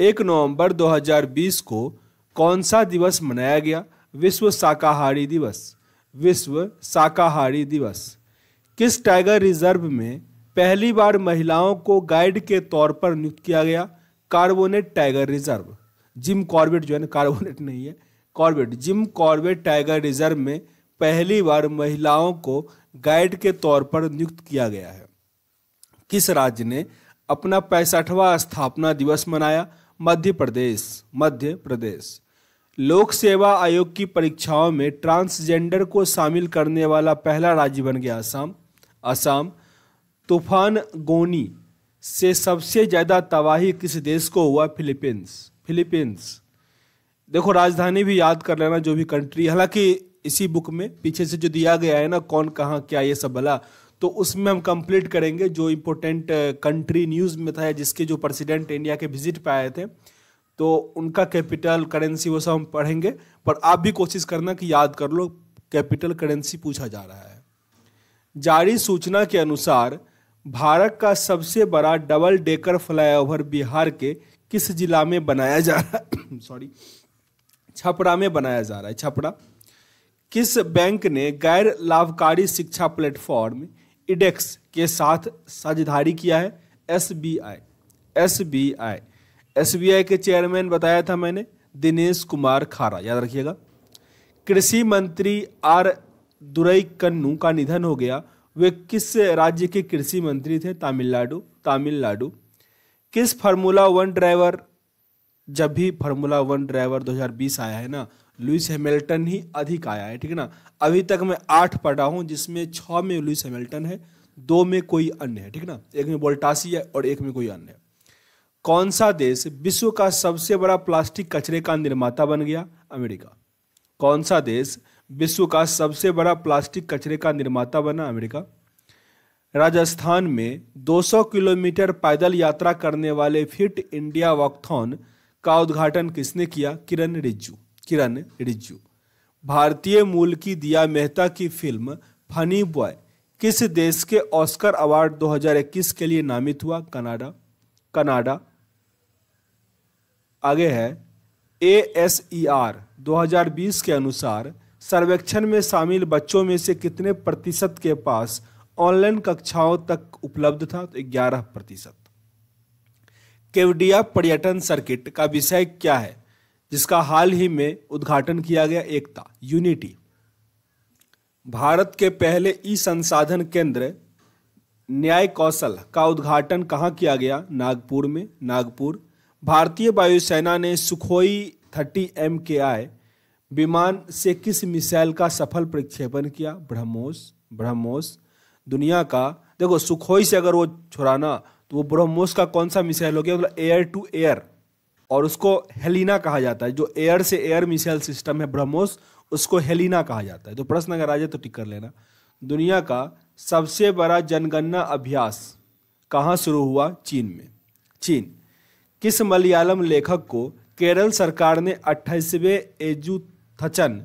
एक नवंबर 2020 को कौन सा दिवस मनाया गया विश्व शाकाहारी दिवस विश्व शाकाहारी दिवस किस टाइगर रिजर्व में पहली बार महिलाओं को गाइड के तौर पर नियुक्त किया गया carbonate tiger reserve Jim Corbett जो है ना कार्बोनेट नहीं है Corbett Jim Corbett tiger reserve में पहली बार महिलाओं को गाइड के तौर पर नियुक्त किया गया है किस राज्य ने अपना पैंसठवा स्थापना दिवस मनाया मध्य प्रदेश मध्य प्रदेश लोक सेवा आयोग की परीक्षाओं में ट्रांसजेंडर को शामिल करने वाला पहला राज्य बन गया असम असम तूफान गोनी से सबसे ज़्यादा तबाही किस देश को हुआ फिलीपींस फिलीपींस देखो राजधानी भी याद कर लेना जो भी कंट्री हालांकि इसी बुक में पीछे से जो दिया गया है ना कौन कहाँ क्या ये सब भला तो उसमें हम कंप्लीट करेंगे जो इम्पोर्टेंट कंट्री न्यूज़ में था जिसके जो प्रेसिडेंट इंडिया के विजिट पे आए थे तो उनका कैपिटल करेंसी वो सब हम पढ़ेंगे पर आप भी कोशिश करना कि याद कर लो कैपिटल करेंसी पूछा जा रहा है जारी सूचना के अनुसार भारत का सबसे बड़ा डबल डेकर फ्लाईओवर बिहार के किस जिला में बनाया जा रहा सॉरी छपरा में बनाया जा रहा है छपरा किस बैंक ने गैर लाभकारी शिक्षा प्लेटफॉर्म इडेक्स के साथ साझेदारी किया है S B I S B I S B I के चेयरमैन बताया था मैंने दिनेश कुमार खारा याद रखिएगा कृषि मंत्री आर दुरई कन्नू का निधन हो गया वे किस राज्य के कृषि मंत्री थे तमिलनाडु तमिलनाडु किस फार्मूला वन ड्राइवर जब भी फार्मूला वन ड्राइवर 2020 आया है ना लुइस हैमिल्टन ही अधिक आया है ठीक है ना अभी तक मैं आठ पढ़ा हूँ जिसमें छः में लुइस हैमिल्टन है दो में कोई अन्य है ठीक ना एक में बोल्टासी है और एक में कोई अन्य है कौन सा देश विश्व का सबसे बड़ा प्लास्टिक कचरे का निर्माता बन गया अमेरिका कौन सा देश विश्व का सबसे बड़ा प्लास्टिक कचरे का निर्माता बना अमेरिका राजस्थान में 200 किलोमीटर पैदल यात्रा करने वाले फिट इंडिया वॉकथॉन का उद्घाटन किसने किया किरण रिज्जू किरण रिज्जू भारतीय मूल की दिया मेहता की फिल्म फनी बॉय किस देश के ऑस्कर अवार्ड 2021 के लिए नामित हुआ कनाडा कनाडा आगे है ए एस ई आर दो के अनुसार सर्वेक्षण में शामिल बच्चों में से कितने प्रतिशत के पास ऑनलाइन कक्षाओं तक उपलब्ध था तो ग्यारह प्रतिशत केवडिया पर्यटन सर्किट का विषय क्या है जिसका हाल ही में उद्घाटन किया गया एकता यूनिटी भारत के पहले ई संसाधन केंद्र न्याय कौशल का उद्घाटन कहाँ किया गया नागपुर में नागपुर भारतीय वायुसेना ने सुखोई थर्टी एम के आई विमान से किस मिसाइल का सफल प्रक्षेपण किया ब्रह्मोस ब्रह्मोस दुनिया का देखो सुखोई से अगर वो छुड़ाना तो वो ब्रह्मोस का कौन सा मिसाइल हो गया मतलब एयर टू एयर और उसको हेलिना कहा जाता है जो एयर से एयर मिसाइल सिस्टम है ब्रह्मोस उसको हेलिना कहा जाता है तो प्रश्न अगर आ जाए तो टिक कर लेना दुनिया का सबसे बड़ा जनगणना अभ्यास कहाँ शुरू हुआ चीन में चीन किस मलयालम लेखक को केरल सरकार ने अट्ठाईसवें एजुथचन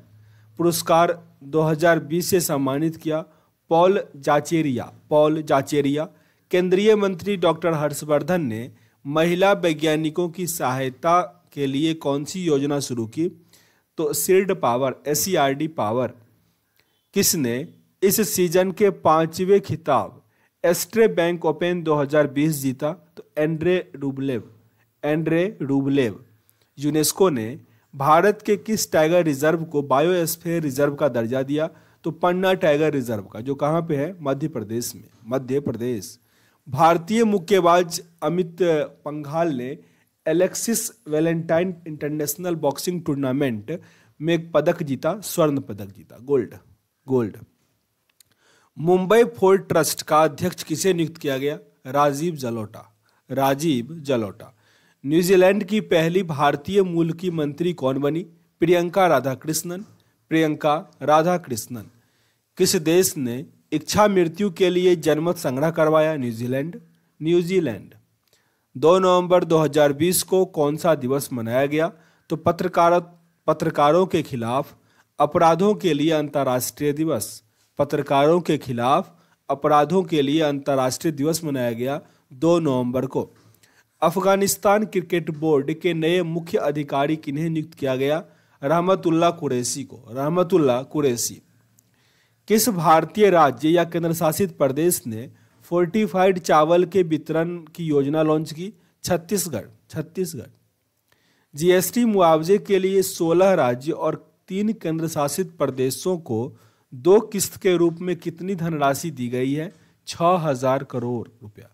पुरस्कार 2020 से सम्मानित किया पॉल जाचेरिया पॉल जाचेरिया केंद्रीय मंत्री डॉक्टर हर्षवर्धन ने महिला वैज्ञानिकों की सहायता के लिए कौन सी योजना शुरू की तो सिर्ड पावर एस पावर किसने इस सीजन के पांचवें खिताब एस्ट्रे बैंक ओपन 2020 जीता तो Andrey Rublev Andrey Rublev UNESCO ने भारत के किस टाइगर रिजर्व को बायोस्फेयर रिजर्व का दर्जा दिया तो पन्ना टाइगर रिजर्व का जो कहाँ पे है मध्य प्रदेश में मध्य प्रदेश भारतीय मुक्केबाज अमित पंघाल ने Alexis Valentine international boxing tournament में एक पदक जीता स्वर्ण पदक जीता gold gold Mumbai fort trust का अध्यक्ष किसे नियुक्त किया गया राजीव जलोटा राजीव जलोटा न्यूजीलैंड की पहली भारतीय मूल की मंत्री कौन बनी प्रियंका राधाकृष्णन प्रियंका राधाकृष्णन किस देश ने इच्छा मृत्यु के लिए जनमत संग्रह करवाया न्यूजीलैंड न्यूजीलैंड 2 नवंबर 2020 को कौन सा दिवस मनाया गया तो पत्रकार पत्रकारों के खिलाफ अपराधों के लिए अंतर्राष्ट्रीय दिवस पत्रकारों के खिलाफ अपराधों के लिए अंतर्राष्ट्रीय दिवस मनाया गया 2 नवंबर को अफगानिस्तान क्रिकेट बोर्ड के नए मुख्य अधिकारी किन्हें नियुक्त किया गया रहमतुल्ला कुरैसी को रहमतुल्ला कुरैसी किस भारतीय राज्य या केंद्र शासित प्रदेश ने फोर्टिफाइड चावल के वितरण की योजना लॉन्च की छत्तीसगढ़ छत्तीसगढ़ जीएसटी मुआवजे के लिए 16 राज्य और तीन केंद्र शासित प्रदेशों को दो किस्त के रूप में कितनी धनराशि दी गई है छः हजार करोड़ रुपया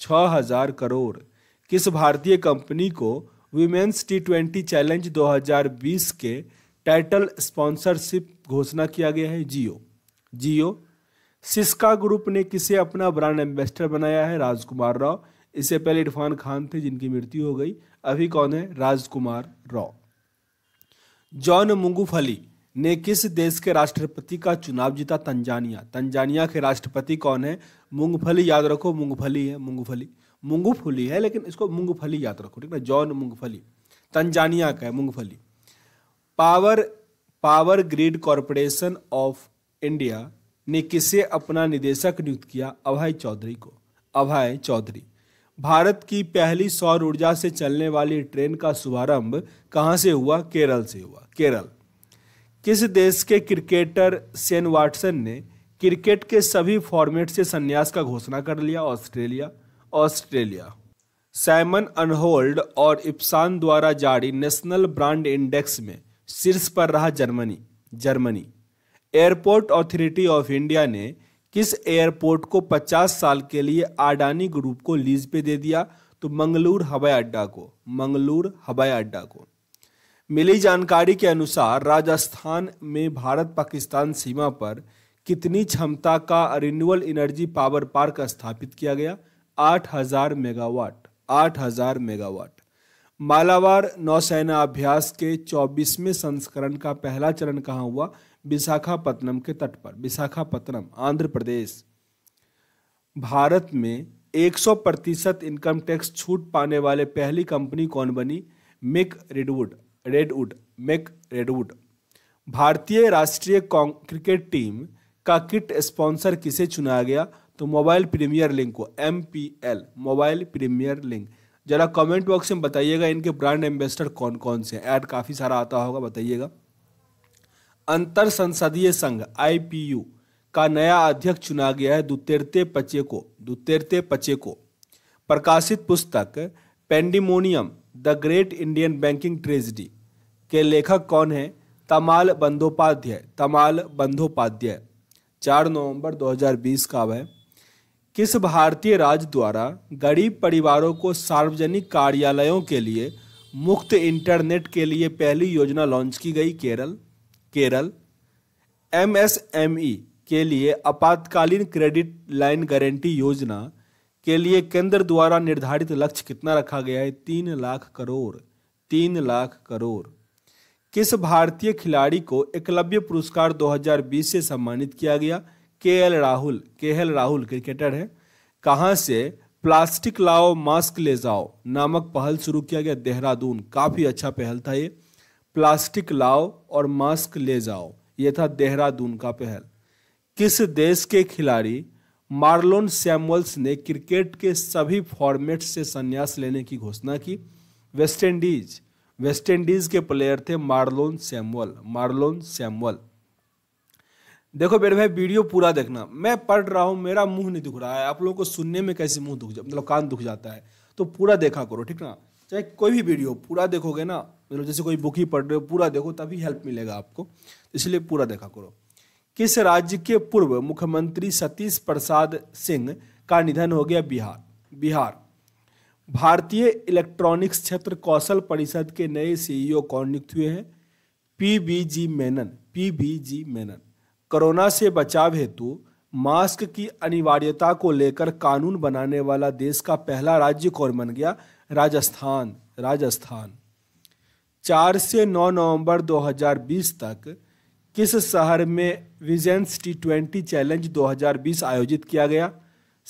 छः हजार करोड़ किस भारतीय कंपनी को वीमेंस टी ट्वेंटी चैलेंज 2020 के टाइटल स्पॉन्सरशिप घोषणा किया गया है जियो जियो सिस्का ग्रुप ने किसे अपना ब्रांड एम्बेसडर बनाया है राजकुमार राव इससे पहले इरफान खान थे जिनकी मृत्यु हो गई अभी कौन है राजकुमार राव जॉन मुंगूफली ने किस देश के राष्ट्रपति का चुनाव जीता तंजानिया तंजानिया के राष्ट्रपति कौन है मूंगफली याद रखो मूंगफली है मूंगफली मूंगफली है लेकिन इसको मूंगफली याद रखो ठीक ना जॉन मूंगफली तंजानिया का है मूंगफली power power grid corporation of India ने किसे अपना निदेशक नियुक्त किया अभय चौधरी को अभय चौधरी भारत की पहली सौर ऊर्जा से चलने वाली ट्रेन का शुभारंभ कहाँ से हुआ केरल से हुआ केरल किस देश के क्रिकेटर सेन वाटसन ने क्रिकेट के सभी फॉर्मेट से संन्यास का घोषणा कर लिया ऑस्ट्रेलिया ऑस्ट्रेलिया साइमन अनहोल्ड और इप्सान द्वारा जारी नेशनल ब्रांड इंडेक्स में शीर्ष पर रहा Germany Germany airport authority of India ने किस एयरपोर्ट को 50 साल के लिए आडानी ग्रुप को लीज पे दे दिया तो मंगलूर हवाई अड्डा को मंगलूर हवाई अड्डा को मिली जानकारी के अनुसार राजस्थान में भारत पाकिस्तान सीमा पर कितनी क्षमता का रिन्यूअल एनर्जी पावर पार्क स्थापित किया गया 8000 मेगावाट 8000 मेगावाट मालावार नौसेना अभ्यास के 24वें संस्करण का पहला चरण कहाँ हुआ विशाखापत्तनम के तट पर विशाखापत्तनम आंध्र प्रदेश भारत में 100 प्रतिशत इनकम टैक्स छूट पाने वाले पहली कंपनी कौन बनी Mick Redwood Redwood Mick Redwood भारतीय राष्ट्रीय क्रिकेट टीम का किट स्पॉन्सर किसे चुना गया तो मोबाइल प्रीमियर लिंक को M P L mobile premier link जरा कमेंट बॉक्स में बताइएगा इनके ब्रांड एम्बेसडर कौन कौन से ऐड काफ़ी सारा आता होगा बताइएगा अंतर संसदीय संघ आई का नया अध्यक्ष चुना गया है दुतेरते पचेको दुतेरते पचेको प्रकाशित पुस्तक pandemonium the great Indian banking tragedy के लेखक कौन है तमाल बंदोपाध्याय तमाल बंदोपाध्याय चार नवंबर 2020 का वह किस भारतीय राज्य द्वारा गरीब परिवारों को सार्वजनिक कार्यालयों के लिए मुफ्त इंटरनेट के लिए पहली योजना लॉन्च की गई केरल केरल एमएसएमई e के लिए आपातकालीन क्रेडिट लाइन गारंटी योजना के लिए केंद्र द्वारा निर्धारित लक्ष्य कितना रखा गया है तीन लाख करोड़ तीन लाख करोड़ किस भारतीय खिलाड़ी को एकलव्य पुरस्कार 2020 से सम्मानित किया गया के एल राहुल के एल राहुल क्रिकेटर है कहाँ से प्लास्टिक लाओ मास्क ले जाओ नामक पहल शुरू किया गया देहरादून काफ़ी अच्छा पहल था ये प्लास्टिक लाओ और मास्क ले जाओ ये था देहरादून का पहल किस देश के खिलाड़ी मार्लोन सैमुअल्स ने क्रिकेट के सभी फॉर्मेट से संन्यास लेने की घोषणा की वेस्टइंडीज वेस्टइंडीज के प्लेयर थे मार्लोन सैमुअल मार्लोन सैमुअल देखो मेरे भाई वीडियो पूरा देखना मैं पढ़ रहा हूँ मेरा मुंह नहीं दुख रहा है आप लोगों को सुनने में कैसे मुंह दुख मतलब कान दुख जाता है तो पूरा देखा करो ठीक ना चाहे कोई भी वीडियो पूरा देखोगे ना मतलब जैसे कोई बुक ही पढ़ रहे हो पूरा देखो तभी हेल्प मिलेगा आपको इसलिए पूरा देखा करो किस राज्य के पूर्व मुख्यमंत्री सतीश प्रसाद सिंह का निधन हो गया बिहार बिहार भारतीय इलेक्ट्रॉनिक्स क्षेत्र कौशल परिषद के नए सीईओ e कौन नियुक्त हुए हैं P B G Menon P B G Menon corona से बचाव हेतु मास्क की अनिवार्यता को लेकर कानून बनाने वाला देश का पहला राज्य कौन बन गया राजस्थान राजस्थान चार से नौ नवंबर 2020 तक किस शहर में विजेंस टी ट्वेंटी चैलेंज 2020 आयोजित किया गया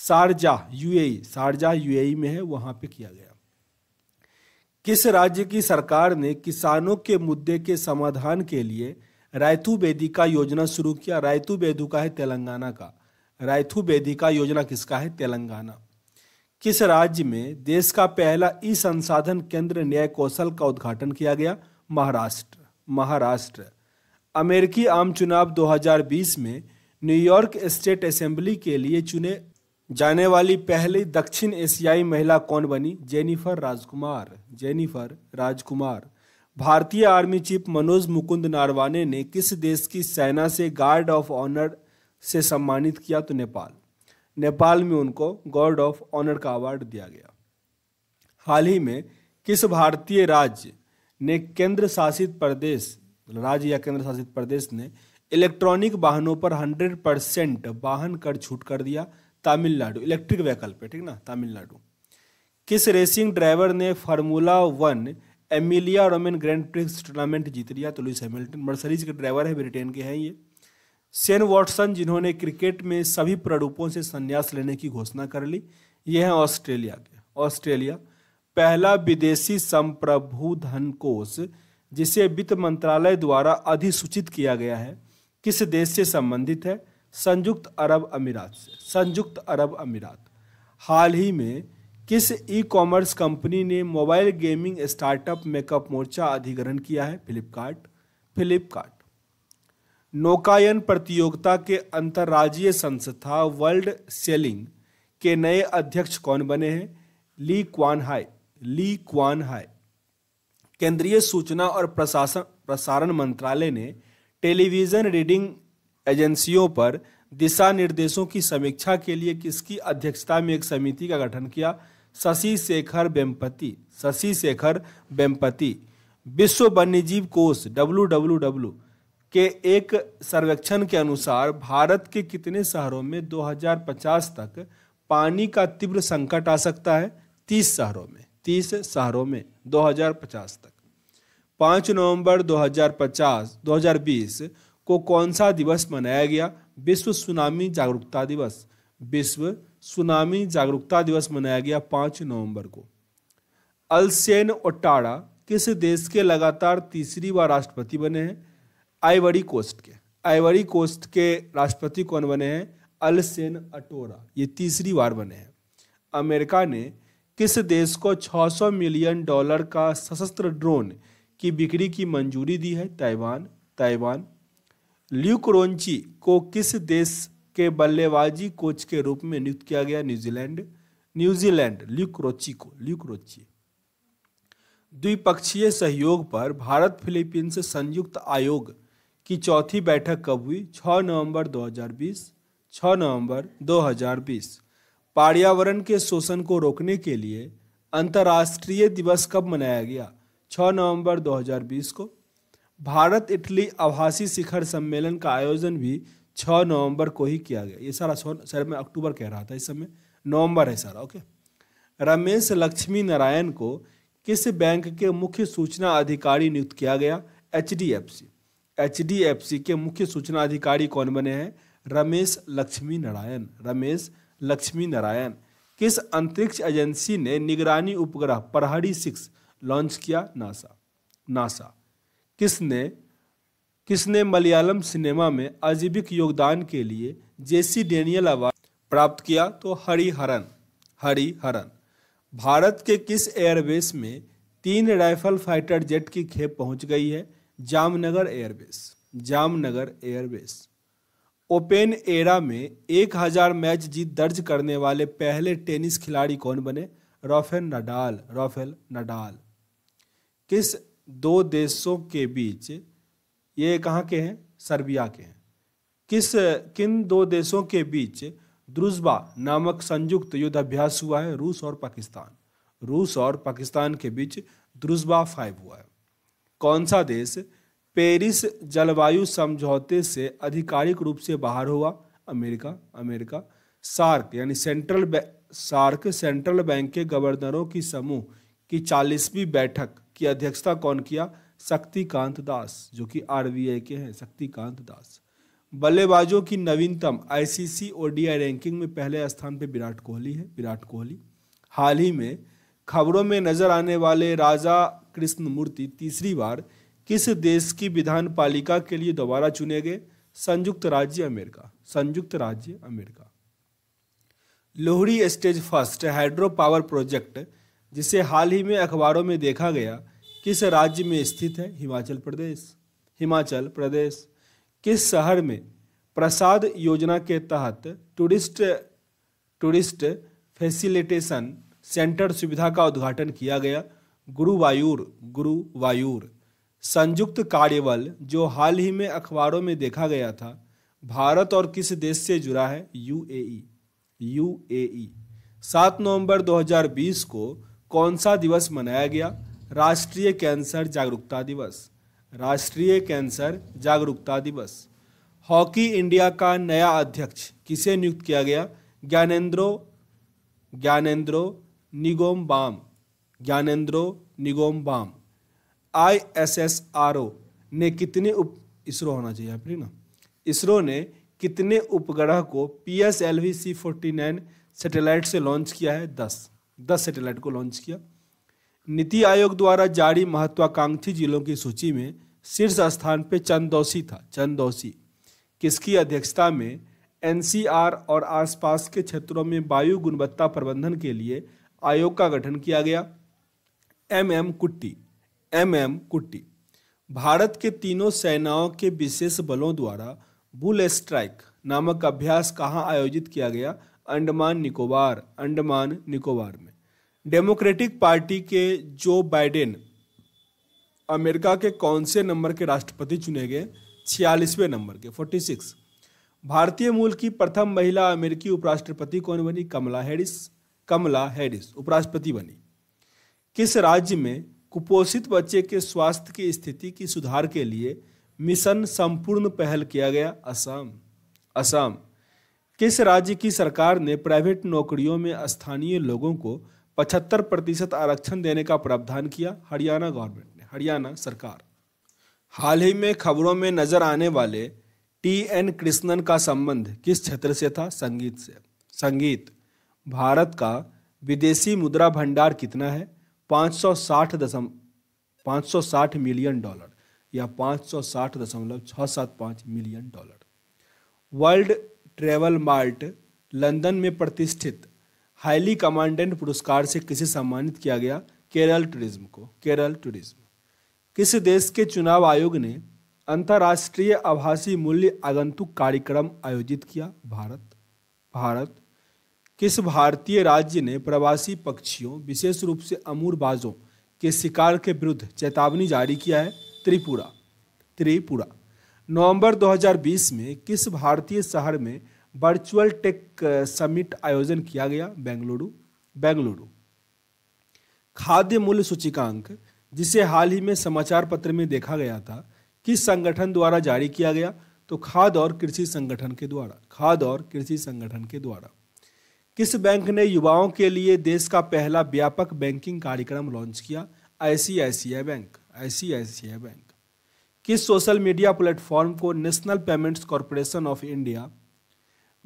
शारजा यूएई शारजा यूएई में है वहां पे किया गया किस राज्य की सरकार ने किसानों के मुद्दे के समाधान के लिए रायतू बेदिका योजना शुरू किया रायतू बेदुका है तेलंगाना का रायथू बेदिका योजना किसका है तेलंगाना किस राज्य में देश का पहला ई संसाधन केंद्र न्याय कौशल का उद्घाटन किया गया महाराष्ट्र महाराष्ट्र अमेरिकी आम चुनाव 2020 में न्यूयॉर्क स्टेट असेंबली के लिए चुने जाने वाली पहली दक्षिण एशियाई महिला कौन बनी जेनिफर राजकुमार जेनिफर राजकुमार भारतीय आर्मी चीफ मनोज मुकुंद नारवाने ने किस देश की सेना से गार्ड ऑफ ऑनर से सम्मानित किया तो नेपाल नेपाल में उनको गॉड ऑफ ऑनर का अवार्ड दिया गया हाल ही में किस भारतीय राज्य ने केंद्र शासित प्रदेश राज्य या केंद्र शासित प्रदेश ने इलेक्ट्रॉनिक वाहनों पर 100 परसेंट वाहन कर छूट कर दिया तमिलनाडु इलेक्ट्रिक व्हीकल पे ठीक ना तमिलनाडु किस रेसिंग ड्राइवर ने formula one Emilia Romagna grand prix tournament जीत लिया तो लुइस हैमिल्टन मर्सरीज के ड्राइवर है ब्रिटेन के हैं ये सेन वॉटसन जिन्होंने क्रिकेट में सभी प्ररूपों से संन्यास लेने की घोषणा कर ली ये हैं ऑस्ट्रेलिया के ऑस्ट्रेलिया पहला विदेशी संप्रभु धन कोष जिसे वित्त मंत्रालय द्वारा अधिसूचित किया गया है किस देश से संबंधित है संयुक्त अरब अमीरात से संयुक्त अरब अमीरात हाल ही में किस ई कॉमर्स कंपनी ने मोबाइल गेमिंग स्टार्टअप मेकअप मोर्चा अधिग्रहण किया है फ्लिपकार्ट फ्लिपकार्ट नौकायन प्रतियोगिता के अंतर्राज्यीय संस्था वर्ल्ड सेलिंग के नए अध्यक्ष कौन बने हैं ली क्वान हाई ली क्वान हाई केंद्रीय सूचना और प्रशासन प्रसारण मंत्रालय ने टेलीविज़न रीडिंग एजेंसियों पर दिशा निर्देशों की समीक्षा के लिए किसकी अध्यक्षता में एक समिति का गठन किया शशि शेखर वेम्पति शशि शेखर वेम्पति विश्व वन्यजीव कोष डब्ल्यू डब्ल्यू डब्ल्यू के एक सर्वेक्षण के अनुसार भारत के कितने शहरों में 2050 तक पानी का तीव्र संकट आ सकता है 30 शहरों में 30 शहरों में 2050 तक 5 नवंबर 2050 2020 को कौन सा दिवस मनाया गया विश्व सुनामी जागरूकता दिवस विश्व सुनामी जागरूकता दिवस मनाया गया 5 नवंबर को अलसेन ओटाड़ा किस देश के लगातार तीसरी बार राष्ट्रपति बने हैं आइवरी कोस्ट के आइवरी कोस्ट के राष्ट्रपति कौन बने हैं अलसेन अटोरा ये तीसरी बार बने हैं अमेरिका ने किस देश को 600 मिलियन डॉलर का सशस्त्र ड्रोन की बिक्री की मंजूरी दी है ताइवान ताइवान ल्यूक्रोन्ची को किस देश के बल्लेबाजी कोच के रूप में नियुक्त किया गया न्यूजीलैंड न्यूजीलैंड ल्यूक्रोची को ल्यूक्रोची द्विपक्षीय सहयोग पर भारत फिलीपींस संयुक्त आयोग की चौथी बैठक कब हुई 6 नवंबर 2020 6 नवंबर 2020 पर्यावरण के शोषण को रोकने के लिए अंतर्राष्ट्रीय दिवस कब मनाया गया 6 नवंबर 2020 को भारत इटली आभासी शिखर सम्मेलन का आयोजन भी 6 नवंबर को ही किया गया ये सारा सर मैं अक्टूबर कह रहा था इस समय नवंबर है सारा ओके रमेश लक्ष्मी नारायण को किस बैंक के मुख्य सूचना अधिकारी नियुक्त किया गया H D F C C के मुख्य सूचना अधिकारी कौन बने हैं रमेश लक्ष्मी नारायण रमेश लक्ष्मी नारायण किस अंतरिक्ष एजेंसी ने निगरानी उपग्रह प्रहरी सिक्स लॉन्च किया नासा नासा किसने किसने मलयालम सिनेमा में आजीविक योगदान के लिए जेसी डेनियल अवार्ड प्राप्त किया तो हरिहरन हरिहरन भारत के किस एयरबेस में तीन राइफल फाइटर जेट की खेप पहुंच गई है Jamnagar airbase Jamnagar airbase open era में 1000 मैच जीत दर्ज करने वाले पहले टेनिस खिलाड़ी कौन बने राफेल नडाल राफेल नडाल किस दो देशों के बीच ये कहाँ के हैं सर्बिया के हैं किस किन दो देशों के बीच द्रुजबा नामक संयुक्त युद्ध अभ्यास हुआ है रूस और पाकिस्तान रूस और पाकिस्तान के बीच द्रुजबा फाइव हुआ है कौन सा देश पेरिस जलवायु समझौते से आधिकारिक रूप से बाहर हुआ अमेरिका अमेरिका सार्क यानी सेंट्रल सार्क सेंट्रल बैंक के गवर्नरों की समूह की चालीसवीं बैठक की अध्यक्षता कौन किया शक्तिकांत दास जो कि आर के हैं शक्तिकांत दास बल्लेबाजों की नवीनतम आईसीसी ओडीआई रैंकिंग में पहले स्थान पर विराट कोहली है विराट कोहली हाल ही में खबरों में नजर आने वाले राजा कृष्ण मूर्ति तीसरी बार किस देश की विधान पालिका के लिए दोबारा चुने गए संयुक्त राज्य अमेरिका संयुक्त राज्य अमेरिका लोहड़ी stage first hydro power project जिसे हाल ही में अखबारों में देखा गया किस राज्य में स्थित है हिमाचल प्रदेश हिमाचल प्रदेश किस शहर में प्रसाद योजना के तहत टूरिस्ट टूरिस्ट फैसिलिटेशन सेंटर सुविधा का उद्घाटन किया गया गुरुवायूर गुरुवायूर संयुक्त कार्यबल जो हाल ही में अखबारों में देखा गया था भारत और किस देश से जुड़ा है यूएई यूएई 7 नवंबर 2020 को कौन सा दिवस मनाया गया राष्ट्रीय कैंसर जागरूकता दिवस राष्ट्रीय कैंसर जागरूकता दिवस हॉकी इंडिया का नया अध्यक्ष किसे नियुक्त किया गया Gyanendro Gyanendro Ningombam Bam Gyanendro Bam I S S R O ने कितने उप इसरो होना चाहिए आप ना इसरो ने कितने उपग्रह को P S L V C forty nine satellite से लॉन्च किया है दस दस सेटेलाइट को लॉन्च किया नीति आयोग द्वारा जारी महत्वाकांक्षी जिलों की सूची में शीर्ष स्थान पर चंदौसी था चंदौसी किसकी अध्यक्षता में एनसीआर और आसपास के क्षेत्रों में वायु गुणवत्ता प्रबंधन के लिए आयोग का गठन किया गया M M Kutty M M Kutty Bharat के तीनों सेनाओं के विशेष बलों द्वारा बुल स्ट्राइक नामक अभ्यास कहाँ आयोजित किया गया अंडमान निकोबार अंडमान निकोबार में डेमोक्रेटिक पार्टी के जो बाइडेन अमेरिका के कौन से नंबर के राष्ट्रपति चुने गए छियालीसवें नंबर के फोर्टी सिक्स भारतीय मूल की प्रथम महिला अमेरिकी उपराष्ट्रपति कौन बनी कमला हैरिस कमला हैरिस उपराष्ट्रपति बनी किस राज्य में कुपोषित बच्चे के स्वास्थ्य की स्थिति की सुधार के लिए मिशन संपूर्ण पहल किया गया असम असम किस राज्य की सरकार ने प्राइवेट नौकरियों में स्थानीय लोगों को 75 प्रतिशत आरक्षण देने का प्रावधान किया हरियाणा गवर्नमेंट ने हरियाणा सरकार हाल ही में खबरों में नजर आने वाले टी एन कृष्णन का संबंध किस क्षेत्र से था संगीत से संगीत भारत का विदेशी मुद्रा भंडार कितना है 560 मिलियन डॉलर या 560.675 million dollar World Travel Mart London में प्रतिष्ठित हाईली कमांडेंट पुरस्कार से किसे सम्मानित किया गया केरल टूरिज्म को केरल टूरिज्म किस देश के चुनाव आयोग ने अंतर्राष्ट्रीय आभासी मूल्य आगंतुक कार्यक्रम आयोजित किया भारत भारत किस भारतीय राज्य ने प्रवासी पक्षियों विशेष रूप से अमूरबाजों के शिकार के विरुद्ध चेतावनी जारी किया है त्रिपुरा त्रिपुरा नवंबर 2020 में किस भारतीय शहर में वर्चुअल टेक समिट आयोजन किया गया बेंगलुरु बेंगलुरु खाद्य मूल्य सूचिकांक जिसे हाल ही में समाचार पत्र में देखा गया था किस संगठन द्वारा जारी किया गया तो खाद्य और कृषि संगठन के द्वारा खाद्य और कृषि संगठन के द्वारा किस बैंक ने युवाओं के लिए देश का पहला व्यापक बैंकिंग कार्यक्रम लॉन्च किया आईसीआईसीआई बैंक आईसीआईसीआई बैंक किस सोशल मीडिया प्लेटफॉर्म को National payments Corporation of India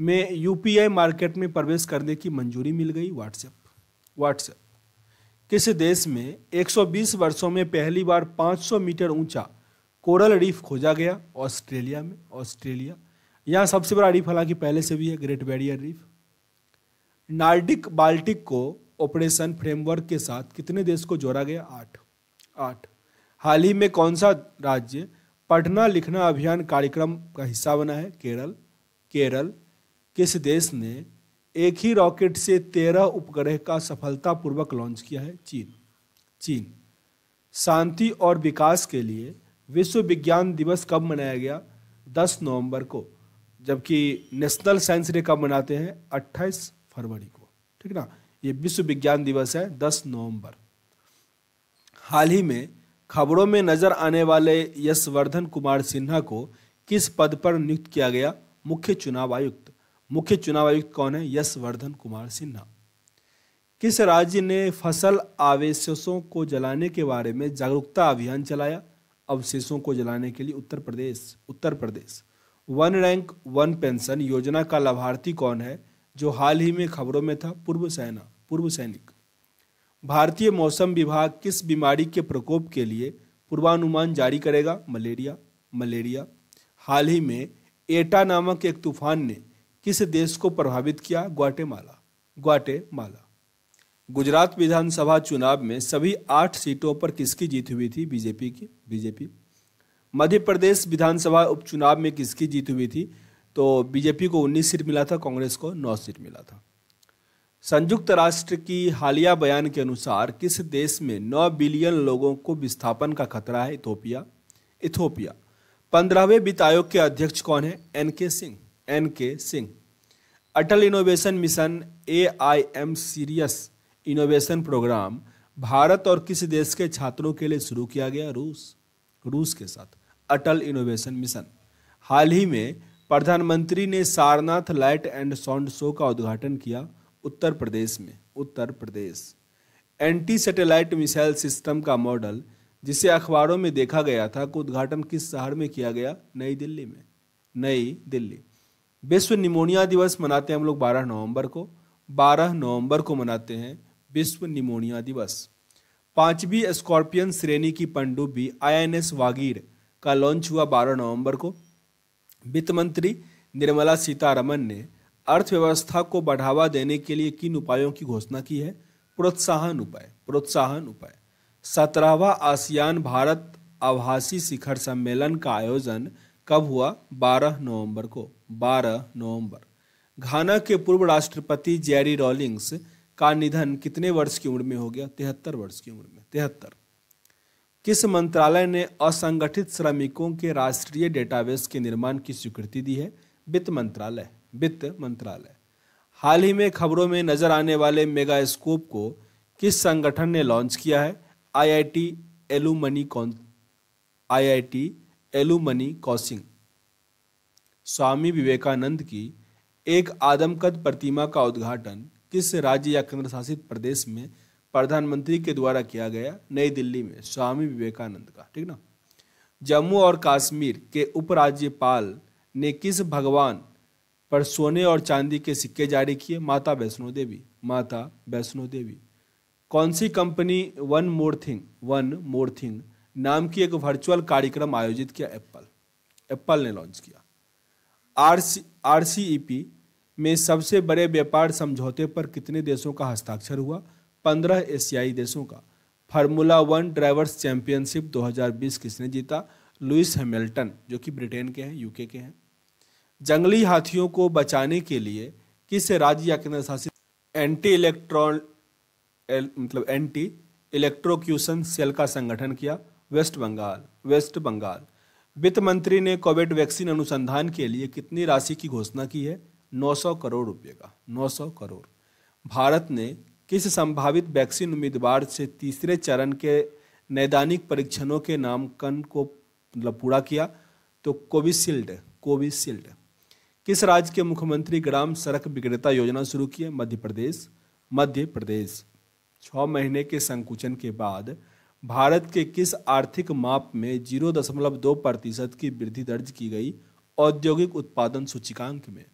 में यूपीआई मार्केट में प्रवेश करने की मंजूरी मिल गई व्हाट्सएप व्हाट्सएप किस देश में 120 वर्षों में पहली बार 500 मीटर ऊंचा कोरल रीफ खोजा गया ऑस्ट्रेलिया में ऑस्ट्रेलिया यहाँ सबसे बड़ा रीफ हालांकि पहले से भी है Great Barrier Reef Nordic Baltic cooperation framework के साथ कितने देश को जोड़ा गया आठ आठ हाल ही में कौन सा राज्य पढ़ना लिखना अभियान कार्यक्रम का हिस्सा बना है केरल केरल किस देश ने एक ही रॉकेट से तेरह उपग्रह का सफलतापूर्वक लॉन्च किया है चीन चीन शांति और विकास के लिए विश्व विज्ञान दिवस कब मनाया गया 10 नवंबर को जबकि नेशनल साइंस डे कब मनाते हैं 28 फरवरी को ठीक ना ये विश्व विज्ञान दिवस है दस नवंबर हाल ही में खबरों में नजर आने वाले यशवर्धन कुमार सिन्हा को किस पद पर नियुक्त किया गया मुख्य चुनाव आयुक्त मुख्य चुनाव आयुक्त कौन है यशवर्धन कुमार सिन्हा किस राज्य ने फसल अवशेषों को जलाने के बारे में जागरूकता अभियान चलाया अवशेषों को जलाने के लिए Uttar Pradesh Uttar Pradesh one rank one pension योजना का लाभार्थी कौन है जो हाल ही में खबरों में था पूर्व सेना पूर्व सैनिक भारतीय मौसम विभाग किस बीमारी के प्रकोप के लिए पूर्वानुमान जारी करेगा मलेरिया मलेरिया हाल ही में एटा नामक एक तूफान ने किस देश को प्रभावित किया ग्वाटेमाला ग्वाटेमाला गुजरात विधानसभा चुनाव में सभी आठ सीटों पर किसकी जीत हुई थी बीजेपी की बीजेपी मध्य प्रदेश विधानसभा उपचुनाव में किसकी जीत हुई थी तो बीजेपी को 19 सीट मिला था कांग्रेस को 9 सीट मिला था संयुक्त राष्ट्र की हालिया बयान के अनुसार किस देश में 9 बिलियन लोगों को विस्थापन का खतरा है इथोपिया इथोपिया पंद्रहवें वित्त आयोग के अध्यक्ष कौन है N K Singh N K Singh Atal innovation mission A I M serious innovation programme Bharat और किस देश के छात्रों के लिए शुरू किया गया रूस रूस के साथ अटल इनोवेशन मिशन हाल ही में प्रधानमंत्री ने Sarnath light and sound show का उद्घाटन किया उत्तर प्रदेश में Uttar Pradesh anti satellite missile system का मॉडल जिसे अखबारों में देखा गया था को उद्घाटन किस शहर में किया गया नई दिल्ली में नई दिल्ली विश्व निमोनिया दिवस मनाते हैं हम लोग 12 नवंबर को 12 नवंबर को मनाते हैं विश्व निमोनिया दिवस पांचवी स्कॉर्पियन श्रेणी की पनडुब्बी एस वागीर का लॉन्च हुआ 12 नवंबर को वित्त मंत्री निर्मला सीतारमन ने अर्थव्यवस्था को बढ़ावा देने के लिए किन उपायों की घोषणा की है प्रोत्साहन उपाय प्रोत्साहन उपाय सत्रहवा आसियान भारत आभासी शिखर सम्मेलन का आयोजन कब हुआ 12 नवंबर को 12 नवंबर घाना के पूर्व राष्ट्रपति जेरी रॉलिंग्स का निधन कितने वर्ष की उम्र में हो गया तिहत्तर वर्ष की उम्र में तिहत्तर किस मंत्रालय ने असंगठित श्रमिकों के राष्ट्रीय डेटाबेस के निर्माण की स्वीकृति दी है वित्त मंत्रालय वित्त मंत्रालय हाल ही में खबरों में नजर आने वाले मेगा स्कोप को किस संगठन ने लॉन्च किया है आईआईटी एलुमनी कौन आईआईटी एलुमनी कॉसिंग स्वामी विवेकानंद की एक आदमकद प्रतिमा का उद्घाटन किस राज्य या केंद्र शासित प्रदेश में प्रधानमंत्री के द्वारा किया गया नई दिल्ली में स्वामी विवेकानंद का ठीक ना जम्मू और कश्मीर के उपराज्यपाल ने किस भगवान पर सोने और चांदी के सिक्के जारी किए माता वैष्णो देवी माता वैष्णो देवी कौन सी company one more thing one more thing नाम की एक वर्चुअल कार्यक्रम आयोजित किया एप्पल एप्पल ने लॉन्च किया आर सी में सबसे बड़े व्यापार समझौते पर कितने देशों का हस्ताक्षर हुआ पंद्रह एशियाई देशों का फार्मूला वन ड्राइवर्स चैंपियनशिप 2020 किसने जीता लुइस हैमिल्टन जो कि ब्रिटेन के हैं यूके के हैं जंगली हाथियों को बचाने के लिए किस राज्य या केंद्र शासित एंटी इलेक्ट्रॉन मतलब एंटी इलेक्ट्रोक्यूशन सेल का संगठन किया वेस्ट बंगाल वेस्ट बंगाल वित्त मंत्री ने कोविड वैक्सीन अनुसंधान के लिए कितनी राशि की घोषणा की है 900 करोड़ रुपए का 900 करोड़ भारत ने किस संभावित वैक्सीन उम्मीदवार से तीसरे चरण के नैदानिक परीक्षणों के नामकन को मतलब पूरा किया तो कोविशील्ड कोविशील्ड किस राज्य के मुख्यमंत्री ग्राम सड़क विक्रेता योजना शुरू की है मध्य प्रदेश मध्य प्रदेश छ महीने के संकुचन के बाद भारत के किस आर्थिक माप में जीरो दशमलव दो प्रतिशत की वृद्धि दर्ज की गई औद्योगिक उत्पादन सूचिकांक में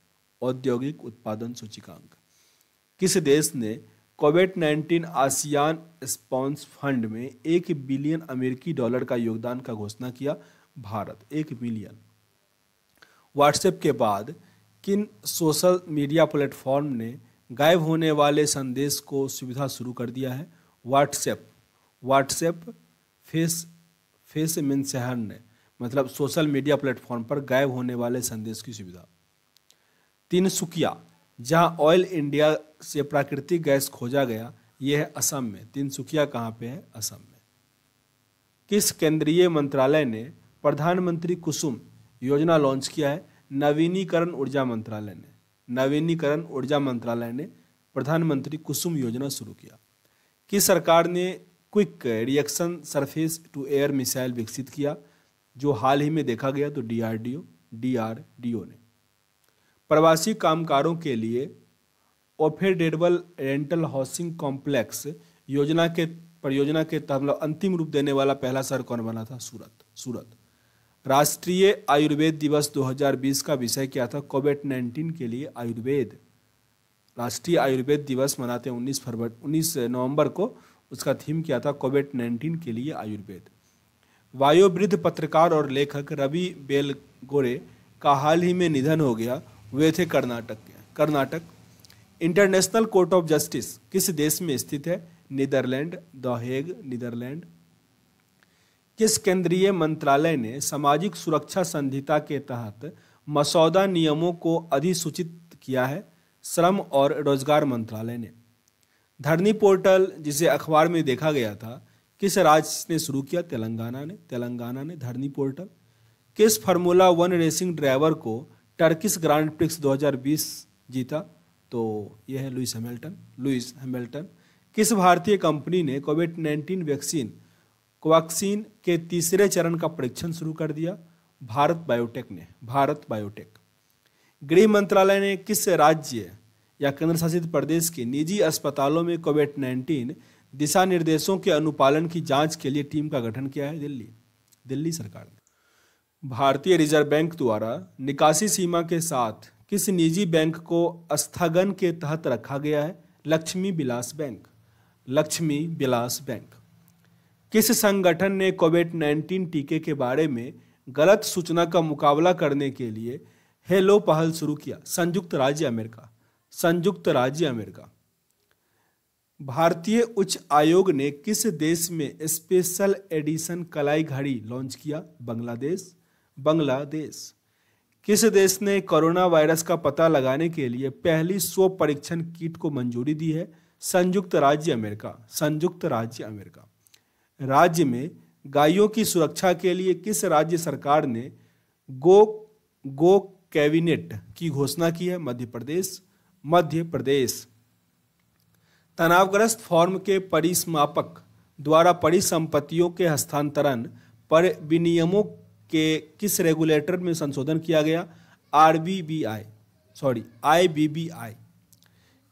औद्योगिक उत्पादन सूचिकांक किस देश ने Covid nineteen ASEAN response fund में एक बिलियन अमेरिकी डॉलर का योगदान का घोषणा किया भारत एक बिलियन व्हाट्सएप के बाद किन सोशल मीडिया प्लेटफॉर्म ने गायब होने वाले संदेश को सुविधा शुरू कर दिया है व्हाट्सएप व्हाट्सएप फेस फेस मिनसहर ने मतलब सोशल मीडिया प्लेटफॉर्म पर गायब होने वाले संदेश की सुविधा तीन सुकिया जहाँ ऑयल इंडिया से प्राकृतिक गैस खोजा गया यह है असम में तिनसुकिया कहाँ पे है असम में किस केंद्रीय मंत्रालय ने प्रधानमंत्री कुसुम योजना लॉन्च किया है नवीनीकरण ऊर्जा मंत्रालय ने नवीनीकरण ऊर्जा मंत्रालय ने प्रधानमंत्री कुसुम योजना शुरू किया किस सरकार ने quick reaction surface to air missile विकसित किया जो हाल ही में देखा गया तो डीआरडीओ डीआरडीओ ने प्रवासी कामगारों के लिए ओफेडेडबल रेंटल हाउसिंग कॉम्प्लेक्स योजना के परियोजना के मतलब अंतिम रूप देने वाला पहला शहर कौन बना था सूरत सूरत राष्ट्रीय आयुर्वेद दिवस 2020 का विषय क्या था कोविड 19 के लिए आयुर्वेद राष्ट्रीय आयुर्वेद दिवस मनाते हैं उन्नीस फरवरी उन्नीस नवंबर को उसका थीम क्या था कोविड 19 के लिए आयुर्वेद वायुवृद्ध पत्रकार और लेखक रवि बेलगोरे का हाल ही में निधन हो गया वे थे कर्नाटक के Karnataka International Court of Justice किस देश में स्थित है नीदरलैंड द हेग नीदरलैंड किस केंद्रीय मंत्रालय ने सामाजिक सुरक्षा संहिता के तहत मसौदा नियमों को अधिसूचित किया है श्रम और रोजगार मंत्रालय ने धरनी पोर्टल जिसे अखबार में देखा गया था किस राज्य ने शुरू किया तेलंगाना ने तेलंगाना ने धरनी पोर्टल किस फार्मूला वन रेसिंग ड्राइवर को टर्किस ग्रांड प्रिक्स 2020 जीता तो ये है लुइस हैमिल्टन लुइस हैमिल्टन किस भारतीय कंपनी ने कोविड 19 वैक्सीन कोवैक्सीन के तीसरे चरण का परीक्षण शुरू कर दिया भारत बायोटेक ने भारत बायोटेक गृह मंत्रालय ने किस राज्य या केंद्र शासित प्रदेश के निजी अस्पतालों में कोविड 19 दिशा निर्देशों के अनुपालन की जांच के लिए टीम का गठन किया है दिल्ली दिल्ली सरकार ने भारतीय रिजर्व बैंक द्वारा निकासी सीमा के साथ किस निजी बैंक को स्थगन के तहत रखा गया है लक्ष्मी विलास बैंक लक्ष्मी विलास बैंक किस संगठन ने कोविड 19 टीके के बारे में गलत सूचना का मुकाबला करने के लिए हेलो पहल शुरू किया संयुक्त राज्य अमेरिका संयुक्त राज्य अमेरिका भारतीय उच्च आयोग ने किस देश में स्पेशल एडिशन कलाई घड़ी लॉन्च किया बांग्लादेश बांग्लादेश किस देश ने कोरोना वायरस का पता लगाने के लिए पहली स्व परीक्षण किट को मंजूरी दी है संयुक्त राज्य अमेरिका संयुक्त राज्य अमेरिका राज्य में गायों की सुरक्षा के लिए किस राज्य सरकार ने गो गो कैबिनेट की घोषणा की है मध्य प्रदेश मध्य प्रदेश तनावग्रस्त फॉर्म के परिसमापक द्वारा परिसंपत्तियों के हस्तांतरण पर विनियमों कि किस रेगुलेटर में संशोधन किया गया आर सॉरी आई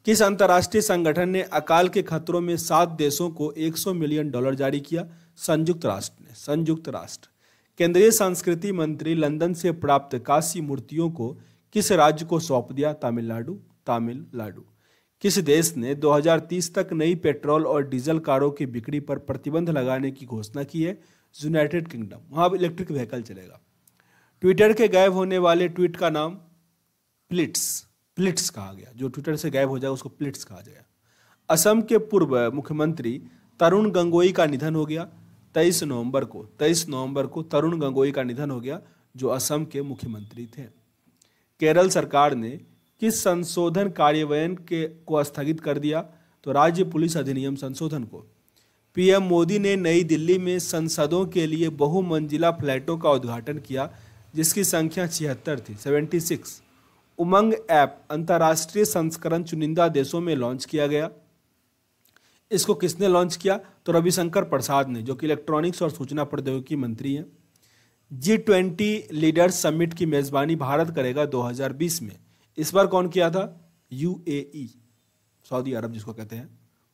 किस अंतर्राष्ट्रीय संगठन ने अकाल के खतरों में सात देशों को 100 मिलियन डॉलर जारी किया संयुक्त राष्ट्र ने संयुक्त राष्ट्र केंद्रीय संस्कृति मंत्री लंदन से प्राप्त काशी मूर्तियों को किस राज्य को सौंप दिया तमिलनाडु तमिलनाडु किस देश ने 2030 तक नई पेट्रोल और डीजल कारों की बिक्री पर प्रतिबंध लगाने की घोषणा की है यूनाइटेड किंगडम वहाँ भी इलेक्ट्रिक व्हीकल चलेगा ट्विटर के गायब होने वाले ट्वीट का नाम प्लिट्स प्लिट्स कहा गया जो ट्विटर से गायब हो जाएगा उसको प्लिट्स कहा गया असम के पूर्व मुख्यमंत्री तरुण गंगोई का निधन हो गया तेईस नवंबर को तेईस नवंबर को तरुण गंगोई का निधन हो गया जो असम के मुख्यमंत्री थे केरल सरकार ने किस संशोधन कार्यान्वयन के को स्थगित कर दिया तो राज्य पुलिस अधिनियम संशोधन को पीएम मोदी ने नई दिल्ली में संसदों के लिए बहुमंजिला फ्लैटों का उद्घाटन किया जिसकी संख्या छिहत्तर थी 76 उमंग ऐप अंतर्राष्ट्रीय संस्करण चुनिंदा देशों में लॉन्च किया गया इसको किसने लॉन्च किया तो रविशंकर प्रसाद ने जो कि इलेक्ट्रॉनिक्स और सूचना प्रौद्योगिकी मंत्री हैं जी ट्वेंटी लीडर्स समिट की मेज़बानी भारत करेगा 2020 में इस बार कौन किया था यूएई सऊदी अरब जिसको कहते हैं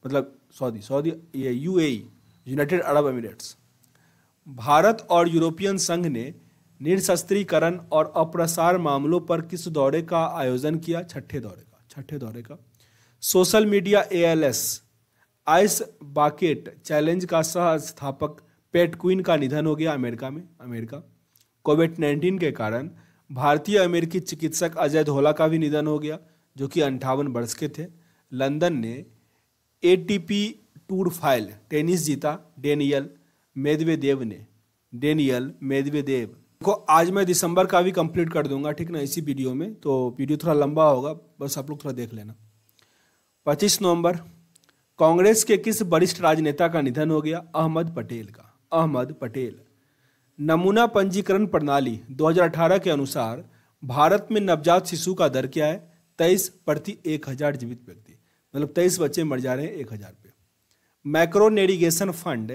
मतलब सऊदी सऊदी ये U United Arab Emirates Bharat और यूरोपियन संघ ने निशस्त्रीकरण और अप्रसार मामलों पर किस दौरे का आयोजन किया छठे दौरे का छठे दौरे का social media A L S ice bucket challenge का सह स्थापक पेट क्वीन का निधन हो गया अमेरिका में अमेरिका कोविड नाइन्टीन के कारण भारतीय अमेरिकी चिकित्सक अजय धोला का भी निधन हो गया जो कि अंठावन वर्ष के थे लंदन ने एटीपी टूर फाइल टेनिस जीता डेनियल मेदवेदेव ने डेनियल मेदवेदेव को आज मैं दिसंबर का भी कंप्लीट कर दूंगा ठीक ना इसी वीडियो में तो वीडियो थोड़ा लंबा होगा बस आप लोग थोड़ा देख लेना 25 नवंबर कांग्रेस के किस वरिष्ठ राजनेता का निधन हो गया अहमद पटेल का अहमद पटेल नमूना पंजीकरण प्रणाली 2018 के अनुसार भारत में नवजात शिशु का दर क्या है तेईस प्रति एक हजार जीवित व्यक्ति मतलब तेईस बच्चे मर जा रहे हैं एक हज़ार पे मैक्रो नेडिगेशन फंड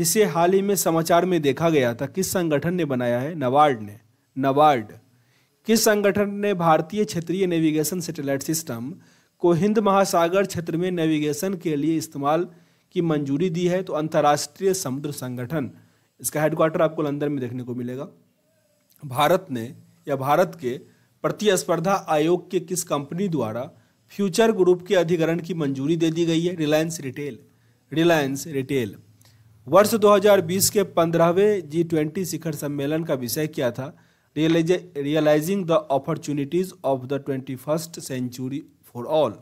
जिसे हाल ही में समाचार में देखा गया था किस संगठन ने बनाया है नवार्ड ने नवार्ड किस संगठन ने भारतीय क्षेत्रीय नेविगेशन सेटेलाइट सिस्टम को हिंद महासागर क्षेत्र में नेविगेशन के लिए इस्तेमाल की मंजूरी दी है तो अंतर्राष्ट्रीय समुद्र संगठन इसका हेडक्वार्टर आपको लंदन में देखने को मिलेगा भारत ने या भारत के प्रतिस्पर्धा आयोग के किस कंपनी द्वारा फ्यूचर ग्रुप के अधिग्रहण की मंजूरी दे दी गई है रिलायंस रिटेल रिलायंस रिटेल वर्ष 2020 के पंद्रहवें जी ट्वेंटी शिखर सम्मेलन का विषय क्या था realising the opportunities of the twenty first century for all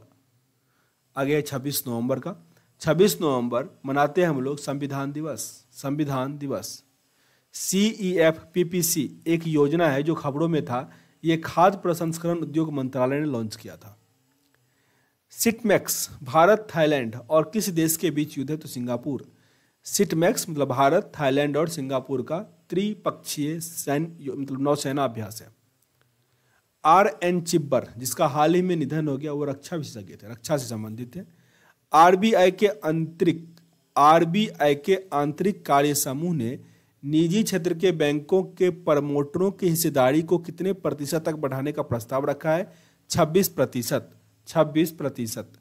आगे छब्बीस नवंबर का छब्बीस नवंबर मनाते हैं हम लोग संविधान दिवस संविधान दिवस C E F P P C एक योजना है जो खबरों में था ये खाद्य प्रसंस्करण उद्योग मंत्रालय ने लॉन्च किया था सिटमैक्स भारत थाईलैंड और किस देश के बीच युद्ध है तो सिंगापुर सिटमैक्स मतलब भारत थाईलैंड और सिंगापुर का त्रिपक्षीय सैन्य मतलब नौसेना अभ्यास है आर एन चिब्बर जिसका हाल ही में निधन हो गया वो रक्षा विशेषज्ञ थे रक्षा से संबंधित थे आई के आंतरिक आई के आंतरिक कार्य समूह ने निजी क्षेत्र के बैंकों के प्रमोटरों की हिस्सेदारी को कितने प्रतिशत तक बढ़ाने का प्रस्ताव रखा है छब्बीस प्रतिशत छब्बीस प्रतिशत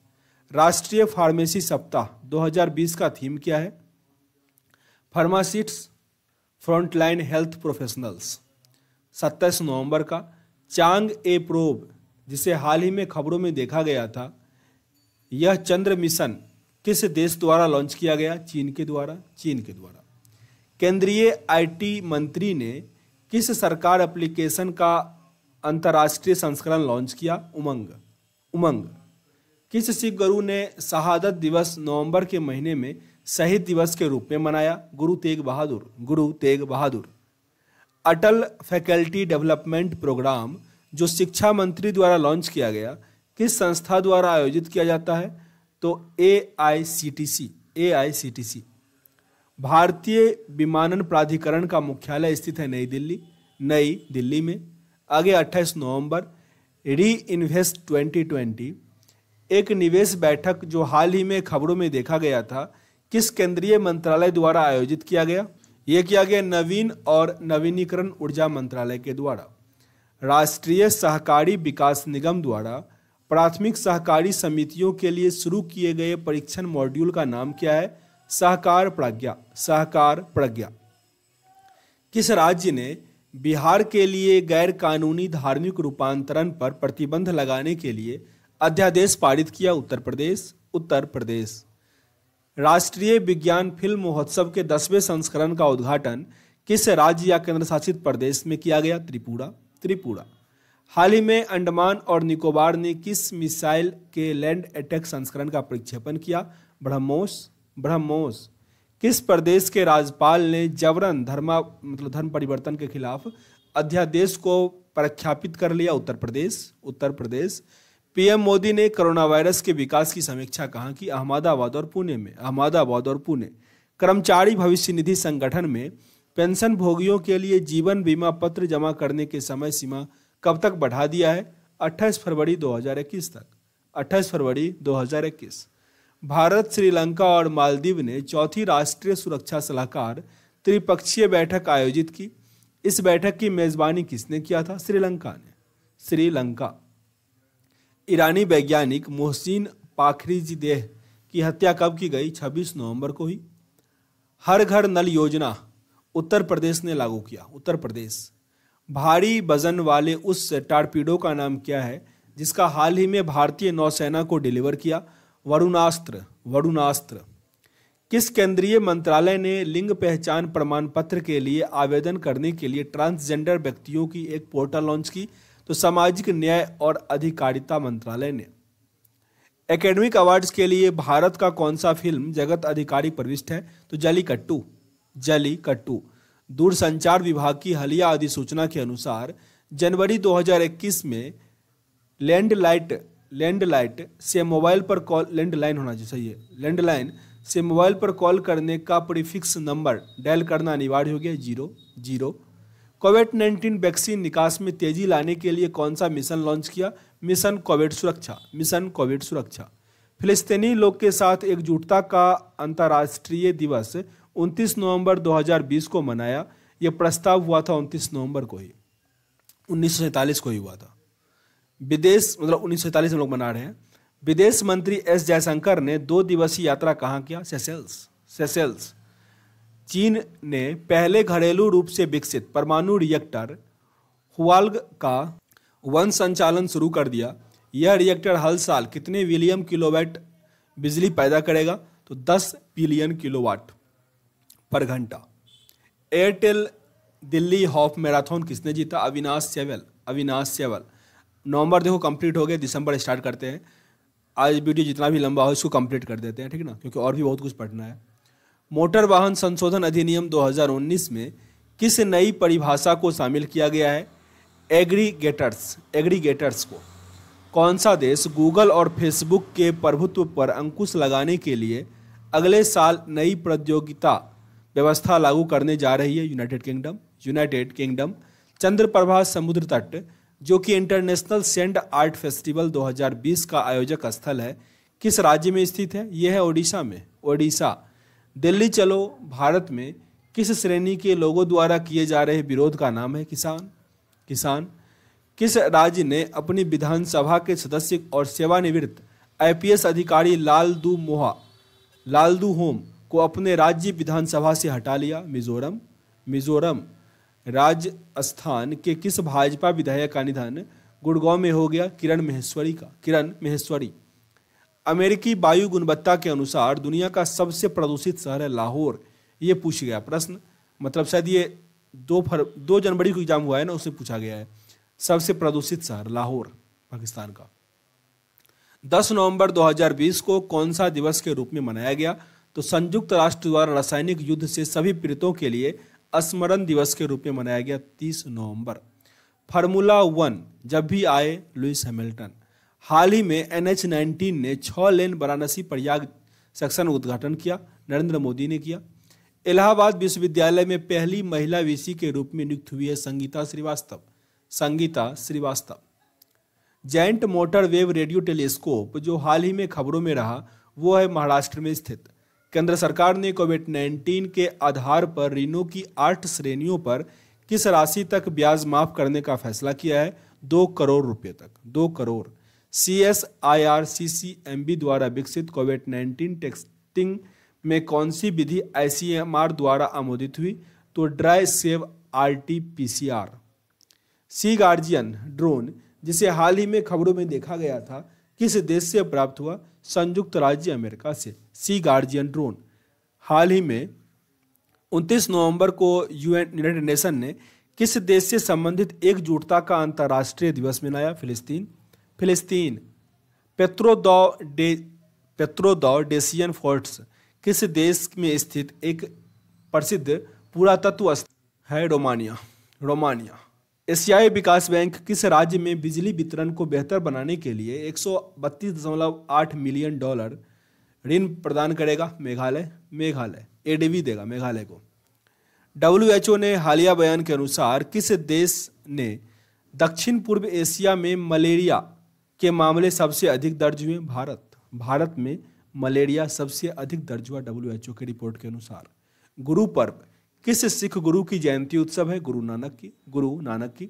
राष्ट्रीय फार्मेसी सप्ताह 2020 का थीम क्या है फार्मासिट्स फ्रंटलाइन हेल्थ प्रोफेशनल्स 27 नवंबर का चांग ए प्रोब जिसे हाल ही में खबरों में देखा गया था यह चंद्र मिशन किस देश द्वारा लॉन्च किया गया चीन के द्वारा चीन के द्वारा केंद्रीय आईटी मंत्री ने किस सरकार एप्लीकेशन का अंतर्राष्ट्रीय संस्करण लॉन्च किया उमंग उमंग किस सिख गुरु ने शहादत दिवस नवंबर के महीने में शहीद दिवस के रूप में मनाया गुरु Tegh Bahadur Guru Tegh Bahadur Atal faculty development programme जो शिक्षा मंत्री द्वारा लॉन्च किया गया किस संस्था द्वारा आयोजित किया जाता है तो ए आई C T C A I C T C भारतीय विमानन प्राधिकरण का मुख्यालय स्थित है नई दिल्ली नई दिल्ली में आगे 28 नवंबर री इन्वेस्ट ट्वेंटी ट्वेंटी एक निवेश बैठक जो हाल ही में खबरों में देखा गया था किस केंद्रीय मंत्रालय द्वारा आयोजित किया गया यह किया गया नवीन और नवीनीकरण ऊर्जा मंत्रालय के द्वारा राष्ट्रीय सहकारी विकास निगम द्वारा प्राथमिक सहकारी समितियों के लिए शुरू किए गए परीक्षण मॉड्यूल का नाम क्या है सहकार प्रज्ञा सहकार प्रज्ञा किस राज्य ने बिहार के लिए गैर कानूनी धार्मिक रूपांतरण पर प्रतिबंध लगाने के लिए अध्यादेश पारित किया उत्तर प्रदेश उत्तर प्रदेश राष्ट्रीय विज्ञान फिल्म महोत्सव के दसवें संस्करण का उद्घाटन किस राज्य या केंद्र शासित प्रदेश में किया गया त्रिपुरा त्रिपुरा हाल ही में अंडमान और निकोबार ने किस मिसाइल के लैंड अटैक संस्करण का प्रक्षेपण किया ब्रह्मोस ब्रह्मोस किस प्रदेश के राज्यपाल ने जबरन धर्मा मतलब धर्म परिवर्तन के खिलाफ अध्यादेश को प्रख्यापित कर लिया उत्तर प्रदेश उत्तर प्रदेश पीएम मोदी ने कोरोना वायरस के विकास की समीक्षा कहा कि अहमदाबाद और पुणे में अहमदाबाद और पुणे कर्मचारी भविष्य निधि संगठन में पेंशन भोगियों के लिए जीवन बीमा पत्र जमा करने के समय सीमा कब तक बढ़ा दिया है 28 फरवरी 2021 तक 28 फरवरी 2021 भारत श्रीलंका और मालदीव ने चौथी राष्ट्रीय सुरक्षा सलाहकार त्रिपक्षीय बैठक आयोजित की इस बैठक की मेजबानी किसने किया था श्रीलंका ने श्रीलंका ईरानी वैज्ञानिक मोहसिन पाखरीजी देह की हत्या कब की गई 26 नवंबर को ही हर घर नल योजना उत्तर प्रदेश ने लागू किया उत्तर प्रदेश भारी वजन वाले उस टारपीडो का नाम क्या है जिसका हाल ही में भारतीय नौसेना को डिलीवर किया वरुणास्त्र वरुणास्त्र किस केंद्रीय मंत्रालय ने लिंग पहचान प्रमाण पत्र के लिए आवेदन करने के लिए ट्रांसजेंडर व्यक्तियों की एक पोर्टल लॉन्च की तो सामाजिक न्याय और अधिकारिता मंत्रालय ने एकेडमिक अवार्ड्स के लिए भारत का कौन सा फिल्म जगत अधिकारी प्रविष्ट है तो जली कट्टू जली कट्टू दूरसंचार विभाग की हलिया अधिसूचना के अनुसार जनवरी 2021 में लैंडलाइट लैंडलाइट से मोबाइल पर कॉल लैंडलाइन होना चाहिए सही है लैंडलाइन से मोबाइल पर कॉल करने का प्रीफिक्स नंबर डायल करना अनिवार्य हो गया zero zero Covid nineteen vaccine निकास में तेजी लाने के लिए कौन सा मिशन लॉन्च किया mission Covid Suraksha mission Covid Suraksha फिलिस्तीनी लोग के साथ एकजुटता का अंतर्राष्ट्रीय दिवस 29 नवंबर 2020 को मनाया यह प्रस्ताव हुआ था 29 नवंबर को ही उन्नीस को ही हुआ था विदेश मतलब उन्नीस में हम लोग मना रहे हैं विदेश मंत्री एस जयशंकर ने दो दिवसीय यात्रा कहाँ किया सेसेल्स सेसेल्स चीन ने पहले घरेलू रूप से विकसित परमाणु रिएक्टर हुआल्ग का वन संचालन शुरू कर दिया यह रिएक्टर हर साल कितने विलियम किलोवाट बिजली पैदा करेगा तो 10 बिलियन किलोवाट पर घंटा एयरटेल दिल्ली हॉफ मैराथन किसने जीता अविनाश सेवल अविनाश सेवल नवंबर देखो कंप्लीट हो गया दिसंबर स्टार्ट करते हैं आज वीडियो जितना भी लंबा हो इसको कंप्लीट कर देते हैं ठीक ना क्योंकि और भी बहुत कुछ पढ़ना है मोटर वाहन संशोधन अधिनियम 2019 में किस नई परिभाषा को शामिल किया गया है एग्रीगेटर्स एग्रीगेटर्स को कौन सा देश गूगल और फेसबुक के प्रभुत्व पर अंकुश लगाने के लिए अगले साल नई प्रतियोगिता व्यवस्था लागू करने जा रही है United Kingdom United Kingdom Chandraprabha समुद्र तट जो कि इंटरनेशनल सेंड आर्ट फेस्टिवल 2020 का आयोजक स्थल है किस राज्य में स्थित है यह है ओडिशा में ओडिशा दिल्ली चलो भारत में किस श्रेणी के लोगों द्वारा किए जा रहे विरोध का नाम है किसान किसान किस राज्य ने अपनी विधानसभा के सदस्य और सेवानिवृत्त आईपीएस अधिकारी लाल दू मोहा लाल दू होम को अपने राज्य विधानसभा से हटा लिया मिजोरम मिजोरम राजस्थान के किस भाजपा विधायक का निधन गुड़गांव में हो गया किरण महेश्वरी का किरण महेश्वरी अमेरिकी वायु गुणवत्ता के अनुसार दुनिया का सबसे प्रदूषित शहर है लाहौर ये पूछ गया प्रश्न मतलब शायद ये दो फर दो जनवरी को एग्जाम हुआ है ना उसमें पूछा गया है सबसे प्रदूषित शहर लाहौर पाकिस्तान का 10 नवंबर 2020 को कौन सा दिवस के रूप में मनाया गया तो संयुक्त राष्ट्र द्वारा रासायनिक युद्ध से सभी पीड़ितों के लिए स्मरण दिवस के रूप में मनाया गया 30 नवंबर फार्मूला वन जब भी आए लुइस हैमिल्टन हाल ही में एन एच नाइनटीन ने छ लेन वाराणसी प्रयाग सेक्शन उद्घाटन किया नरेंद्र मोदी ने किया इलाहाबाद विश्वविद्यालय में पहली महिला वीसी के रूप में नियुक्त हुई है Sangeeta Srivastava Sangeeta Srivastava giant metre wave radio telescope जो हाल ही में खबरों में रहा वो है महाराष्ट्र में स्थित केंद्र सरकार ने कोविड 19 के आधार पर ऋणों की आठ श्रेणियों पर किस राशि तक ब्याज माफ करने का फैसला किया है दो करोड़ रुपए तक दो crore C S I R C C M B द्वारा विकसित कोविड 19 टेस्टिंग में कौन सी विधि आई सी एम आर द्वारा आमोदित हुई तो dry swab R T P C R Sea Guardian drone जिसे हाल ही में खबरों में देखा गया था किस देश से प्राप्त हुआ संयुक्त राज्य अमेरिका से सी गार्जियन ड्रोन हाल ही में 29 नवंबर को यूएन यूनाइटेड नेशन ने किस देश से संबंधित एकजुटता का अंतर्राष्ट्रीय दिवस मनाया फिलिस्तीन फिलिस्तीन पेत्रोदौ डे पेत्रोदौ डेसियन फोर्ट्स किस देश में स्थित एक प्रसिद्ध पुरातत्व है रोमानिया रोमानिया एशियाई विकास बैंक किस राज्य में बिजली वितरण को बेहतर बनाने के लिए एक मिलियन डॉलर ऋण प्रदान करेगा मेघालय मेघालय एडीबी देगा मेघालय को डब्ल्यू ने हालिया बयान के अनुसार किस देश ने दक्षिण पूर्व एशिया में मलेरिया के मामले सबसे अधिक दर्ज हुए भारत भारत में मलेरिया सबसे अधिक दर्ज हुआ ओ की रिपोर्ट के अनुसार गुरु पर्व किस सिख गुरु की जयंती उत्सव है गुरु नानक की गुरु नानक की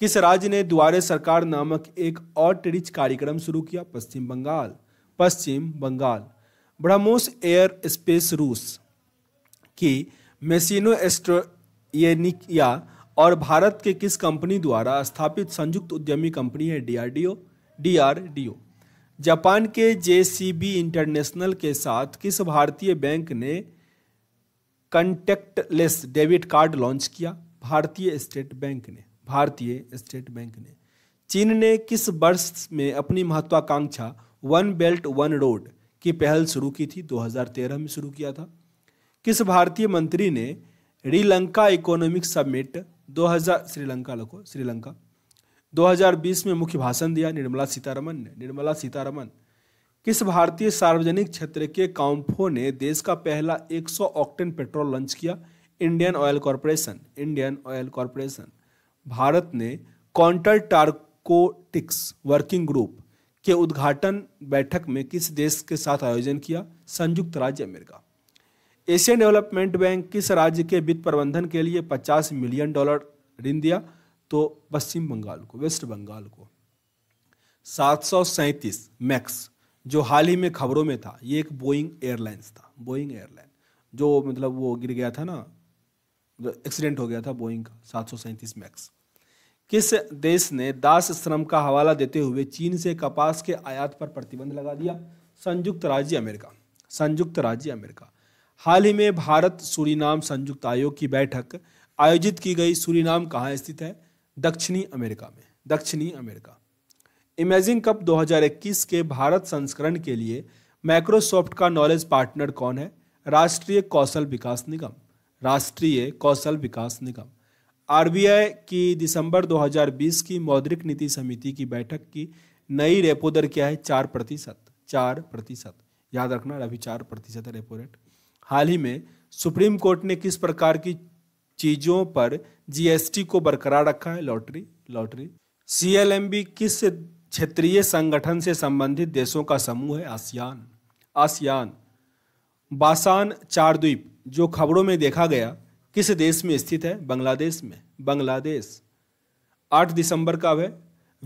किस राज्य ने द्वारे सरकार नामक एक और कार्यक्रम शुरू किया पश्चिम बंगाल पश्चिम बंगाल ब्रह्मोस एयर स्पेस रूस की मेसिनो एस्ट्रोनिकिया और भारत के किस कंपनी द्वारा स्थापित संयुक्त उद्यमी कंपनी है डीआरडीओ डीआरडीओ जापान के जेसीबी इंटरनेशनल के साथ किस भारतीय बैंक ने कंटेक्टलेस डेबिट कार्ड लॉन्च किया भारतीय स्टेट बैंक ने भारतीय स्टेट बैंक ने चीन ने किस वर्ष में अपनी महत्वाकांक्षा वन बेल्ट वन रोड की पहल शुरू की थी 2013 में शुरू किया था किस भारतीय मंत्री ने श्रीलंका इकोनॉमिक समिट 2000 श्रीलंका लोगों श्रीलंका 2020 में मुख्य भाषण दिया निर्मला सीतारमन ने निर्मला सीतारमन किस भारतीय सार्वजनिक क्षेत्र के काउंफो ने देश का पहला 100 ऑक्टेन पेट्रोल लॉन्च किया Indian Oil Corporation Indian Oil Corporation Bharat ने कॉन्टर टार्कोटिक्स वर्किंग ग्रुप के उद्घाटन बैठक में किस देश के साथ आयोजन किया संयुक्त राज्य अमेरिका एशियन डेवलपमेंट बैंक किस राज्य के वित्त प्रबंधन के लिए 50 मिलियन डॉलर ऋण दिया तो पश्चिम बंगाल को वेस्ट बंगाल को सात मैक्स जो हाल ही में खबरों में था ये एक बोइंग एयरलाइंस था बोइंग एयरलाइन जो मतलब वो गिर गया था ना एक्सीडेंट हो गया था बोइंग का सात मैक्स किस देश ने दास श्रम का हवाला देते हुए चीन से कपास के आयात पर प्रतिबंध लगा दिया संयुक्त राज्य अमेरिका संयुक्त राज्य अमेरिका हाल ही में भारत सूरीनाम संयुक्त आयोग की बैठक आयोजित की गई सूरीनाम कहाँ स्थित है दक्षिणी अमेरिका में दक्षिणी अमेरिका इमेजिंग कप 2021 के भारत संस्करण के लिए माइक्रोसॉफ्ट का नॉलेज पार्टनर कौन है राष्ट्रीय कौशल विकास निगम राष्ट्रीय कौशल विकास निगम आरबीआई की दिसंबर 2020 की मौद्रिक नीति समिति की बैठक की नई रेपो दर क्या है चार प्रतिशत चार प्रतिशत याद रखना अभी चार प्रतिशत है रेपो रेट हाल ही में सुप्रीम कोर्ट ने किस प्रकार की चीज़ों पर जीएसटी को बरकरार रखा है लॉटरी लॉटरी सीएलएमबी किस क्षेत्रीय संगठन से संबंधित देशों का समूह है आसियान आसियान बासान चार द्वीप जो खबरों में देखा गया किस देश में स्थित है बांग्लादेश में बांग्लादेश आठ दिसंबर का है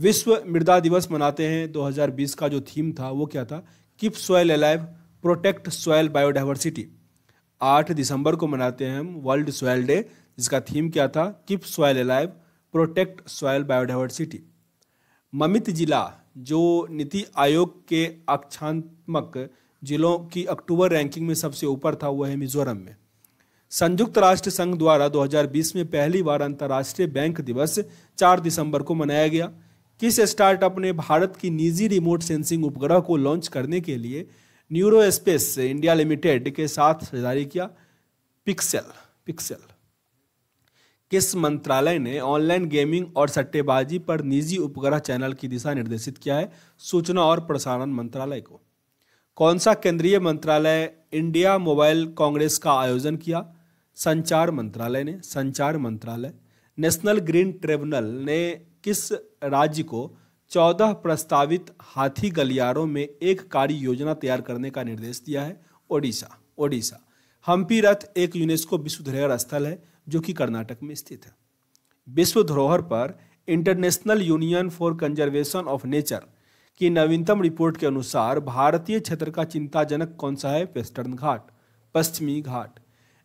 विश्व मृदा दिवस मनाते हैं 2020 का जो थीम था वो क्या था keep soil alive protect soil biodiversity आठ दिसंबर को मनाते हैं हम वर्ल्ड सोयल डे जिसका थीम क्या था keep soil alive protect soil biodiversity Mamit जिला जो नीति आयोग के अक्षांत्मक जिलों की अक्टूबर रैंकिंग में सबसे ऊपर था वह है मिजोरम में संयुक्त राष्ट्र संघ द्वारा 2020 में पहली बार अंतर्राष्ट्रीय बैंक दिवस 4 दिसंबर को मनाया गया किस स्टार्टअप ने भारत की निजी रिमोट सेंसिंग उपग्रह को लॉन्च करने के लिए न्यूरो स्पेस इंडिया लिमिटेड के साथ जारी किया पिक्सल पिक्सल किस मंत्रालय ने ऑनलाइन गेमिंग और सट्टेबाजी पर निजी उपग्रह चैनल की दिशा निर्देशित किया है सूचना और प्रसारण मंत्रालय को कौन सा केंद्रीय मंत्रालय इंडिया मोबाइल कांग्रेस का आयोजन किया संचार मंत्रालय ने संचार मंत्रालय नेशनल ग्रीन ट्रिब्यूनल ने किस राज्य को चौदह प्रस्तावित हाथी गलियारों में एक कार्य योजना तैयार करने का निर्देश दिया है ओडिशा ओडिशा हम्पी रथ एक यूनेस्को विश्व धरोहर स्थल है जो कि कर्नाटक में स्थित है विश्व धरोहर पर International Union for Conservation of Nature की नवीनतम रिपोर्ट के अनुसार भारतीय क्षेत्र का चिंताजनक कौन सा है वेस्टर्न घाट पश्चिमी घाट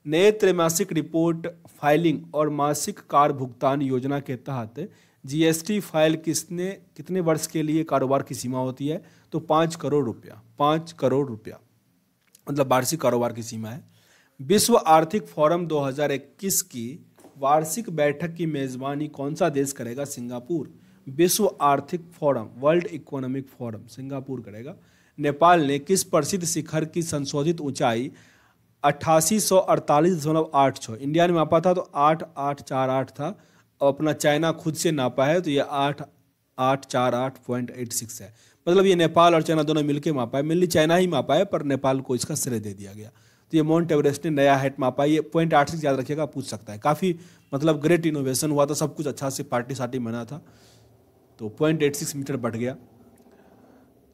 नए त्रैमासिक रिपोर्ट फाइलिंग और मासिक कार भुगतान योजना के तहत जीएसटी फाइल किसने कितने वर्ष के लिए कारोबार की सीमा होती है तो पाँच करोड़ रुपया पाँच करोड़ रुपया मतलब वार्षिक कारोबार की सीमा है विश्व आर्थिक फोरम 2021 की वार्षिक बैठक की मेजबानी कौन सा देश करेगा सिंगापुर विश्व आर्थिक forum World Economic Forum Singapore करेगा नेपाल ने किस प्रसिद्ध शिखर की संशोधित ऊंचाई अट्ठासी सौ अड़तालीस दशमलव आठ छः इंडिया ने मापा था तो आठ आठ चार आठ था और अपना चाइना खुद से नापा है तो ये आठ आठ चार आठ पॉइंट एट सिक्स है मतलब ये नेपाल और चाइना दोनों मिलकर मापा है मेनली चाइना ही मापा है पर नेपाल को इसका श्रेय दे दिया गया तो ये माउंट एवरेस्ट ने नया हेट मापा ये पॉइंट आठ सिक्स याद रखिएगा पूछ सकता है काफ़ी मतलब ग्रेट इनोवेशन हुआ था सब कुछ अच्छा से पार्टी सार्टी मना था तो पॉइंट एट सिक्स मीटर बढ़ गया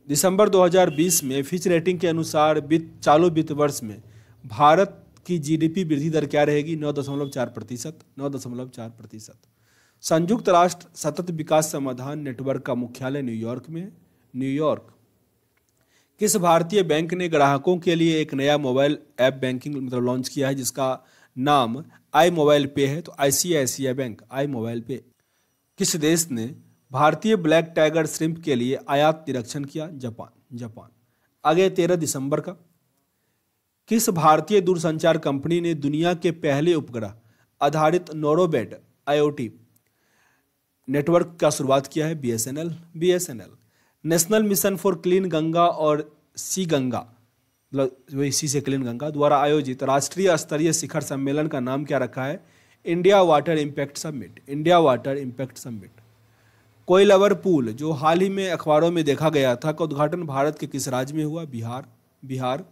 दिसंबर 2020 में फिच रेटिंग के अनुसार वित्त चालू वित्त वर्ष में भारत की जीडीपी वृद्धि दर क्या रहेगी नौ दशमलव चार प्रतिशत नौ दशमलव चार प्रतिशत संयुक्त राष्ट्र सतत विकास समाधान नेटवर्क का मुख्यालय न्यूयॉर्क में न्यूयॉर्क किस भारतीय बैंक ने ग्राहकों के लिए एक नया मोबाइल ऐप बैंकिंग मतलब लॉन्च किया है जिसका नाम आई मोबाइल पे है तो आई बैंक आई मोबाइल पे किस देश ने भारतीय ब्लैक टाइगर श्रिम्प के लिए आयात निरीक्षण किया जापान जापान आगे तेरह दिसंबर का किस भारतीय दूरसंचार कंपनी ने दुनिया के पहले उपग्रह आधारित नोरोबेड आईओटी नेटवर्क का शुरुआत किया है BSNL BSNL National Mission for Clean Ganga और सी गंगा मतलब सी से क्लीन गंगा द्वारा आयोजित राष्ट्रीय स्तरीय शिखर सम्मेलन का नाम क्या रखा है India Water Impact Summit India Water Impact Summit Koilwar पुल जो हाल ही में अखबारों में देखा गया था का उद्घाटन भारत के किस राज्य में हुआ बिहार बिहार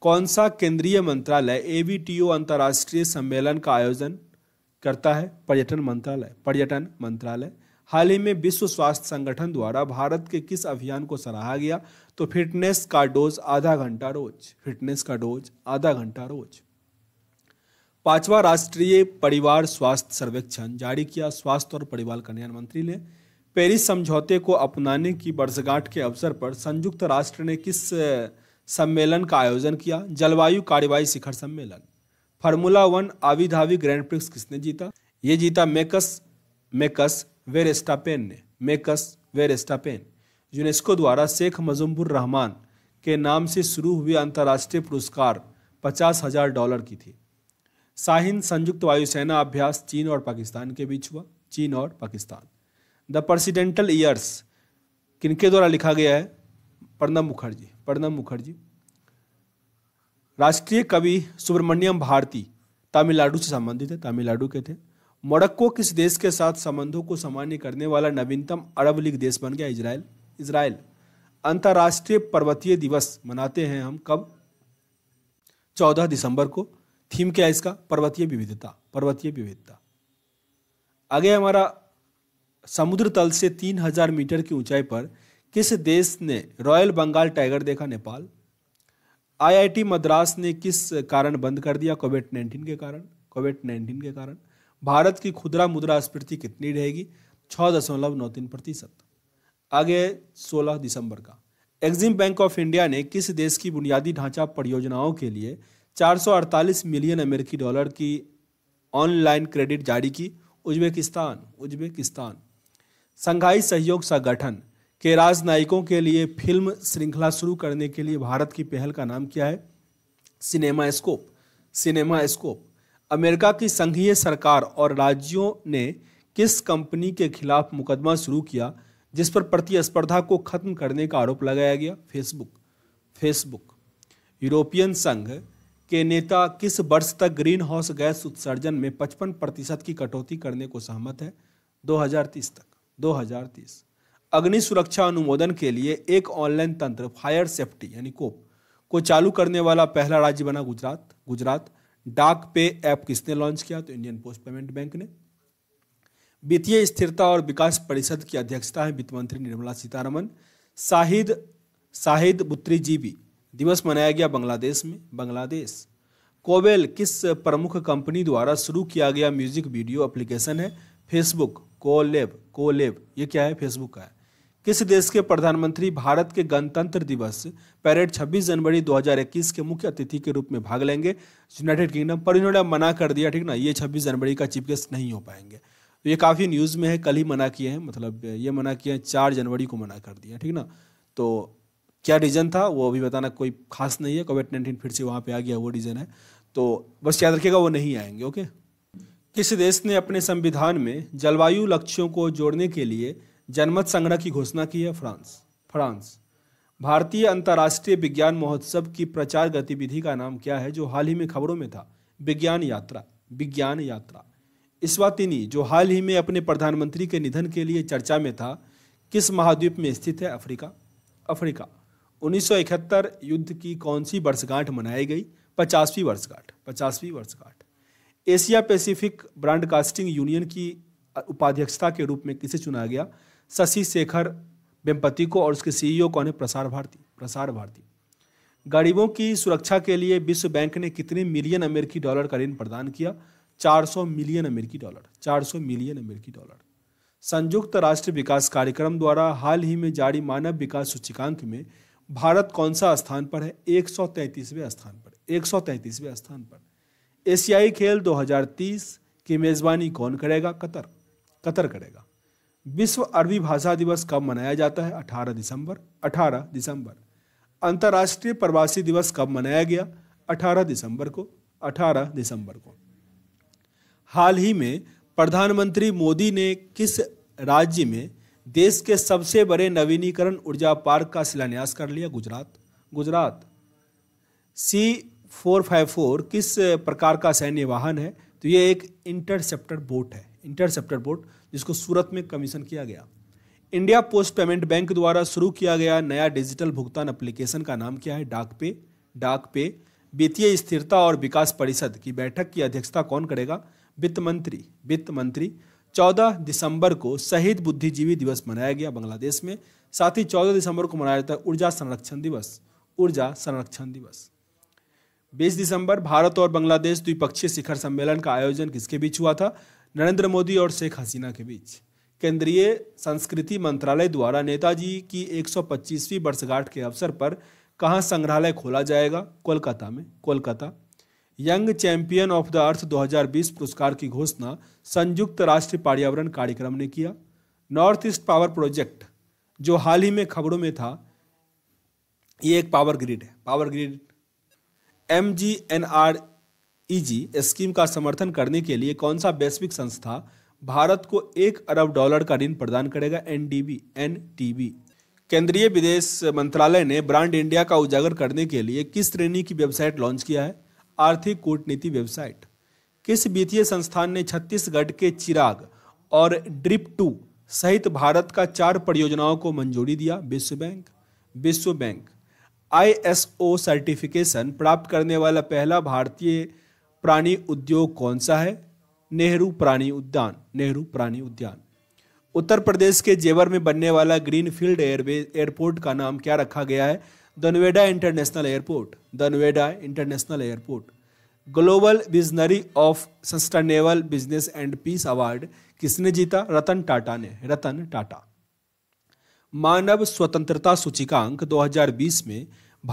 कौन सा केंद्रीय मंत्रालय ए वी टी ओ अंतर्राष्ट्रीय सम्मेलन का आयोजन करता है पर्यटन मंत्रालय पर्यटन मंत्रालय हाल ही में विश्व स्वास्थ्य संगठन द्वारा भारत के किस अभियान को सराहा गया तो फिटनेस का डोज आधा घंटा रोज फिटनेस का डोज आधा घंटा रोज पांचवा राष्ट्रीय परिवार स्वास्थ्य सर्वेक्षण जारी किया स्वास्थ्य और परिवार कल्याण मंत्री ने पेरिस समझौते को अपनाने की वर्षगांठ के अवसर पर संयुक्त राष्ट्र ने किस सम्मेलन का आयोजन किया जलवायु कार्यवाही शिखर सम्मेलन फार्मूला वन आविधावी ग्रैंड प्रिक्स किसने जीता ये जीता मेकस मेकस वेरेस्टापेन ने मेकस वेरेस्टापेन यूनेस्को द्वारा शेख मजम्बुर रहमान के नाम से शुरू हुए अंतर्राष्ट्रीय पुरस्कार पचास हजार डॉलर की थी शाहीन संयुक्त वायुसेना अभ्यास चीन और पाकिस्तान के बीच हुआ चीन और पाकिस्तान द प्रेसिडेंटल ईयर्स किनके द्वारा लिखा गया है प्रणब मुखर्जी प्रणब मुखर्जी राष्ट्रीय कवि सुब्रमण्यम भारती तमिलनाडु से संबंधित है तमिलनाडु के थे मोरक्को किस देश के साथ संबंधों को सामान्य करने वाला नवीनतम अरब लीग देश बन गया इसराइल इसराइल अंतर्राष्ट्रीय पर्वतीय दिवस मनाते हैं हम कब 14 दिसंबर को थीम क्या है इसका पर्वतीय विविधता पर्वतीय विविधता आगे हमारा समुद्र तल से 3000 मीटर की ऊंचाई पर किस देश ने रॉयल बंगाल टाइगर देखा नेपाल आईआईटी मद्रास ने किस कारण बंद कर दिया कोविड नाइन्टीन के कारण कोविड नाइन्टीन के कारण भारत की खुदरा मुद्रा स्फीति कितनी रहेगी छः दशमलव नौ तीन प्रतिशत आगे सोलह दिसंबर का एग्जिम बैंक ऑफ इंडिया ने किस देश की बुनियादी ढांचा परियोजनाओं के लिए 448 मिलियन अमेरिकी डॉलर की ऑनलाइन क्रेडिट जारी की उज्बेकिस्तान उज्बेकिस्तान संघाई सहयोग संगठन के राजनयिकों के लिए फिल्म श्रृंखला शुरू करने के लिए भारत की पहल का नाम क्या है cinema scope cinema scope America की संघीय सरकार और राज्यों ने किस कंपनी के खिलाफ मुकदमा शुरू किया जिस पर प्रतिस्पर्धा को खत्म करने का आरोप लगाया गया फेसबुक फेसबुक यूरोपियन संघ के नेता किस वर्ष तक ग्रीन हाउस गैस उत्सर्जन में 55 प्रतिशत की कटौती करने को सहमत है 2030 तक 2030 अग्नि सुरक्षा अनुमोदन के लिए एक ऑनलाइन तंत्र फायर सेफ्टी यानी कोप को चालू करने वाला पहला राज्य बना गुजरात गुजरात डाक पे ऐप किसने लॉन्च किया तो इंडियन पोस्ट पेमेंट बैंक ने वित्तीय स्थिरता और विकास परिषद की अध्यक्षता है वित्त मंत्री निर्मला सीतारमन शाहिद शाहिद बुत्रीजीबी दिवस मनाया गया बांग्लादेश में बांग्लादेश कोवेल किस प्रमुख कंपनी द्वारा शुरू किया गया म्यूजिक वीडियो एप्लीकेशन है फेसबुक कोलेब कोलेब ये क्या है फेसबुक का है किस देश के प्रधानमंत्री भारत के गणतंत्र दिवस परेड 26 जनवरी 2021 के मुख्य अतिथि के रूप में भाग लेंगे यूनाइटेड किंगडम पर इन्होंने मना कर दिया ठीक ना ये 26 जनवरी का चीफ गेस्ट नहीं हो पाएंगे तो ये काफ़ी न्यूज़ में है कल ही मना किए हैं मतलब ये मना किए हैं चार जनवरी को मना कर दिया ठीक ना तो क्या रीज़न था वो अभी बताना कोई खास नहीं है कोविड नाइन्टीन फिर से वहाँ पर आ गया वो रीज़न है तो बस याद रखिएगा वो नहीं आएंगे ओके किस देश ने अपने संविधान में जलवायु लक्ष्यों को जोड़ने के लिए जनमत संग्रह की घोषणा की है फ्रांस फ्रांस भारतीय अंतर्राष्ट्रीय विज्ञान महोत्सव की प्रचार गतिविधि का नाम क्या है जो हाल ही में खबरों में था विज्ञान यात्रा विज्ञान यात्रा इस्वातिनी जो हाल ही में अपने प्रधानमंत्री के निधन के लिए चर्चा में था किस महाद्वीप में स्थित है अफ्रीका अफ्रीका 1971 युद्ध की कौन सी वर्षगांठ मनाई गई पचासवीं वर्षगांठ पचासवीं वर्षगांठ एशिया पैसिफिक ब्रांडकास्टिंग यूनियन की उपाध्यक्षता के रूप में किसे चुना गया शशि शेखर वेम्पति को और उसके सीईओ e को उन्हें प्रसार भारती प्रसार भारती गरीबों की सुरक्षा के लिए विश्व बैंक ने कितने मिलियन अमेरिकी डॉलर का ऋण प्रदान किया 400 मिलियन अमेरिकी डॉलर 400 मिलियन अमेरिकी डॉलर संयुक्त राष्ट्र विकास कार्यक्रम द्वारा हाल ही में जारी मानव विकास सूचिकांक में भारत कौन सा स्थान पर है एक स्थान पर एक स्थान पर एशियाई खेल 2030 की मेजबानी कौन करेगा कतर कतर करेगा विश्व अरबी भाषा दिवस कब मनाया जाता है 18 दिसंबर 18 दिसंबर अंतर्राष्ट्रीय प्रवासी दिवस कब मनाया गया 18 दिसंबर को 18 दिसंबर को हाल ही में प्रधानमंत्री मोदी ने किस राज्य में देश के सबसे बड़े नवीनीकरण ऊर्जा पार्क का शिलान्यास कर लिया Gujarat Gujarat C four five four किस प्रकार का सैन्य वाहन है तो ये एक इंटरसेप्टर बोट है इंटरसेप्टर बोट जिसको सूरत में कमीशन किया गया इंडिया पोस्ट पेमेंट बैंक द्वारा शुरू किया गया नया डिजिटल भुगतान एप्लीकेशन का नाम क्या है डाक पे डाक पे वित्तीय स्थिरता और विकास परिषद की बैठक की अध्यक्षता कौन करेगा वित्त मंत्री वित्त मंत्री 14 दिसंबर को शहीद बुद्धिजीवी दिवस मनाया गया बांग्लादेश में साथ ही 14 दिसंबर को मनाया जाता है ऊर्जा संरक्षण दिवस ऊर्जा संरक्षण दिवस 20 दिसंबर भारत और बांग्लादेश द्विपक्षीय शिखर सम्मेलन का आयोजन किसके बीच हुआ था नरेंद्र मोदी और शेख हसीना के बीच केंद्रीय संस्कृति मंत्रालय द्वारा नेताजी की 125वीं वर्षगांठ के अवसर पर कहाँ संग्रहालय खोला जाएगा कोलकाता में Kolkata young champion of the Earth 2020 पुरस्कार की घोषणा संयुक्त राष्ट्र पर्यावरण कार्यक्रम ने किया नॉर्थ ईस्ट पावर प्रोजेक्ट जो हाल ही में खबरों में था ये एक पावर ग्रिड है power grid M G N R E G scheme का समर्थन करने के लिए कौन सा वैश्विक संस्था भारत को एक अरब डॉलर का ऋण प्रदान करेगा एनडीबी एनटीबी केंद्रीय विदेश मंत्रालय ने ब्रांड इंडिया का उजागर करने के लिए किस श्रेणी की वेबसाइट लॉन्च किया है आर्थिक कूटनीति वेबसाइट किस वित्तीय संस्थान ने छत्तीसगढ़ के चिराग और ड्रिप टू सहित भारत का चार परियोजनाओं को मंजूरी दिया विश्व बैंक विश्व बैंक आई सर्टिफिकेशन प्राप्त करने वाला पहला भारतीय प्राणी उद्योग कौन सा है नेहरू प्राणी उद्यान नेहरू प्राणी उद्यान उत्तर प्रदेश के जेवर में बनने वाला ग्रीनफील्ड एयरवेज एयरपोर्ट का नाम क्या रखा गया है दनवेडा इंटरनेशनल एयरपोर्ट दनवेडा international airport global visionary of sustainable business and peace award किसने जीता रतन टाटा ने रतन टाटा मानव स्वतंत्रता सूचिकांक 2020 में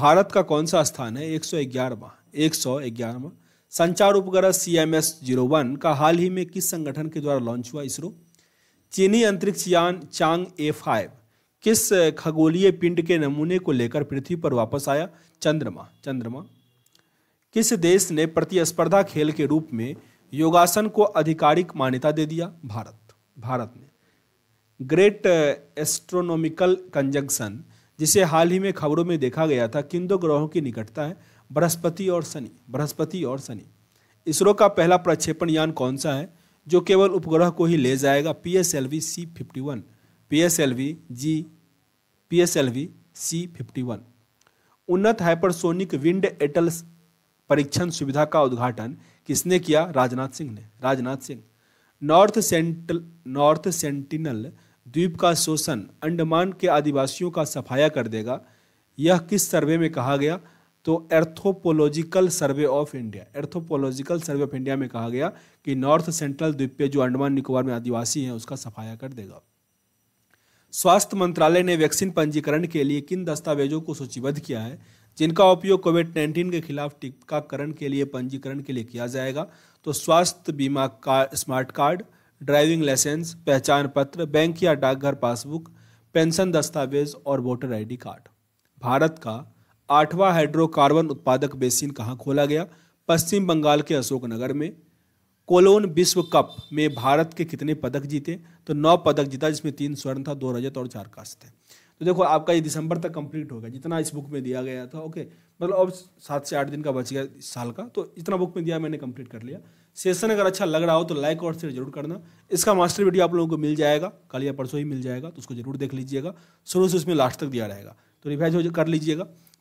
भारत का कौन सा स्थान है एक सौ ग्यारहवा एक सौ ग्यारहवा संचार उपग्रह C M S zero one का हाल ही में किस संगठन के द्वारा लॉन्च हुआ इसरो चीनी अंतरिक्ष यान चांग ए फाइव किस खगोलीय पिंड के नमूने को लेकर पृथ्वी पर वापस आया चंद्रमा चंद्रमा किस देश ने प्रतिस्पर्धा खेल के रूप में योगासन को आधिकारिक मान्यता दे दिया भारत भारत ने ग्रेट एस्ट्रोनॉमिकल कंजंक्शन जिसे हाल ही में खबरों में देखा गया था किन दो ग्रहों की निकटता है बृहस्पति और शनि बृहस्पति और शनि इसरो का पहला प्रक्षेपण यान कौन सा है जो केवल उपग्रह को ही ले जाएगा P S L V C fifty one P S L V G P S L V C fifty one उन्नत हाइपरसोनिक विंड एटल परीक्षण सुविधा का उद्घाटन किसने किया राजनाथ सिंह ने Rajnath Singh North Central North Sentinel द्वीप का शोषण अंडमान के आदिवासियों का सफाया कर देगा यह किस सर्वे में कहा गया तो anthropological survey of India anthropological survey of India में कहा गया कि नॉर्थ सेंट्रल द्वीपीय जो अंडमान निकोबार में आदिवासी हैं उसका सफाया कर देगा स्वास्थ्य मंत्रालय ने वैक्सीन पंजीकरण के लिए किन दस्तावेजों को सूचीबद्ध किया है जिनका उपयोग कोविड नाइन्टीन के खिलाफ टीकाकरण के लिए पंजीकरण के लिए किया जाएगा तो स्वास्थ्य बीमा card smart card driving licence पहचान पत्र बैंक या डाकघर पासबुक पेंशन दस्तावेज और वोटर आईडी कार्ड भारत का आठवां हाइड्रोकार्बन उत्पादक बेसिन कहाँ खोला गया पश्चिम बंगाल के अशोकनगर में कोलोन विश्व कप में भारत के कितने पदक जीते तो नौ पदक जीता जिसमें तीन स्वर्ण था दो रजत और चार कांस्य थे तो देखो आपका ये दिसंबर तक कंप्लीट हो गया जितना इस बुक में दिया गया था ओके मतलब अब सात से आठ दिन का बच गया इस साल का तो इतना बुक में दिया मैंने कंप्लीट कर लिया सेशन अगर अच्छा लग रहा हो तो लाइक और शेयर जरूर करना इसका मास्टर वीडियो आप लोगों को मिल जाएगा कल या परसों ही मिल जाएगा तो उसको जरूर देख लीजिएगा शुरू से उसमें लास्ट तक दिया रहेगा तो रिवाइज हो कर लीजिएगा